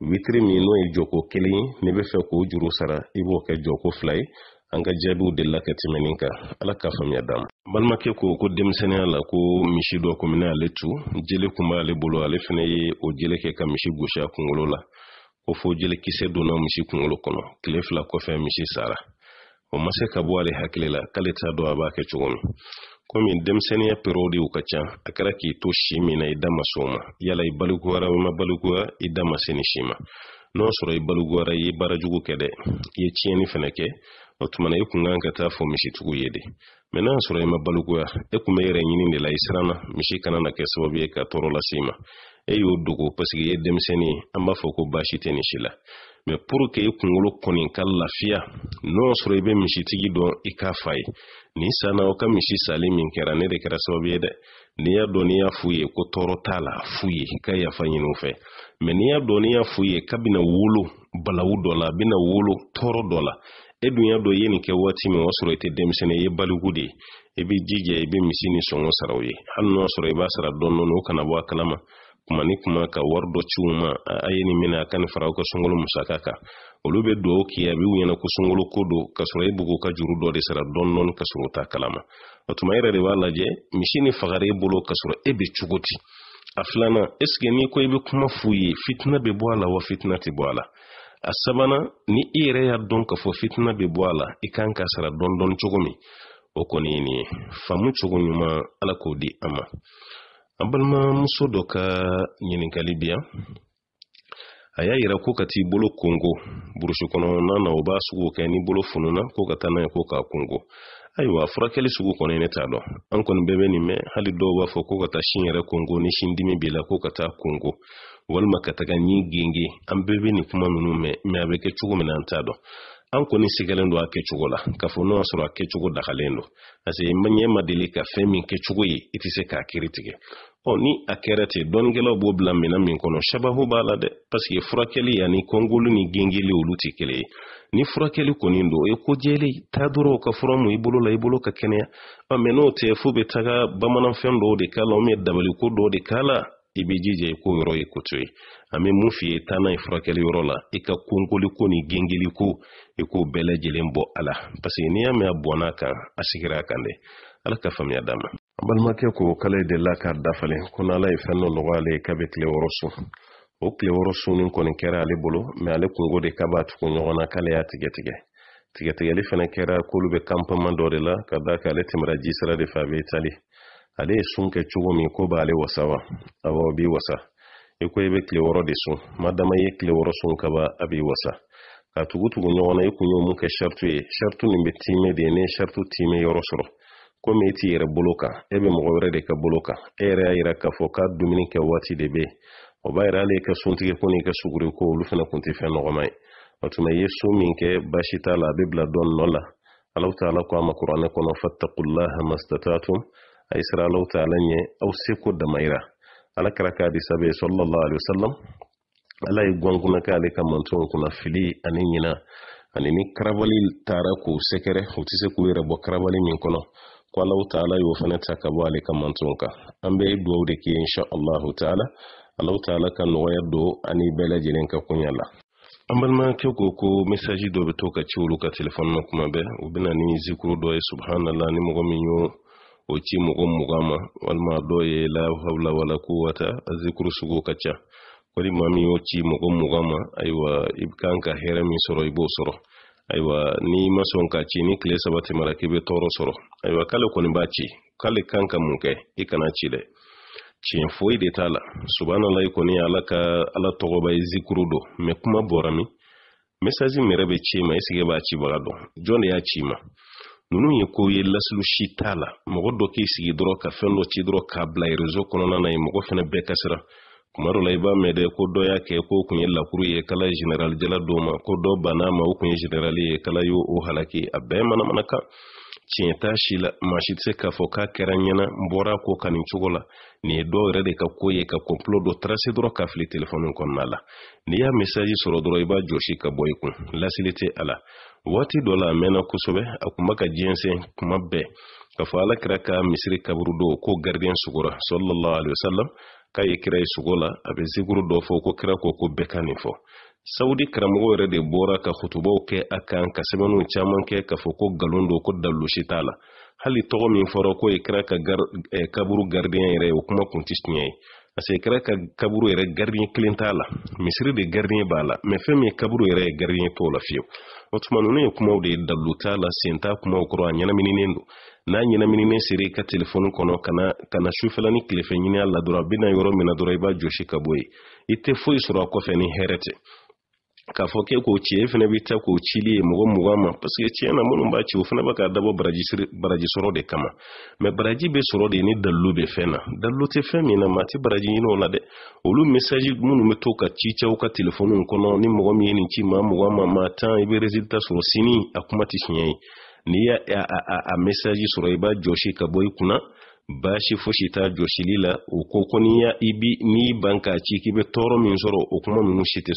witiri min n'o ye jɔko kelen ye n'i be fɛ k'o juru sara i b'o kɛ jɔko fila ye an ka jaabiw de la ka tɛmɛ nin kan ala k'a faamuya d'a ma balimakɛ ko ko denmisɛniya la ko misi dɔ kun bɛna ale tu jele kun b'ale bolo ale fɛnɛ ye o jele kɛ ka misi gosi a kunkolo la ko fo jelikisɛ donna misi kunkolo kɔnɔ tile fila kɔfɛ misi sara o ma se ka bɔ ale hakili la k'ale t'a dɔn a b'a kɛ cogo min komi denmisɛnniya perodiw ka ca a kɛra k'i to si min na i da ma se o ma yala i balikuwara o ma balikuya i da ma se ni si ma n'o sɔrɔ i balikuwara i ye baara jugu kɛ dɛ i ye tiɲɛni fɛnɛ kɛ o tuma na i kun kan ka taa fɔ misitigiw ye de mɛ n'a sɔrɔ i ma balikuya e kun bɛ yɛrɛ ɲini de la i siranna misi kana na kɛ sababu ye ka tɔɔrɔ lase i ma e y'o dogo paseke ye denmisɛnnin an b'a fɔ ko baasi tɛ nin si la mɛ pour que i kunkolo kɔni ka lafiya n'o sɔrɔ i bɛ misitigi dɔn i k'a fa ye nin sanna o ka misi sali min kɛra ne de kɛra sababu ye dɛ n'i y'a dɔn n'i y'a f'u ye ko tɔɔrɔ t'a la f'u ye ka yafa ɲini u fɛ mɛ n'i y'a dɔn n'i y'a f'u ye k'a bɛna wolo balawu dɔ la bina bɛna wolo tɔɔrɔ dɔ la e dun y'a dɔn i ye nin kɛ waati min o y'a sɔrɔ i tɛ denmisɛnnin ye i ye baliku de ye i b'i jija i bɛ misi ni sɔngɔ sara u ye hali n'o sɔrɔ i b'a sara dɔɔni dɔɔni o kana bɔ a kalama kuma ni kuma ka wari dɔ ciw ma a ye nin minɛ a ka nin fara aw ka sunkalo musaka kan olu bɛ dugawu k'i a bɛ u ɲɛna ko sunkalo ko don ka sɔrɔ e b'u ka juru dɔ de sara dɔɔni dɔɔni ka sɔrɔ u t'a kalama o tuma e yɛrɛ de b'a lajɛ misi ni fagara e bolo ka sɔrɔ e bɛ cogo di a filanan ɛseke n'i ko i bɛ kuma f'u ye fitina bɛ bɔ a la wa fitina tɛ bɔ a la a sabanan ni i yɛrɛ y'a dɔn k'a fɔ fitina bɛ bɔ a la i kan k'a sara dɔɔni dɔɔni cogo min o kɔni ye nin ye faamu cogo ɲuman ala k'o di an ma An balimamuso dɔ ka ɲininkali bi yan a y'a yira ko ka t'i bolo kongo burusi kɔnɔna na o b'a sugu kɛ ni bolo fununa ko ka taa n'a ko k'a kongo ayiwa furakɛli sugu kɔni ne t'a dɔn an kɔni bɛɛ bɛ nin mɛn hali dɔw b'a fɔ ko ka taa sin yɛrɛ kongo ni sin dimi b'i la ko ka taa kongo walima ka taga ni genge an bɛɛ bɛ nin kuma ninnu mɛn mɛ a bɛ kɛ cogo min na an t'a dɔn an kɔni sigalen don a kɛcogo la k'a fɔ n'o y'a sɔrɔ a kɛcogo dagalen don parce que ɲɛ ma deli ka fɛn min kɛcogo ye i tɛ se k'a kiri tigɛ ɔ ni a kɛra ten dɔnnikɛlaw b'o bila minɛn min kɔnɔ sababu b'a la dɛ parce que furakɛli ani kɔngolo ni gengeli olu tɛ kelen ye ni furakɛli kɔni don o ye ko jɛlen taa dɔrɔn ka fura mu i bolo la i bolo ka kɛnɛya ɔ mɛ n'o tɛ fo bɛ taga bamananfɛn dɔw de k'a la ou bien dabaliko dɔw de k'a la i b'i jija i k'o yɔrɔ ye ko to ye an bɛ mun fiye ye taa ye furakɛli yɔrɔ la i ka konkoliko ni gengeliko i k'o bɛɛ lajɛlen bɔ a la parce que n'i y'a mɛn a bɔn'a kan a sigira a kan dɛ ala ka faamuya d'a ma an balimakɛ ko k'ale delila k'a dafalen ko n'ala ye fɛn dɔ nɔgɔya ye k'a bɛ tile wɔɔrɔ sun o tile wɔɔrɔ sunni kɔni kɛra ale bolo mɛ ale kungo de k'a b'a tugu ɲɔgɔn k'ale y'a tigɛtigɛ tigɛtigɛli fɛnɛ kɛra k'olu be kanpama dɔ de la ka da ale tɛmɛra jisira de fɛ a bɛ itali ale ye sun kɛ cogo min ko b'ale wasa wa awɔ b'i wasa i ko i bɛ tile de sun madama ye tile wɔɔrɔ sun ka ban a wasa ka tugu tugu ɲɔgɔn na i kun y'o mun ye saritu nin bɛ tiimɛ de ye ne ye saritu tiimɛ yɔrɔ sɔrɔ komi i t'i yɛrɛ bolo kan e bɛ mɔgɔ wɛrɛ de ka bolo kan e yɛrɛ y'a k'a fɔ k'a dumuni kɛ de bɛ o b'a yira hali i ka suntigi ko suguri ko olu fana tun tɛ fɛn nɔgɔma ye ye sun min kɛ la a bɛ bila dɔɔni taala ko a ma kuranɛ kɔnɔ fattakullaha a ye sira alahu ɲɛ aw seko damayira ala kɛra k'a di sabe salallahu alihi wasalam ala ye gwankunna k'ale ka mantonw kunna fili ani ɲina ani ni karabali taara k'u sɛkɛrɛ u tɛ se k'u yɛrɛ bɔ karabali min kɔnɔ ko alahu taala y'o fana ta ka bɔ ale ka mantonw kan an bɛ duwaw de kɛ insha allahu taala alahu taala ka nɔgɔya don ani bɛɛ lajɛlen ka koɲa la an balimakɛ ko ko mesaji dɔ bɛ to ka ci olu ka telefɔni na kuma bɛɛ u bɛ ni zikuru dɔ ye subhanallah ni mɔgɔ min y'o o ci mɔgɔ mugan ma walima dɔw ye la hawla wala quwata zikuru sugu ka ca ko ni maa min y'o ci mɔgɔ mugan ma ayiwa i kan ka hɛrɛ min sɔrɔ i b'o sɔrɔ ayiwa n'i ma sɔn ka ci ni tile saba tɛmɛra k'i bɛ tɔɔrɔ sɔrɔ ayiwa k'ale kɔni b'a ci k'ale kan ka mun kɛ i kana ci dɛ tiɲɛ foyi de t'a la subhanala i kɔni ala ka ala tɔgɔba ye zikuru don mɛ kuma bɔra min mesazi min yɛrɛ bɛ ci ma i sigi b'a cibaga dɔn jɔn de y'a ci ma ninnu ye kow ye lasili si t'a la mɔgɔ dɔ k'i sigi dɔrɔn ka fɛn dɔ ci dɔrɔn k'a bila rezo kɔnɔna na ye mɔgɔ fɛnɛ bɛɛ ka kuma dɔ la i b'a mɛn dɛ ko dɔ y'a kɛ ko kun ye lakuru ye kala jenerali dɔw ma ko dɔ banna ma o kun ye jenerali ye kala y'o o halaki a bɛɛ manamana kan tiɲɛ t'a si la maa tɛ se k'a fɔ k'a kɛra ɲɛna n bɔra ko ka nin cogo la nin ye dɔw yɛrɛ de ka ko ye ka kɔnplo dɔ tarase dɔrɔn k'a fili telefɔni kɔnɔna la n'i y'a mesaji sɔrɔ dɔrɔn i b'a jɔsi ka bɔ i kun laseli tɛ a la waati dɔ la a mɛnna kosɛbɛ a kun bɛ ka jɛnsɛn kuma bɛɛ k'a fɔ ala alakira ka misiri kaburu do ko garidiyɛn sugora sallallahu alaihi wasallam k'a ye kira ye sogo la a bɛ zikuru dɔ fɔ ko kira ko ko bɛɛ ka nin fɔ sawudi karamɔgɔ yɛrɛ de bɔra ka hutubaw kɛ a kan ka sɛbɛnniw caman kɛ k'a fɔ ko galon do ko dalusi t'a la hali tɔgɔ min fɔra ko ye kira ka eh, kaburu garidiyɛn yɛrɛ ye o kuma kun ti tiɲɛ ye parce que kɛra ka kaburu yɛrɛ gardien kelen t'a la misiri de gardien b'a la mɛ fɛn min ye kaburu yɛrɛ ye gardien t'o la fiyewu o tuma ninnu ye kumaw de ye dalu t'a la sen t'a kumaw kɔrɔ a ɲɛnamininen don n'a ɲɛnamininen seri ka telefoni kɔnɔ kana kana sufɛla ni tilefɛ ɲiniya la dɔrɔn a bɛna yɔrɔ min na dɔrɔn i b'a josi ka bɔ yen i tɛ foyi sɔrɔ a kɔfɛ ni hɛrɛ tɛ k'a fɔ k'e k'o ci e fana k'o cili ye mɔgɔ ma parce que na minnu b'a ci o fana b'a k'a baraji sɔrɔ de kama mɛ baraji bɛ sɔrɔ de ni dalilu bɛ fɛn na dalilu tɛ fɛn min baraji ɲini o la olu mesaji minnu bɛ to ka ci cɛw ka telefɔniw kɔnɔ ni mɔgɔ min ye ci maa mugan ma maa tan i bɛ sini a kuma tɛ n'i y'a a mesaji sɔrɔ i b'a jɔsi ka bɔ i kunna baasi t'a jɔsili la o ko ko n'i ban ci k'i bɛ min sɔrɔ o kuma ninnu si tɛ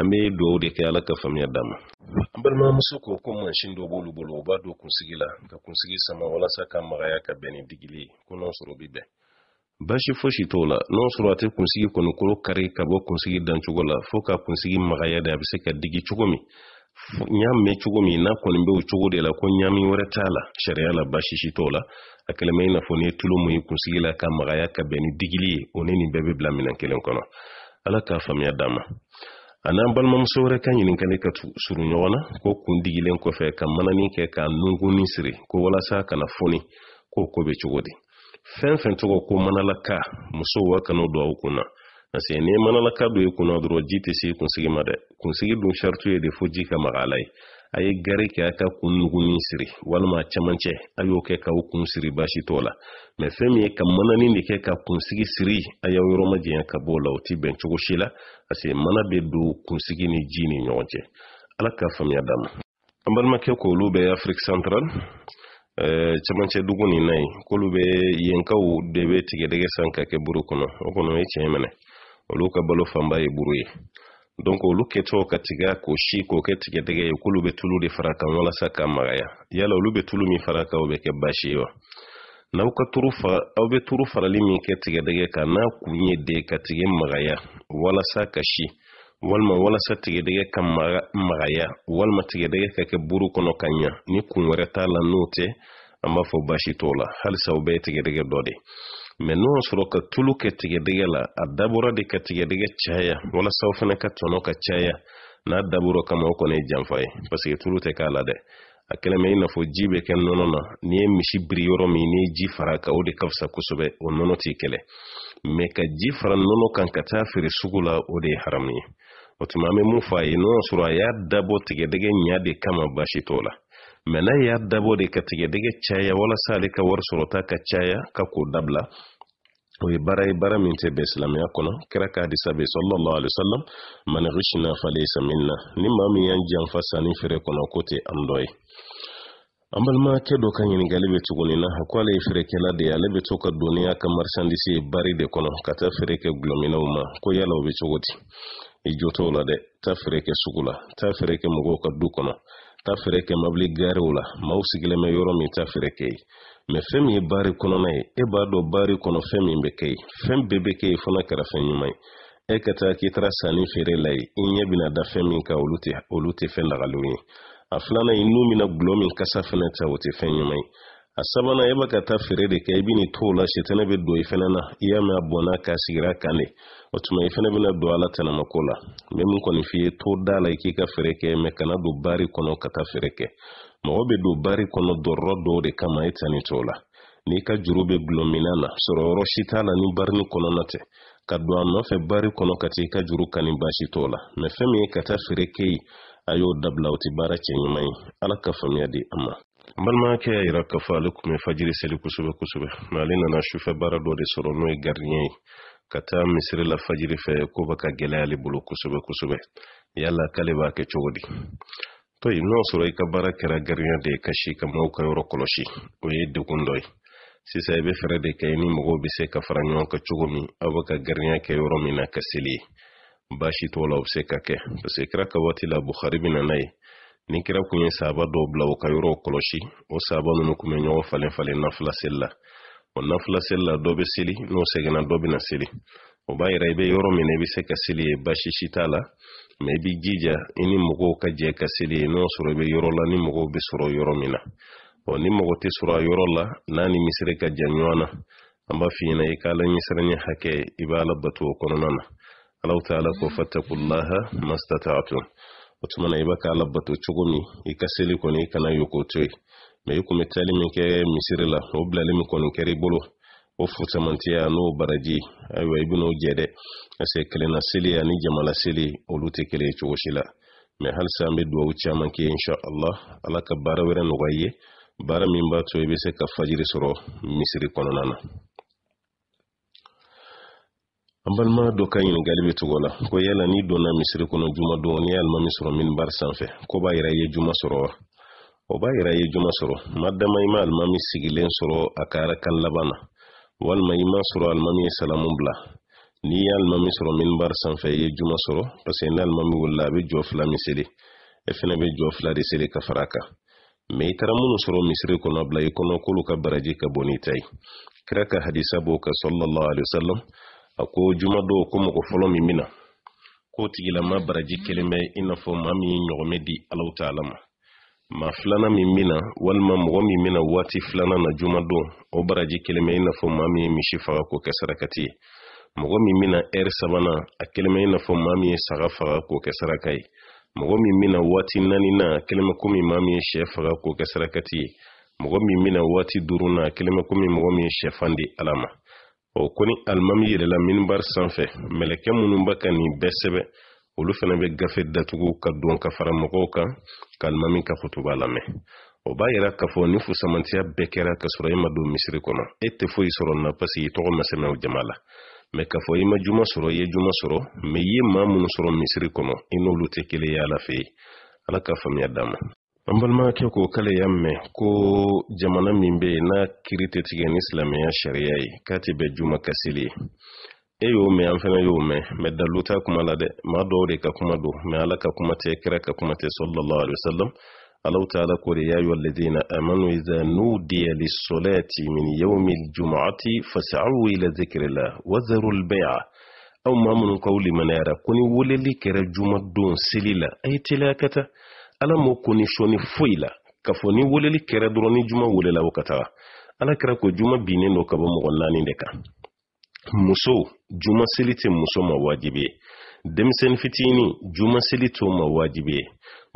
an bɛ dugawu de kɛ ala ka faamuya d'a ma musuko balimamuso ko ko mansin dɔ b'olu bolo b'a don kunsigi la ka kunsigi sama walasa ka magaya ka bɛn digili ye ko n'o sɔrɔ bi bɛn basi fosi t'o la n'o sɔrɔ a tɛ kunsigi kɔni kolo kari ka bɔ kunsigi dancogo la fo ka kunsigi magaya de a bɛ se ka digi chugomi nyam me chugomi n'a kɔni bɛ o chugode la ko nyami wɛrɛ tala sharia la bashi shi tola a kɛlɛma i n'a fɔ tulo mun ye kunsigi la ka magaya ka bɛn digili oneni bebe ni nin bɛɛ bɛ bila minɛn kelen kɔnɔ ala k'a faamuya d'a a n'an balimamuso wɛrɛ ka ɲininkali ka suru ɲɔgɔn na ko kun digilen kɔfɛ ka manani kɛ k'a nungunni siri ko walasa kana foni ko ko be cogo di fɛn fɛn tɔgɔ ko manalaka musow wa kan'o don aw kun na parce n'i ye manalaka don i kunna na dɔrɔn ji tɛ se kunsigi ma dɛ kunsigi dun sharitu ye de fo ji ka maga a la ye a ye gɛrɛ kɛ a ka kun nugunin siri walima a camancɛ a y'o kɛ k'aw kun siri baasi t'o la mɛ fɛn min ye ka mananin de kɛ ka kunsigi siri a y'aw yɔrɔ ma janya ka b'o la o ti bɛn cogo si la paseke mana bɛ don kunsigi ni ji ni ɲɔgɔn cɛ ala ka faamuya d'a ma an balimakɛ k'olu bɛ afiriki santarali camancɛ dugu nin na yen k'olu bɛ yenkaw de bɛ tigɛdɛgɛ san ka kɛ buru kɔnɔ o kɔnɔ ye tiɲɛ minɛ olu ka balo fanba ye buru ye donc olu kɛcogo ka tiga k'o si k'o kɛ tigɛdɛgɛ ye k'olu bɛ tulu de fara kan walasa ka magaya yala olu bɛ tulu min fara kan o bɛ kɛ basi ye wa n'aw ka turu fara aw bɛ turu farali min kɛ tigɛdɛgɛ kan n'a kun ye de ka tigɛ magaya walasa ka si walima walasa tigɛdɛgɛ ka magaya walima tigɛdɛgɛ ka kɛ buru kɔnɔ ka ɲa ni kun wɛrɛ t'a la n'o tɛ an b'a fɔ basi t'o la halisa o bɛɛ ye tigɛdɛgɛ dɔ de mɛ n'o sɔrɔ ka tulu kɛ tigɛdɛgɛ la a dabɔra de ka tigɛdɛgɛ caya walasa o fana ka tɔnɔ ka caya n'a dabɔra kama o kɔni ye janfa ye paseke tulu tɛ k'a la dɛ a kɛlen bɛ i n'a fɔ ji bɛ kɛ nɔnɔ na n'i ye misi biri yɔrɔ min n'i ye ji fara a kan o de ka fisa kosɛbɛ o nɔnɔ t'i kɛlɛ mɛ ka ji fara nɔnɔ kan ka taa feere sugu la o de ye haramu ye o tuma an bɛ mun fɔ a ye n'o y'a sɔrɔ a y'a dabɔ tigɛdɛgɛ ɲa de kama baasi t'o la mɛ y'a dabɔ de ka tigɛdɛgɛ caya walasa ale ka wari sɔrɔta ka caya ka k'o dabila o ye baara ye baara min tɛ bɛn silamɛya kɔnɔ kira ka hadisa bɛ sallallahu alaihi wasallam man ghishna falaysa minna ni maa min y'an janfa sanni feere kɔnɔ ko tɛ an dɔ ye an balimakɛ dɔ ka ɲiningali bɛ tuguni na ko ale ye feerekɛla de ye ale bɛ to ka doniya ka marisandisi ye bari de kɔnɔ ka taa feere kɛ gulɔminɛw ma ko yala o bɛ cogo di i jo t'o la dɛ taa feere kɛ sugu la taa feere kɛ mɔgɔw ka du kɔnɔ taa fɛɛrɛ kɛ mabili gariw la maw sigilen bɛ yɔrɔ min taa fɛɛrɛ kɛ ye mɛ fɛn min ye baari kɔnɔna ye e b'a dɔn baari kɔnɔ fɛn min bɛ kɛ yen fɛn bɛɛ bɛ kɛ yen fana kɛra fɛn ɲuman ye e ka taa k'i taara sanni feere la ye i ɲɛ bɛna da fɛn min kan olu tɛ olu tɛ fɛn lagalenw ye a filanan ye n'u bɛna gulɔ min kasa fɛnɛ ta o tɛ fɛn ɲuman ye a sabana i e b'a ka taa feere de kɛ i bɛn'i t'o la sitɛnɛ don i e fɛnɛ na i e y'a mɛn a k'a sigira a kan de o tuma i fɛnɛ bena don ala tɛnɛmako la me mun min kɔni f'i to da la i k'i ka feere kɛ mɛ kana don baari kɔnɔ ka taa feere kɛ mɔgɔ be don baari kɔnɔ dɔrɔrɔ dɔw de kama e tani t'o la n'i ka juru bɛ na sɔrɔyɔrɔ si la ni barini kɔnɔna tɛ ka don a nɔfɛ baari kɔnɔ ka ka juru kani baasi t'o la mɛ fɛɛn min ye ka taa feere kɛ yen a y'o dabila o tɛ baara ye ala ka faamuya di a ma an balimakɛ y'a yira k'a fɔ ale tun bɛ fajiri seli kosɛbɛ kosɛbɛ mɛ ale nana sufɛ baara dɔ de sɔrɔ n'o ye gardien ye ka taa misiri la fajiri fɛ ko ba ka gɛlɛya ale bolo kosɛbɛ kosɛbɛ yala k'ale b'a kɛ cogo di to n'o sɔrɔ i ka baara kɛra gardien de ye ka si ka mɔgɔw ka yɔrɔ kɔlɔsi o ye degun dɔ ye sisan i bɛ fɛɛrɛ de kɛ i ni mɔgɔw bɛ se ka fara ɲɔgɔn kan cogo min aw bɛ ka gardien kɛ yɔrɔ min na ka seli ye baasi t'o la o bɛ se ka kɛ parce que kira ka waati la buhari bɛ na n'a ye ni kira kun ye sahaba dɔw bila u ka yɔrɔw kɔlɔsi o sahaba nunu kun bɛ ɲɔgɔn falen falen nafila seli la o nafila seli la dɔ bɛ seli n'o sɛgɛnna dɔ bɛna seli o b'a yira i bɛ yɔrɔ min na i bɛ se ka seli ye baasi si t'a la mɛ i b'i jija i ni mɔgɔw ka jɛ ka seli ye n'o sɔrɔ i bɛ yɔrɔ la ni mɔgɔw bɛ sɔrɔ yɔrɔ min na ɔ ni mɔgɔ tɛ sɔrɔ a yɔrɔ la n'a ni misiri ka jan ɲɔgɔn na an b'a f'i ɲɛna i ka ala ɲɛsiranɲɛ hakɛ i b'a ala bato o kɔnɔna na alaw taala ko fatakulaha mastataatum o na i b'a k'a labato cogo min i ka seli kɔni i kana yoko to yen mɛ i kun tali min kɛ misiri la o bilali min kɔni kɛra i bolo o fusamantiya n'o baraji ayiwa i bɛn'o jɛ dɛ parce kelenna seli ani jamana seli olu tɛ kelen ye cogo si la mɛ halisa an be dugawu caman kɛ insha allah ala ka baara wɛrɛ nɔgɔya ye baara min b'a to i be se ka fajiri sɔrɔ misiri kɔnɔna na an balima dɔ ka ɲiningali be togo la ko yala n'i donna misiri kɔnɔ juma don ni ye alimami sɔrɔ minibari sanfɛ ko b'a yira ye juma sɔrɔ wa o b'a yira ye juma sɔrɔ madama i ma alimami sigilen sɔrɔ a ka arakan laban na walima i m'a sɔrɔ alimami ye salamu bila n'i ye alimami sɔrɔ minibari sanfɛ ye juma sɔrɔ parsek ni alimami wulila a be jɔ fila min seli i e fɛnɛ be jɔ fila de seli ka fara kan mɛ i taara minnu sɔrɔ misiri kɔnɔ bila i kɔnɔ k'olu ka baraji ka bon ni ta ye kira ka hadisa b'o kan sallallahu alaihi wasallam a ko juma do ko mɔgɔ fɔlɔ min bɛna k'o tigilama baraji kelen bɛ i n'a fɔ maa min ɲɔgɔmɛ di alaw taala ma maa filanan min bɛna walima mɔgɔ min bɛna waati filanan na juma do o baraji kelen bɛ i n'a fɔ maa min misi faga k'o kɛ sarakati ye mɔgɔ min bɛna ɛri sabanan a kelen bɛ i n'a fɔ maa min ye saga faga k'o kɛ saraka ye mɔgɔ min bɛna waati naaninan a kelen bɛ komi maa min ye sɛ faga k'o kɛ sarakati ye mɔgɔ min bɛna waati duurunan a kelen bɛ komi mɔgɔ min ye sɛfan di ala ma o ko ni alimami yɛlɛla minibari sanfɛ mɛlɛkɛ minnu ba ka nin bɛɛ sɛbɛ olu fana bɛ gafe datugu ka don ka fara mɔgɔw kan ka alimami ka kutuba lamɛn o b'a yira k'a fɔ ni fusamantiya bɛɛ kɛra ka sɔrɔ e ma don misiri kɔnɔ e tɛ foyi sɔrɔ na paseke i tɔgɔ ma sɛmɛ o jama la mɛ k'a fɔ i ma juma sɔrɔ i ye juma sɔrɔ mɛ i ye maa minnu sɔrɔ misiri kɔnɔ i n'olu tɛ kelen ye ala fɛ yen ala ka faamuya d'a ma an balimakɛ k'o k'ale y'a mɛn ko jamana min bɛ yen n'a kiri tɛ tigɛ ni silamɛya sariya ye k'a tɛ bɛn juma kasili ye e y'o mɛn an fana y'o mɛn mɛ dalu t'a kuma la dɛ maa dɔw de ka kuma don mɛ ala ka kuma tɛ kira ka kuma tɛ sallallahu alaihi wasallam alahu taala ko de y'a yɔ ladina amanu idha nudiya lisolati min yawmi aljumuati fas'au ila dhikrillah wa dharu albay'a aw ma minnu kaw limaniyara ko ni weleli kɛra juma don seli la a ye teliya ka ala m'o ko ni sɔni foyi la k'a fɔ ni weleli kɛra dɔrɔn ni juma welela o ka taga ala kɛra ko juma binnen dɔ ka bɔ mɔgɔ naani de kan muso juma seli tɛ muso ma waajibi ye denmisɛnnin fitinin juma seli t'o ma waajibi ye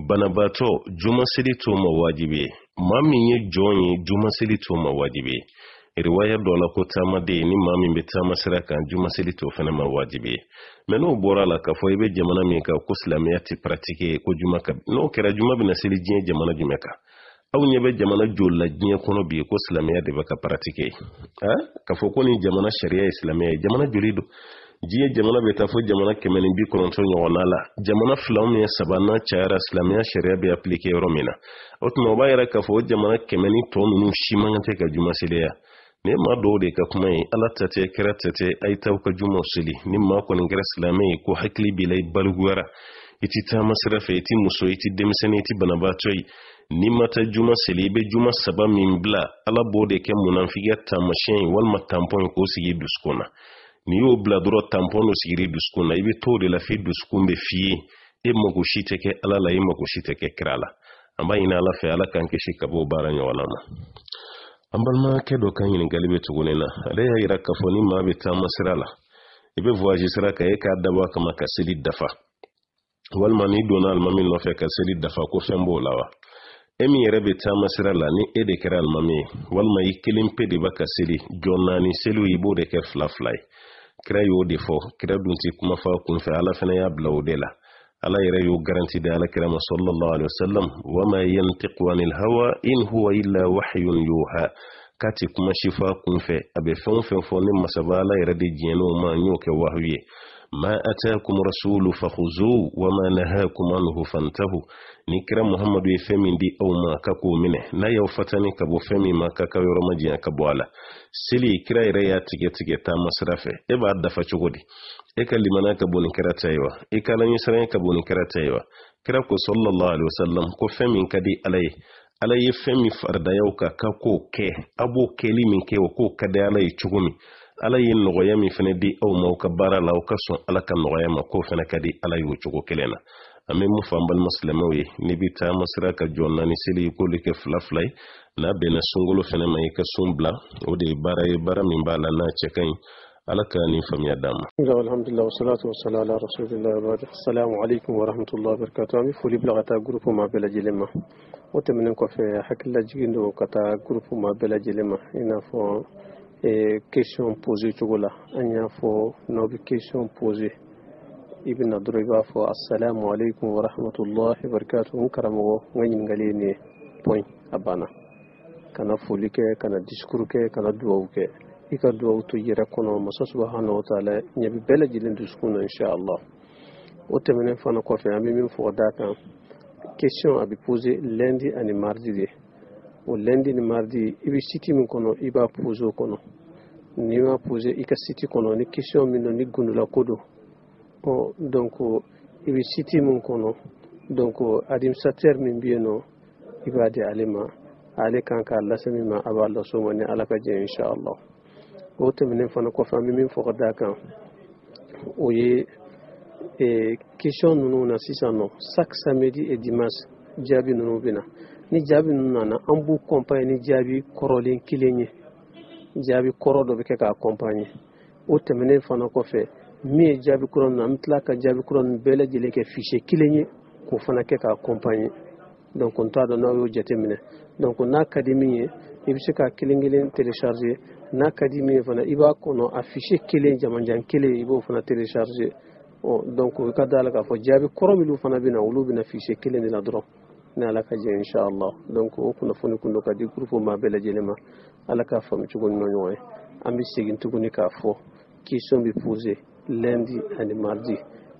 banabaatɔ juma seli t'o ma waajibi ye maa min ye jɔn ye juma seli t'o ma waajibi ye riwaya dɔ la ko taama den ni maa min bɛ taama sira kan jumaseli t'o fana ma wajibi ye mɛ n'o bɔra la k'a fɔ i bɛ jamana min kan ko silamɛya tɛ paratike ye ko juma ka n'o kɛra juma bɛna seli diɲɛ jamana jumɛn kan aw ɲɛ bɛ jamana joli la diɲɛ kɔnɔ bi ko silamɛya de bɛ ka paratike ye k'a fɔ ko nin jamana sariya ye silamɛya ye jamana joli don diɲɛ jamana bɛ taa fɔ jamana kɛmɛ ni bi kɔnɔntɔn ɲɔgɔnna la jamana fila min ye saba n'a cayara silamɛya sariya bɛ apilike yɔrɔ min na o tuma o b'a yira k'a fɔ o jamana kɛmɛ ni tɔ ninnu si man kan tɛ ka jumaseleya ne ma dɔw de ka kuma ye ala tatɛ kɛra tatɛ a ye taw ka jumaw seli ni ma kɔni kɛra silamɛ ye ko hakili b'i la i balikuyara i ti taama sira fɛ i ti muso i ti denmisɛnnin i ti banabaatɔ ye n'i ma taa juma seli i bɛ juma saba min bila ala b'o de kɛ munafigiya taamasiyɛn ye walima tanpɔn ye k'o sigi dusukun na n'i y'o bila dɔrɔn tanpɔn dɔ sigiri dusukun na i bɛ t'o de la f'i dusukun bɛ f'i ye e mago si tɛ kɛ ala la e mago si tɛ kɛ kira la an b'a ɲini ala fɛ ala k'an kisi ka bɔ o baara ɲɔgɔn ma an balimakɛ dɔ ka ɲiningali bɛ tuguni na ale y'a yira k'a fɔ ni maa bɛ taama sira la i bɛ voyage sira kan e k'a dabɔ a kama ka seli dafa walima n'i donna alimami nɔfɛ ka seli dafa ko fɛn b'o la wa e min yɛrɛ bɛ taama sira la ni e de kɛra alimami ye walima i kelen pe de b'a ka seli jɔ naani seliw i b'o de kɛ fila fila kira y'o de fɔ kira dun ti kuma fɔ kun fɛ ala fana y'a bila o de la على يريو قرنتي دالك رما صلى الله عليه وسلم وما ينطق عن الهوى إن هو إلا وحي يوحى kati kuma sifa kunfɛ a bɛ fɛn o fɛn fɔ ne masaba ala yɛrɛ de diɲɛ n'o ma n y'o kɛ wahu ye ma atakum rasulu fakhuzu wa ma nahakum anhu fantahu ni kira muhammadu ye fɛn min di aw ma ka k'o minɛ n'a y'aw fatani ka bɔ fɛn min ma ka ka yɔrɔ ma ka bɔ a la seli kira yɛrɛ y'a tigɛ tigɛ taama sira fɛ e b'a dafa cogo di e ka limana ka bon ni kɛra ta ye wa e ka alaɲɛsiranya ka bon ni kɛra ta ye wa kira ko sallallahu alaihi ko fɛn min ka di ala ye ala ye fɛn min faridayaw kan ka k'o kɛ a b'o kɛli min kɛ o k'o ka di ala ye nɔgɔya min fɛnɛ di aw ma aw ka baara la aw ka sɔn ala ka nɔgɔya ma k'o fɛnɛ ka di ala y'o cogo kelen na an be mun fɔ an balima silamɛw ye n'i bi taama sira ka jɔ naani seli i k'olu kɛ fila fila ye n'a bɛnna sungolo fɛnɛ ma i ka sun bila o de ye baara ye baara min b'a la n'a cɛ ka ɲi ala ka nin faamuya d'an ma. alhamdulilah wasalatu wasalamu ala rasulillah wabadu assalamu alaikum warahmatullahi wabarakatu an bɛ foli bila ka taa gurupu ma bɛɛ ma o tɛmɛnen kɔfɛ hakililajigin don ka taa gurupu ma bɛɛ ma i n'a fɔ question posé cogo la an y'a fɔ n'aw bɛ question posé i bɛna dɔrɔn i b'a fɔ assalamu alaikum wa rahmatullahi wa barakatuhu n karamɔgɔ n ka ɲininkali ye nin ye point a banna kana foli kɛ kana discours kɛ kana duwawu kɛ i ka duwawu to yɛrɛ kɔnɔ masa subahana wa taala ɲɛ bɛ bɛɛ lajɛlen dusukun na insha allah o tɛmɛnen fana kɔfɛ an bɛ min fɔ da kan question a bɛ posé lundi ani mardi de o lundi ni mardi i be siti min kɔnɔ i b'a pose kɔnɔ n'i m'a pose i ka siti kɔnɔ ni question min don ni gundula ko don ɔ donc i bɛ siti min kɔnɔ donc administrateur min bɛ yen nɔ i b'a di ale ma ale kan k'a lase min ma a b'a las'o ma ni ala ka jɛ insha o tɛmɛnen fana kɔfɛ an bɛ min fɔ ka d'a kan o ye question ninnu na sisan nɔ chaque samedi et dimanche jaabi ninnu bɛ ni jaabi ninnu nana an b'u kɔnpaye ni jaabi kɔrɔlen kelen ye jaabi kɔrɔ dɔ bɛ kɛ k'a kɔnpanye o tɛmɛnen fana kɔfɛ min ye jaabi kura ninnu an bɛ tila ka jaabi kura ninnu bɛɛ lajɛlen kɛ fishe kelen ye k'o fana kɛ k'a kɔnpanye donc n t'a dɔn n'aw y'o jate minɛ donc n'a ka di min ye i bɛ se k'a kelen kelen télécharger n'a ka di min ye fana i b'a kɔnɔ a fishe kelen jamajan kelen i b'o fana télécharger ɔ donc i ka d'a la k'a fɔ jaabi kɔrɔ minnu fana bɛ na olu bɛ na fishe kelen de la dɔrɔn ni ala ka jɛ insha donc o kunnafoni kun do ka di groupe ma bɛɛ lajɛlen ma ala k'a faamu cogo ɲuman ɲɔgɔn ye an bɛ segin tuguni k'a fɔ question bi poser lundi ani mardi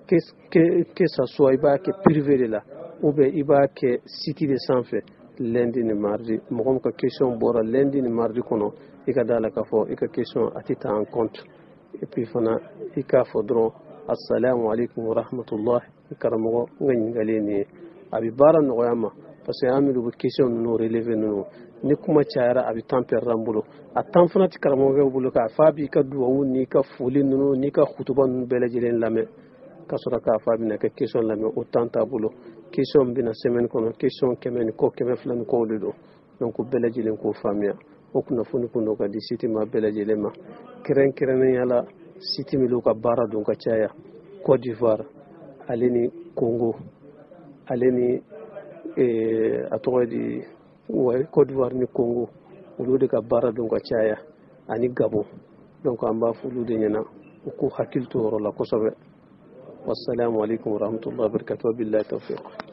que, que, que ça soit i b'a kɛ privé de la ou bien i b'a kɛ site de sanfɛ lundi ni mardi mɔgɔ min ka question bɔra lundi ni mardi kɔnɔ i ka da la k'a fɔ i ka question a tɛ ta en compte et puis fana i k'a fɔ dɔrɔn assalamu alaikum wa rahmatulah karamɔgɔ n ka ɲininkali nin ye a bɛ baara nɔgɔya ma parce que an minnu bɛ kisɛw ninnu relevé ninnu ni kuma cayara a bɛ tan pɛrɛn an bolo a tan fana tɛ karamɔgɔkɛw bolo k'a f'a b'i ka duwawu n'i ka foli ninnu n'i ka kutuba ninnu bɛɛ lajɛlen lamɛn ka sɔrɔ k'a fɔ a bɛna kɛ kisɛw lamɛn o tan t'a bolo kisɛw bɛna sɛmɛni kɔnɔ kisɛw kɛmɛ ni kɔ kɛmɛ fila ni kɔw de don donc bɛɛ lajɛlen k'o faamuya o kunnafoni kun do ka di sitima bɛɛ lajɛlen ma kɛrɛnkɛrɛnnenya la siti minnu ka baara don ka caya cote d'ivoire ale ni congo ale ni a wa di kodiwari ni Kongo ulude ka bara don chaya ani gabo donc ambafu ulude nyana de ɲɛna u la kosɛbɛ wassalamu alaikum warahmatullahi wabarakatuh wabillahi taufiq